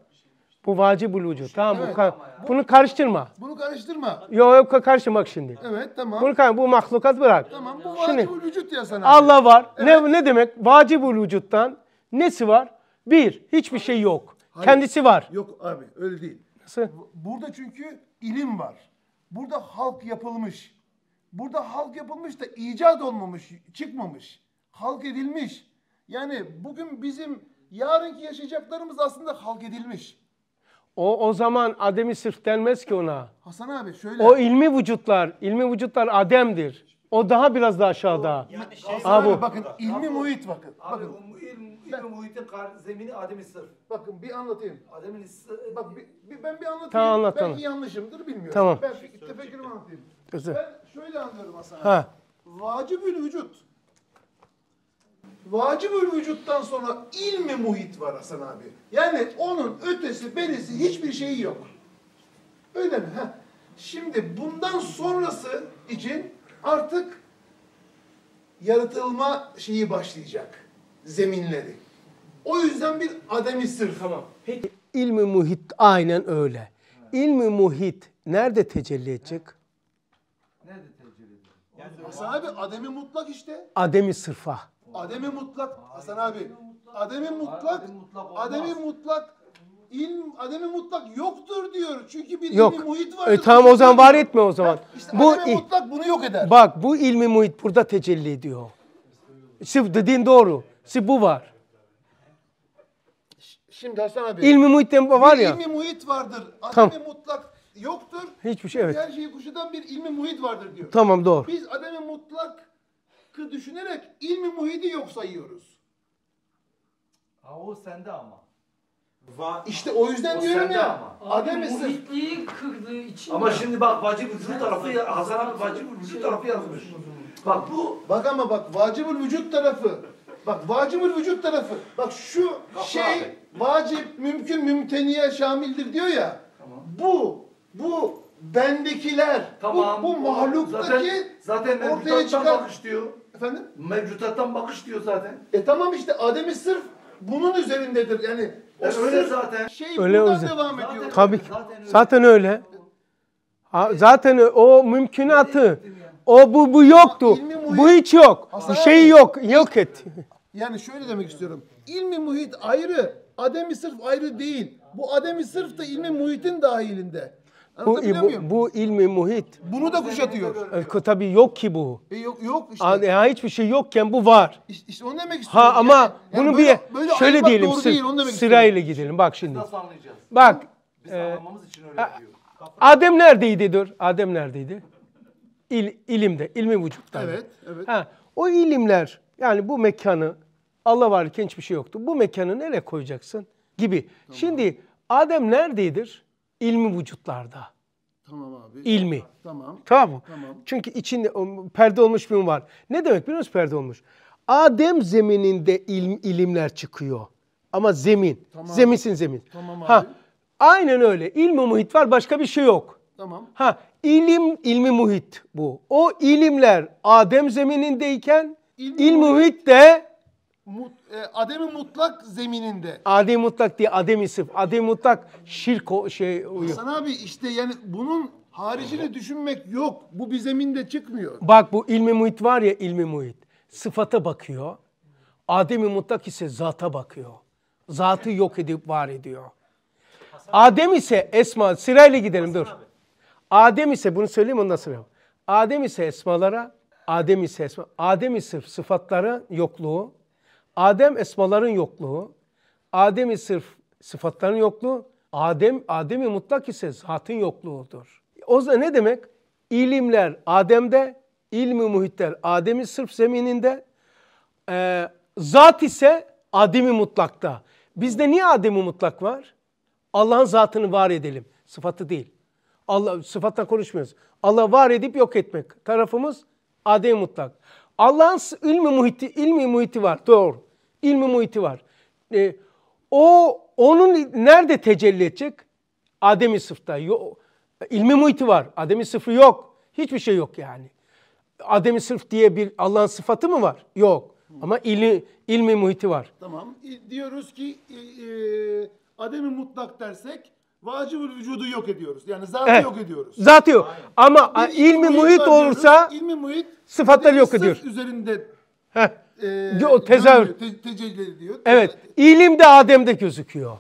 bu vacibul vücut. Tamam evet, bu ka- bunu karıştırma. Bunu karıştırma. Yok yok karıştırmak şimdi. Evet tamam. Bunu kar- bu mahlukat bırak. Tamam bu vacibul şimdi, vücut ya sana. Allah var. Evet. Ne ne demek? Vacibul vücuttan nesi var? Bir, hiçbir şey yok. Hayır. Kendisi var. Yok abi öyle değil. Nasıl? Burada çünkü ilim var. Burada halk yapılmış. Burada halk yapılmış da icat olmamış, çıkmamış. Halk edilmiş. Yani bugün bizim yarınki yaşayacaklarımız aslında halk edilmiş. O, o zaman Adem'i sırf denmez ki ona. Hasan abi şöyle. O ilmi vücutlar, ilmi vücutlar Adem'dir. O daha biraz daha aşağıda. Yani şey, abi, abi bakın ilmi muhit bakın. Abi bakın. bu ilm, ilmi muhitin zemini Adem'i sırf. Bakın bir anlatayım. Adem'in is- Bak bir, bir- ben bir anlatayım. Tamam, anlat, Belki yanlışımdır bilmiyorum. Tamam. Ben bir tefekkürümü anlatayım. Güzel. Ben şöyle anlıyorum Hasan Ha. Vacibül vücut vacibül vücuttan sonra ilmi muhit var Hasan abi. Yani onun ötesi belisi hiçbir şeyi yok. Öyle mi? Heh. Şimdi bundan sonrası için artık yaratılma şeyi başlayacak. Zeminleri. O yüzden bir ademi sır. Tamam. Peki. İlmi muhit aynen öyle. Evet. İlmi muhit nerede tecelli edecek? Nerede tecelli edecek? Yani Hasan abi ademi mutlak işte. Ademi sırfa. Ademi mutlak Hasan abi. Ademi mutlak Ademi mutlak, olmaz. ademi mutlak yoktur diyor. Çünkü bir Yok. ilmi muhit var. E, tamam o zaman var etme o zaman. İşte bu ademi mutlak bunu yok eder. Bak bu ilmi muhit burada tecelli ediyor. Şimdi dediğin doğru. Şimdi bu var. Şimdi Hasan abi. İlmi muhitten bu var ya. Bir ilmi muhit vardır. Ademi Tamam. mutlak yoktur. Hiçbir şey evet. Her şeyi kuşadan bir ilmi muhit vardır diyor. Tamam doğru. Biz ademi mutlak hakkı düşünerek ilmi muhidi yok sayıyoruz. Aa, o sende ama. Va işte o yüzden o diyorum ya. Ama. Adem Abi, muhitliği kırdığı için Ama ya. şimdi bak vacib vücut tarafı Hasan abi vacib şey vücut tarafı yazmış. Bak bu bak ama bak vacibül vücut tarafı. Bak vacibül vücut tarafı. Bak şu Kapla şey abi. vacip mümkün mümteniye şamildir diyor ya. Tamam. Bu bu bendekiler tamam. bu, bu mahluktaki zaten, zaten ortaya çıkan diyor. Efendim? Mevcutattan bakış diyor zaten. E tamam işte Adem'i sırf bunun üzerindedir. Yani o yani e öyle zaten. Şey öyle buradan öyle. devam ediyor. Zaten, Tabii ki. Zaten öyle. Zaten öyle. Ha, zaten o mümkünatı. O bu bu yoktu. bu hiç yok. bir şey yok. Yok et. Yani şöyle demek istiyorum. İlmi muhit ayrı, ademi sırf ayrı değil. Bu ademi sırf da ilmi muhitin dahilinde. Bu, bu, bu ilmi muhit. Bunu da kuşatıyor. E, tabii yok ki bu. E, yok, yok işte. Ha ya hiçbir şey yokken bu var. İşte, işte onu demek istiyorum. Ha ama yani, yani bunu böyle, bir böyle şöyle diyelim. Sı- değil, sırayla gidelim bak şimdi. Nasıl anlayacağız? Bak. Biz e, anlamamız için öyle diyor. Adem neredeydi dur? Adem neredeydi? İl, ilimde, ilmi vücutta. Evet, evet. Ha, o ilimler yani bu mekanı Allah varken hiçbir şey yoktu. Bu mekanı nereye koyacaksın gibi. Tamam. Şimdi Adem neredeydir? ilmi vücutlarda. Tamam abi. İlmi. Tamam. Tamam mı? Tamam. Çünkü içinde perde olmuş bir var. Ne demek biliyor musun perde olmuş? Adem zemininde ilim, ilimler çıkıyor. Ama zemin. Tamam. Zeminsin zemin. Tamam abi. Ha, aynen öyle. İlmi muhit var başka bir şey yok. Tamam. Ha, ilim ilmi muhit bu. O ilimler Adem zeminindeyken ilmi, ilmi muhit de mut, e, ademi mutlak zemininde. Adem mutlak diye Adem sıf. Adem mutlak şirk şey şey. Hasan abi işte yani bunun haricini düşünmek yok. Bu bir zeminde çıkmıyor. Bak bu ilmi muhit var ya ilmi muhit. Sıfata bakıyor. Ademi mutlak ise zata bakıyor. Zatı yok edip var ediyor. Adem ise esma sırayla gidelim dur. Adem ise bunu söyleyeyim ondan sonra. Adem ise esmalara, Adem ise esma, Adem ise sıfatlara yokluğu, Adem esmaların yokluğu, Adem'i sırf sıfatların yokluğu, Adem Adem'i mutlak ise zatın yokluğudur. O da ne demek? İlimler Adem'de, ilmi muhitler Adem'i sırf zemininde, e, zat ise Adem'i mutlakta. Bizde niye Adem'i mutlak var? Allah'ın zatını var edelim, sıfatı değil. Allah sıfatla konuşmuyoruz. Allah var edip yok etmek tarafımız Adem mutlak. Allah'ın ilmi muhiti, ilmi muhiti var. Doğru ilmi muhiti var. E, o onun nerede tecelli edecek? Ademi sıfta. Yo, ilmi muhiti var. Ademi sıfır yok. Hiçbir şey yok yani. Ademi sıfır diye bir Allah'ın sıfatı mı var? Yok. Hı. Ama ili, ilmi muhiti var. Tamam. Diyoruz ki e, e, ademi mutlak dersek vacibül vücudu yok ediyoruz. Yani zatı evet. yok ediyoruz. Zatı yok. Aynen. Ama bir ilmi, ilmi muhit, muhit olursa ilmi muhit sıfatları yok ediyor. Sırf üzerinde Heh e, Yo, tezahür. Te, tecelli ediyor. Evet. İlim de Adem'de gözüküyor.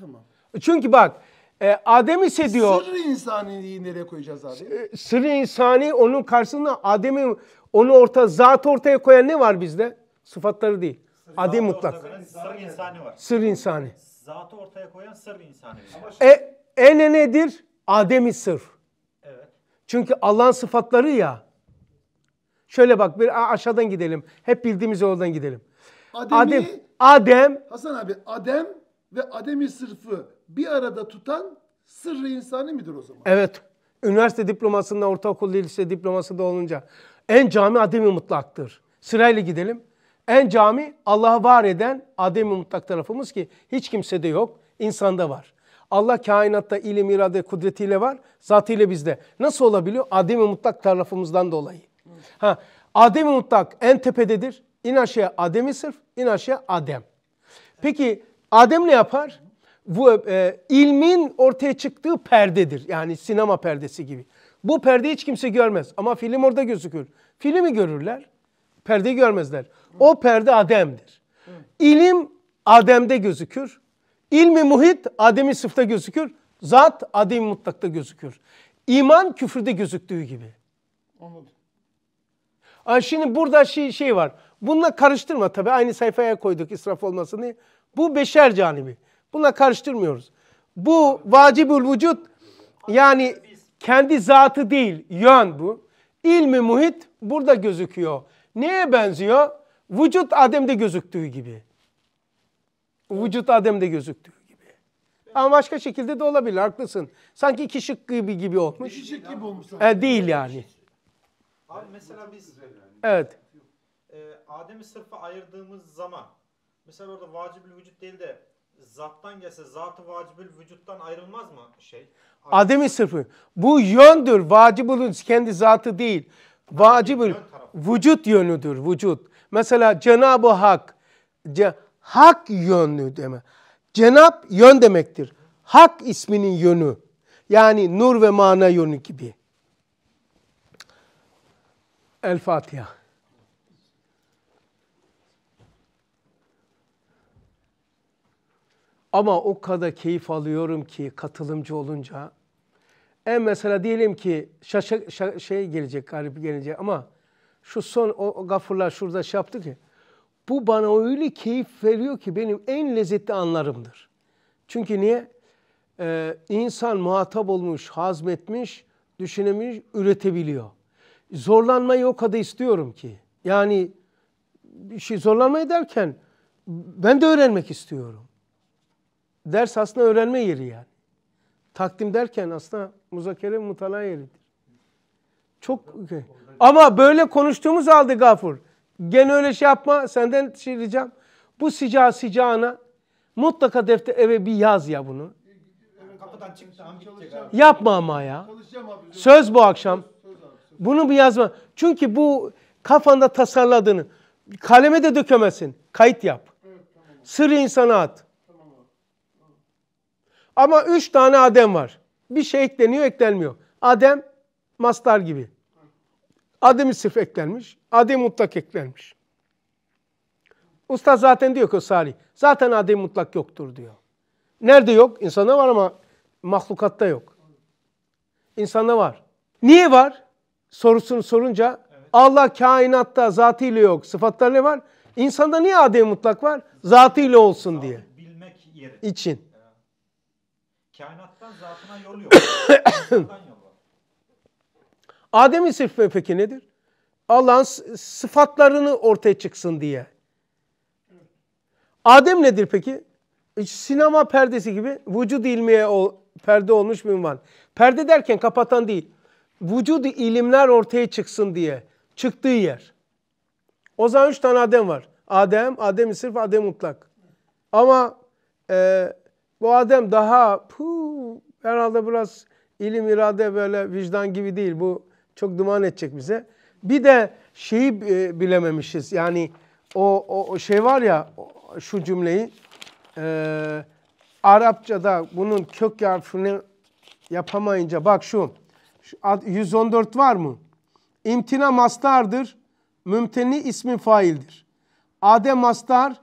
Tamam. Çünkü bak e, Adem ise diyor. Sırrı insaniyi nereye koyacağız abi? E, sırrı insani onun karşısında Adem'i onu orta zat ortaya koyan ne var bizde? Sıfatları değil. Sır, Adem mutlak. Sır insani var. Sır insani. Zatı ortaya koyan sır insani. Şey... E, ele nedir? Adem'i sır. Evet. Çünkü Allah'ın sıfatları ya. Şöyle bak bir aşağıdan gidelim. Hep bildiğimiz yoldan gidelim. Adem'i, Adem, Adem. Hasan abi Adem ve Adem'i sırfı bir arada tutan sırrı insani midir o zaman? Evet. Üniversite diplomasında, ortaokul lise diploması da olunca en cami Adem'i mutlaktır. Sırayla gidelim. En cami Allah'ı var eden Adem'i mutlak tarafımız ki hiç kimsede yok, insanda var. Allah kainatta ilim, irade, kudretiyle var, zatıyla bizde. Nasıl olabiliyor? Adem'i mutlak tarafımızdan dolayı. Ha, adem mutlak en tepededir. İn aşağıya Adem'i sırf, in aşağıya Adem. Peki Adem ne yapar? Bu e, ilmin ortaya çıktığı perdedir. Yani sinema perdesi gibi. Bu perdeyi hiç kimse görmez ama film orada gözükür. Filmi görürler, perdeyi görmezler. O perde Adem'dir. İlim Adem'de gözükür. İlmi muhit Adem'i sıfta gözükür. Zat Adem mutlakta gözükür. İman küfürde gözüktüğü gibi. Anladım. Şimdi burada şey, şey var. Bununla karıştırma tabii. Aynı sayfaya koyduk israf olmasın diye. Bu beşer canibi. Bununla karıştırmıyoruz. Bu vacibül vücut yani kendi zatı değil, yön bu. İlmi muhit burada gözüküyor. Neye benziyor? Vücut Adem'de gözüktüğü gibi. Vücut Adem'de gözüktüğü gibi. Ama başka şekilde de olabilir, haklısın. Sanki iki şık gibi gibi olmuş. İki şık gibi olmuş. E, değil yani. Abi mesela biz Evet. e, Adem'i sırfa ayırdığımız zaman mesela orada vacibül vücut değil de zattan gelse zatı vacibül vücuttan ayrılmaz mı şey? Adem'i sırfı. Bu yöndür. Vacibülün kendi zatı değil. Vacibül vücut yönüdür. Vücut. Mesela Cenab-ı Hak ce, hak yönü deme. Cenab yön demektir. Hak isminin yönü. Yani nur ve mana yönü gibi. El Fatiha. Ama o kadar keyif alıyorum ki katılımcı olunca. En mesela diyelim ki şaşa, şa, şey gelecek, garip gelecek ama şu son o, o gafurlar şurada şey yaptı ki bu bana öyle keyif veriyor ki benim en lezzetli anlarımdır. Çünkü niye? Ee, insan muhatap olmuş, hazmetmiş, düşünemiş, üretebiliyor zorlanmayı o kadar istiyorum ki. Yani şey zorlanmayı derken ben de öğrenmek istiyorum. Ders aslında öğrenme yeri yani. Takdim derken aslında muzakere mutala yeridir. Çok ama böyle konuştuğumuz aldı Gafur. Gene öyle şey yapma. Senden şey ricam. Bu sıcağı sıcağına mutlaka defter eve bir yaz ya bunu. Kapıdan çıktı. Yapma ama ya. Söz bu akşam. Bunu bir yazma. Çünkü bu kafanda tasarladığını kaleme de dökemezsin. Kayıt yap. Evet, tamam. Sırrı insana at. Ama üç tane Adem var. Bir şey ekleniyor eklenmiyor. Adem mastar gibi. Adem'i sırf eklenmiş. Adem mutlak eklenmiş. Usta zaten diyor ki sari, Zaten Adem mutlak yoktur diyor. Nerede yok? İnsanda var ama mahlukat'ta yok. İnsanda var. Niye var? sorusunu sorunca evet. Allah kainatta zatıyla yok. sıfatları ne var. İnsanda niye adem mutlak var? Zatıyla olsun diye. Bilmek yeri. İçin. Kainattan zatına yol yok. yol Adem'in sırf peki nedir? Allah'ın sıfatlarını ortaya çıksın diye. Adem nedir peki? Sinema perdesi gibi vücut ilmiye perde olmuş bir ünvan. Perde derken kapatan değil vücudu ilimler ortaya çıksın diye çıktığı yer. O zaman üç tane Adem var. Adem, Adem'i sırf Adem mutlak. Ama e, bu Adem daha puh, herhalde biraz ilim, irade böyle vicdan gibi değil. Bu çok duman edecek bize. Bir de şeyi e, bilememişiz. Yani o, o, o şey var ya şu cümleyi e, Arapçada bunun kök harfini yapamayınca bak şu 114 var mı? İmtina mastardır. Mümteni ismi faildir. Adem mastar.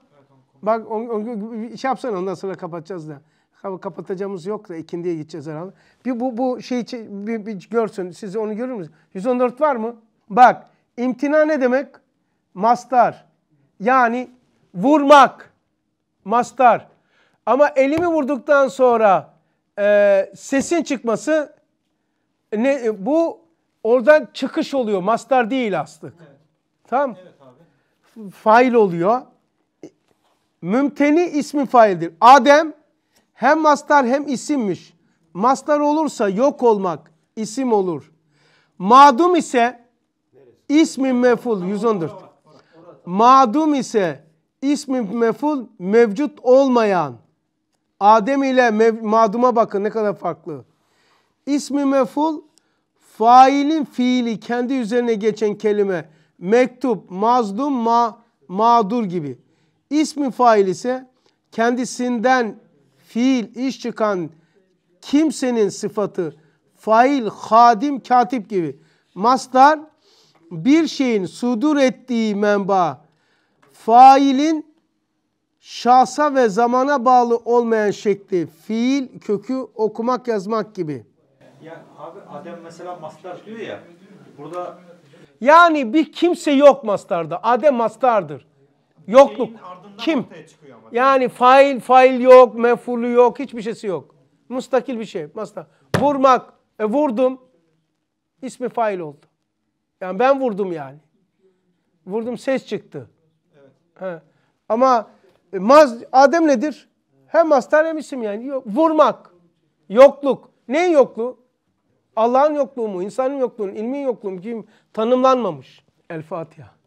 Bak on, on, şey yapsana ondan sonra kapatacağız da. Kapatacağımız yok da ikindiye gideceğiz herhalde. Bir bu, bu şey bir, bir görsün. Siz onu görür müsünüz? 114 var mı? Bak imtina ne demek? Mastar. Yani vurmak. Mastar. Ama elimi vurduktan sonra e, sesin çıkması ne, e, bu oradan çıkış oluyor. Mastar değil aslık. Evet. Tamam. Evet abi. Fail oluyor. E, Mümteni ismi faildir. Adem hem mastar hem isimmiş. Mastar olursa yok olmak isim olur. Madum ise ismi meful 114. Madum ise ismi meful mevcut olmayan. Adem ile mev, maduma bakın ne kadar farklı. İsmi meful failin fiili kendi üzerine geçen kelime mektup, mazlum, ma, mağdur gibi. İsmi fail ise kendisinden fiil, iş çıkan kimsenin sıfatı fail, hadim, katip gibi. Mastar bir şeyin sudur ettiği menba failin şahsa ve zamana bağlı olmayan şekli, fiil, kökü, okumak, yazmak gibi abi Adem mesela mastar diyor ya. Burada yani bir kimse yok mastarda. Adem mastardır. Yokluk. Kim? Yani fail fail yok, mefulu yok, hiçbir şeysi yok. Mustakil bir şey. Mastar. Vurmak. E vurdum. İsmi fail oldu. Yani ben vurdum yani. Vurdum ses çıktı. Evet. He. Ama e, maz, Adem nedir? Hem mastar hem isim yani. Yok, vurmak. Yokluk. Neyin yokluğu? Allah'ın yokluğu mu, insanın yokluğu mu, ilmin yokluğu mu kim tanımlanmamış. El Fatiha.